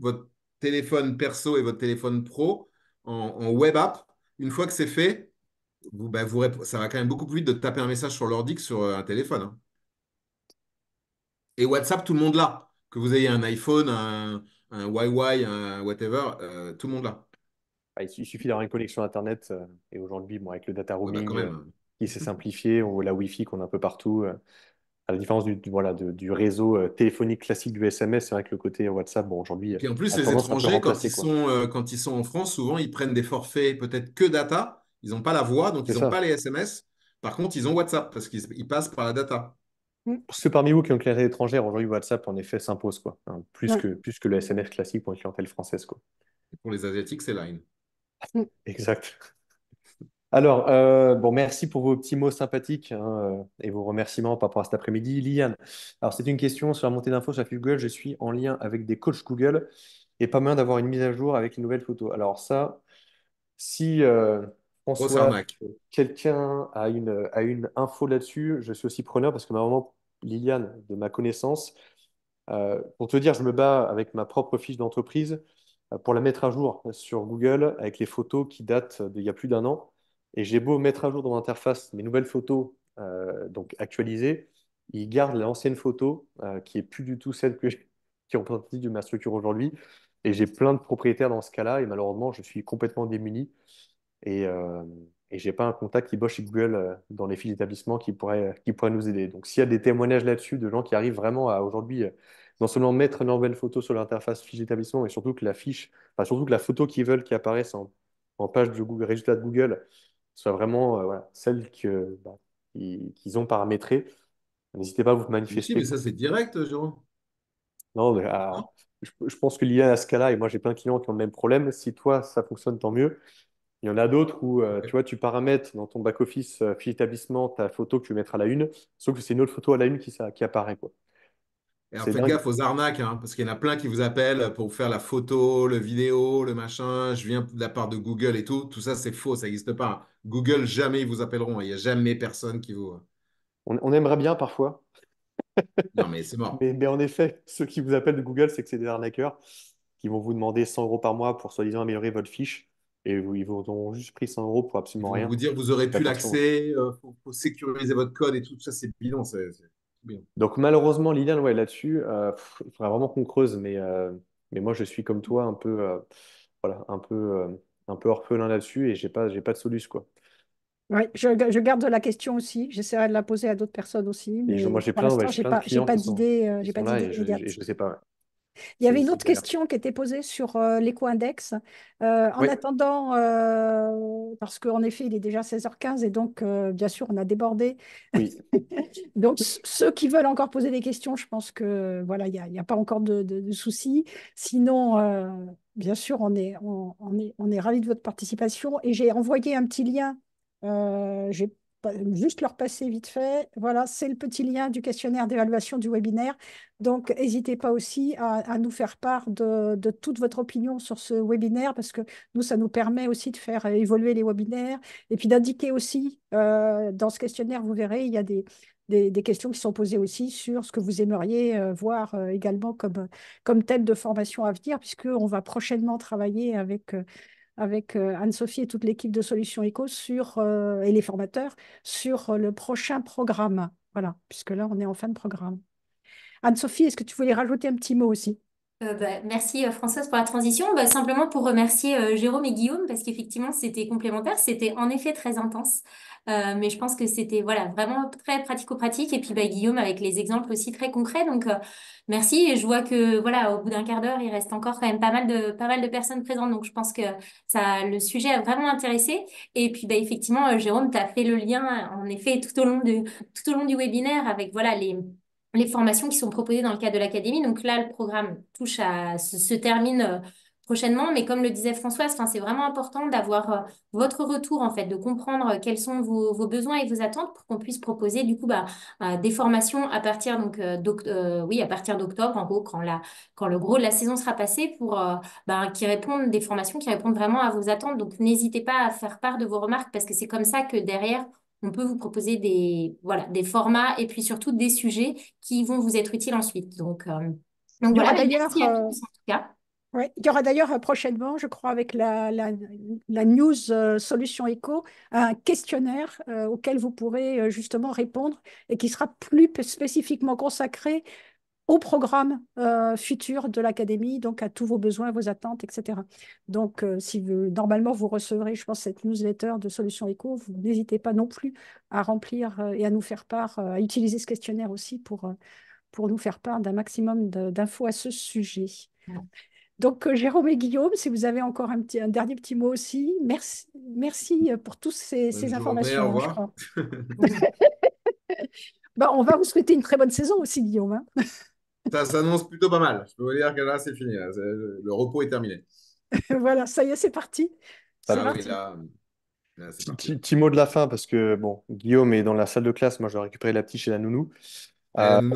téléphone perso et votre téléphone pro en, web app. Une fois que c'est fait, bah, ça va quand même beaucoup plus vite de taper un message sur l'ordi que sur un téléphone. Hein. Et WhatsApp, tout le monde l'a que vous ayez un iPhone, un, YY, un whatever, euh, tout le monde l'a. Ah, il suffit d'avoir une connexion Internet. Euh, et aujourd'hui, bon, avec le data ah bah, roaming il euh, qui s'est simplifié, ou la Wi-Fi qu'on a un peu partout, à la différence du, voilà, du réseau téléphonique classique du SMS, c'est vrai que le côté WhatsApp, aujourd'hui, Et en plus, les étrangers, quand ils sont, quand ils sont en France, souvent, ils prennent des forfaits peut-être que data. Ils n'ont pas la voix, donc ils n'ont pas les SMS. Par contre, ils ont WhatsApp parce qu'ils passent par la data. Mmh. Ceux parmi vous qui ont une clientèle étrangère, aujourd'hui, WhatsApp, en effet, s'impose, quoi. Hein, plus, que, plus que le SMS classique pour une clientèle française, quoi. pour les Asiatiques, c'est Line. Mmh. exact. Alors, euh, bon, merci pour vos petits mots sympathiques hein, euh, et vos remerciements par rapport à cet après-midi. Liane, alors c'est une question sur la montée d'infos sur Google. Je suis en lien avec des coachs Google et pas mal d'avoir une mise à jour avec une nouvelle photo. Alors ça, si, euh, François, quelqu'un a une, a une info là-dessus, je suis aussi preneur parce que ma maman, Liliane, de ma connaissance, euh, pour te dire, je me bats avec ma propre fiche d'entreprise euh, pour la mettre à jour sur Google avec les photos qui datent d'il y a plus d'un an. Et j'ai beau mettre à jour dans l'interface mes nouvelles photos, euh, donc actualisées, il garde l'ancienne photo qui est plus du tout celle qui qui représentative de ma structure aujourd'hui. Et j'ai plein de propriétaires dans ce cas-là, et malheureusement, je suis complètement démuni et, euh, je n'ai pas un contact qui bosse chez Google euh, dans les fiches d'établissement qui pourrait, qui pourrait nous aider. Donc s'il y a des témoignages là-dessus de gens qui arrivent vraiment à aujourd'hui euh, non seulement mettre une nouvelle photo sur l'interface fiche d'établissement, mais surtout que la fiche, surtout que la photo qu'ils veulent qui apparaisse en, page du Google, résultat de Google soit vraiment euh, celle que, bah, qu'ils ont paramétrée. N'hésitez pas à vous manifester. mais ça c'est direct, Jérôme. Non, je, je, pense que lié à ce cas-là, et moi j'ai plein de clients qui ont le même problème, si toi ça fonctionne, tant mieux. Il y en a d'autres où euh, tu vois, tu paramètres dans ton back-office euh, établissement ta photo que tu veux mettre à la une, sauf que c'est une autre photo à la une qui, qui apparaît. Quoi. Et faites gaffe aux arnaques, hein, parce qu'il y en a plein qui vous appellent pour faire la photo, le vidéo, le machin. Je viens de la part de Google et tout. Tout ça, c'est faux, ça n'existe pas. Google, jamais ils vous appelleront. Hein. Il n'y a jamais personne qui vous. Euh. On, aimerait bien parfois. non, mais c'est mort. Mais, mais, en effet, ceux qui vous appellent de Google, c'est que c'est des arnaqueurs qui vont vous demander 100 euros par mois pour soi-disant améliorer votre fiche et ils vous ont juste pris 100 euros pour absolument rien. Vous dire, vous aurez plus l'accès, il euh, faut, sécuriser votre code et tout, ça c'est bidon, Donc malheureusement, Lilian, ouais, là-dessus, euh, il faudrait vraiment qu'on creuse, mais, euh, mais moi je suis comme toi, un peu, voilà, un peu, un peu orphelin là-dessus et j'ai pas, j'ai pas de solution quoi. je, je, garde la question aussi. J'essaierai de la poser à d'autres personnes aussi. Mais je, moi, j'ai plein, pas, d'idée je ne sais pas. Il y avait une autre question qui était posée sur euh, l'éco-index. Euh, en attendant, euh, parce qu'en effet, il est déjà 16h15 et donc, bien sûr, on a débordé. donc, ceux qui veulent encore poser des questions, je pense que voilà, il n'y a, pas encore de, soucis. Sinon, bien sûr, on est, on, est, on est ravis de votre participation et j'ai envoyé un petit lien juste leur passer vite fait. Voilà, c'est le petit lien du questionnaire d'évaluation du webinaire. Donc, n'hésitez pas aussi à, nous faire part de, toute votre opinion sur ce webinaire, parce que nous, ça nous permet aussi de faire euh, évoluer les webinaires, et puis d'indiquer aussi, euh, dans ce questionnaire, vous verrez, il y a des, des, questions qui sont posées aussi sur ce que vous aimeriez euh, voir également comme, comme thème de formation à venir, puisqu'on va prochainement travailler avec avec euh, Anne-Sophie et toute l'équipe de Solutions Eco sur, euh, et les formateurs sur euh, le prochain programme. Voilà, puisque là, on est en fin de programme. Anne-Sophie, est-ce que tu voulais rajouter un petit mot aussi euh, bah, merci euh, Françoise pour la transition. Bah, simplement pour remercier euh, Jérôme et Guillaume parce qu'effectivement c'était complémentaire, c'était en effet très intense, mais je pense que c'était voilà vraiment très pratico-pratique et puis bah, Guillaume avec les exemples aussi très concrets. Donc merci et je vois que voilà au bout d'un quart d'heure il reste encore quand même pas mal de pas mal de personnes présentes donc je pense que ça le sujet a vraiment intéressé et puis effectivement Jérôme tu as fait le lien en effet tout au long tout au long du webinaire avec voilà les les formations qui sont proposées dans le cadre de l'académie. Donc là, le programme touche à se, termine euh, prochainement, mais comme le disait Françoise, c'est vraiment important d'avoir euh, votre retour en fait, de comprendre euh, quels sont vos, vos besoins et vos attentes pour qu'on puisse proposer du coup bah, des formations à partir donc oui à partir d'octobre en gros quand la quand le gros de la saison sera passé pour bah, qui répondent des formations qui répondent vraiment à vos attentes. Donc n'hésitez pas à faire part de vos remarques parce que c'est comme ça que derrière on peut vous proposer des, voilà, des formats et puis surtout des sujets qui vont vous être utiles ensuite. Donc, en Il y aura d'ailleurs euh, prochainement, je crois, avec la, news euh, Solution Éco, un questionnaire euh, auquel vous pourrez justement répondre et qui sera plus spécifiquement consacré au programme euh, futur de l'académie, donc à tous vos besoins, vos attentes, etc. Donc, euh, si vous, normalement vous recevrez, je pense, cette newsletter de Solutions Éco, vous n'hésitez pas non plus à remplir euh, et à nous faire part, à utiliser ce questionnaire aussi pour, pour nous faire part d'un maximum d'infos à ce sujet. Donc, Jérôme et Guillaume, si vous avez encore un, dernier petit mot aussi, merci, merci pour toutes ces, bah, informations. au hein, revoir. bah, on va vous souhaiter une très bonne saison aussi, Guillaume. Hein ça s'annonce plutôt pas mal. Je peux vous dire que là, c'est fini. Le repos est terminé. voilà, ça y est, c'est parti. Petit mot de la fin, parce que bon, Guillaume est dans la salle de classe. Moi, je vais récupérer la petite chez la nounou. Euh, hein.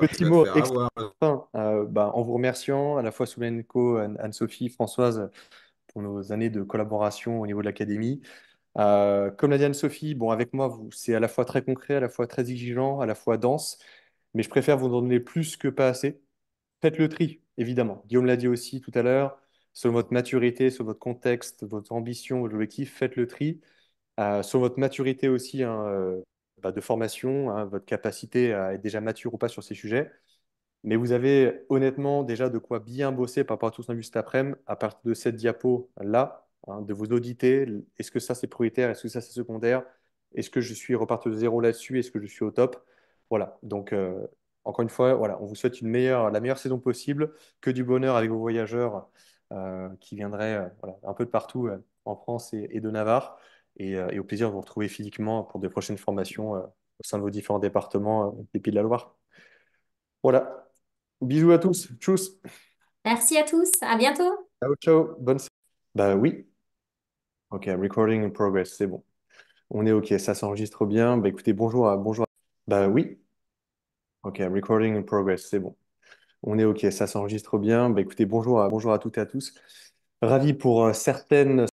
Petit mot euh, bah, en vous remerciant à la fois Soulenko, Anne-Sophie, Françoise pour nos années de collaboration au niveau de l'académie. Euh, comme l'a dit Anne-Sophie, bon, avec moi, c'est à la fois très concret, à la fois très exigeant, à la fois dense mais je préfère vous en donner plus que pas assez. Faites le tri, évidemment. Guillaume l'a dit aussi tout à l'heure, sur votre maturité, sur votre contexte, votre ambition, votre objectif, faites le tri. Euh, sur votre maturité aussi hein, euh, bah, de formation, hein, votre capacité à être déjà mature ou pas sur ces sujets. Mais vous avez honnêtement déjà de quoi bien bosser par rapport à tout a vu cet après-midi, à partir de cette diapo-là, hein, de vous auditer. Est-ce que ça c'est prioritaire Est-ce que ça c'est secondaire Est-ce que je suis reparti de zéro là-dessus Est-ce que je suis au top voilà, donc euh, encore une fois, voilà, on vous souhaite une meilleure, la meilleure saison possible, que du bonheur avec vos voyageurs euh, qui viendraient euh, un peu de partout en France et, de Navarre, et, au plaisir de vous retrouver physiquement pour des prochaines formations au sein de vos différents départements des Pays de la Loire. Voilà, bisous à tous, tchuss Merci à tous, à bientôt Ciao, ciao, bonne Bah oui, ok, recording in progress, c'est bon. On est OK, ça s'enregistre bien. Ben écoutez, bonjour à, bonjour bah oui. Ok, recording in progress, c'est bon. On est ok, ça s'enregistre bien. Bah écoutez, bonjour à, bonjour à toutes et à tous. Ravi pour euh, certaines.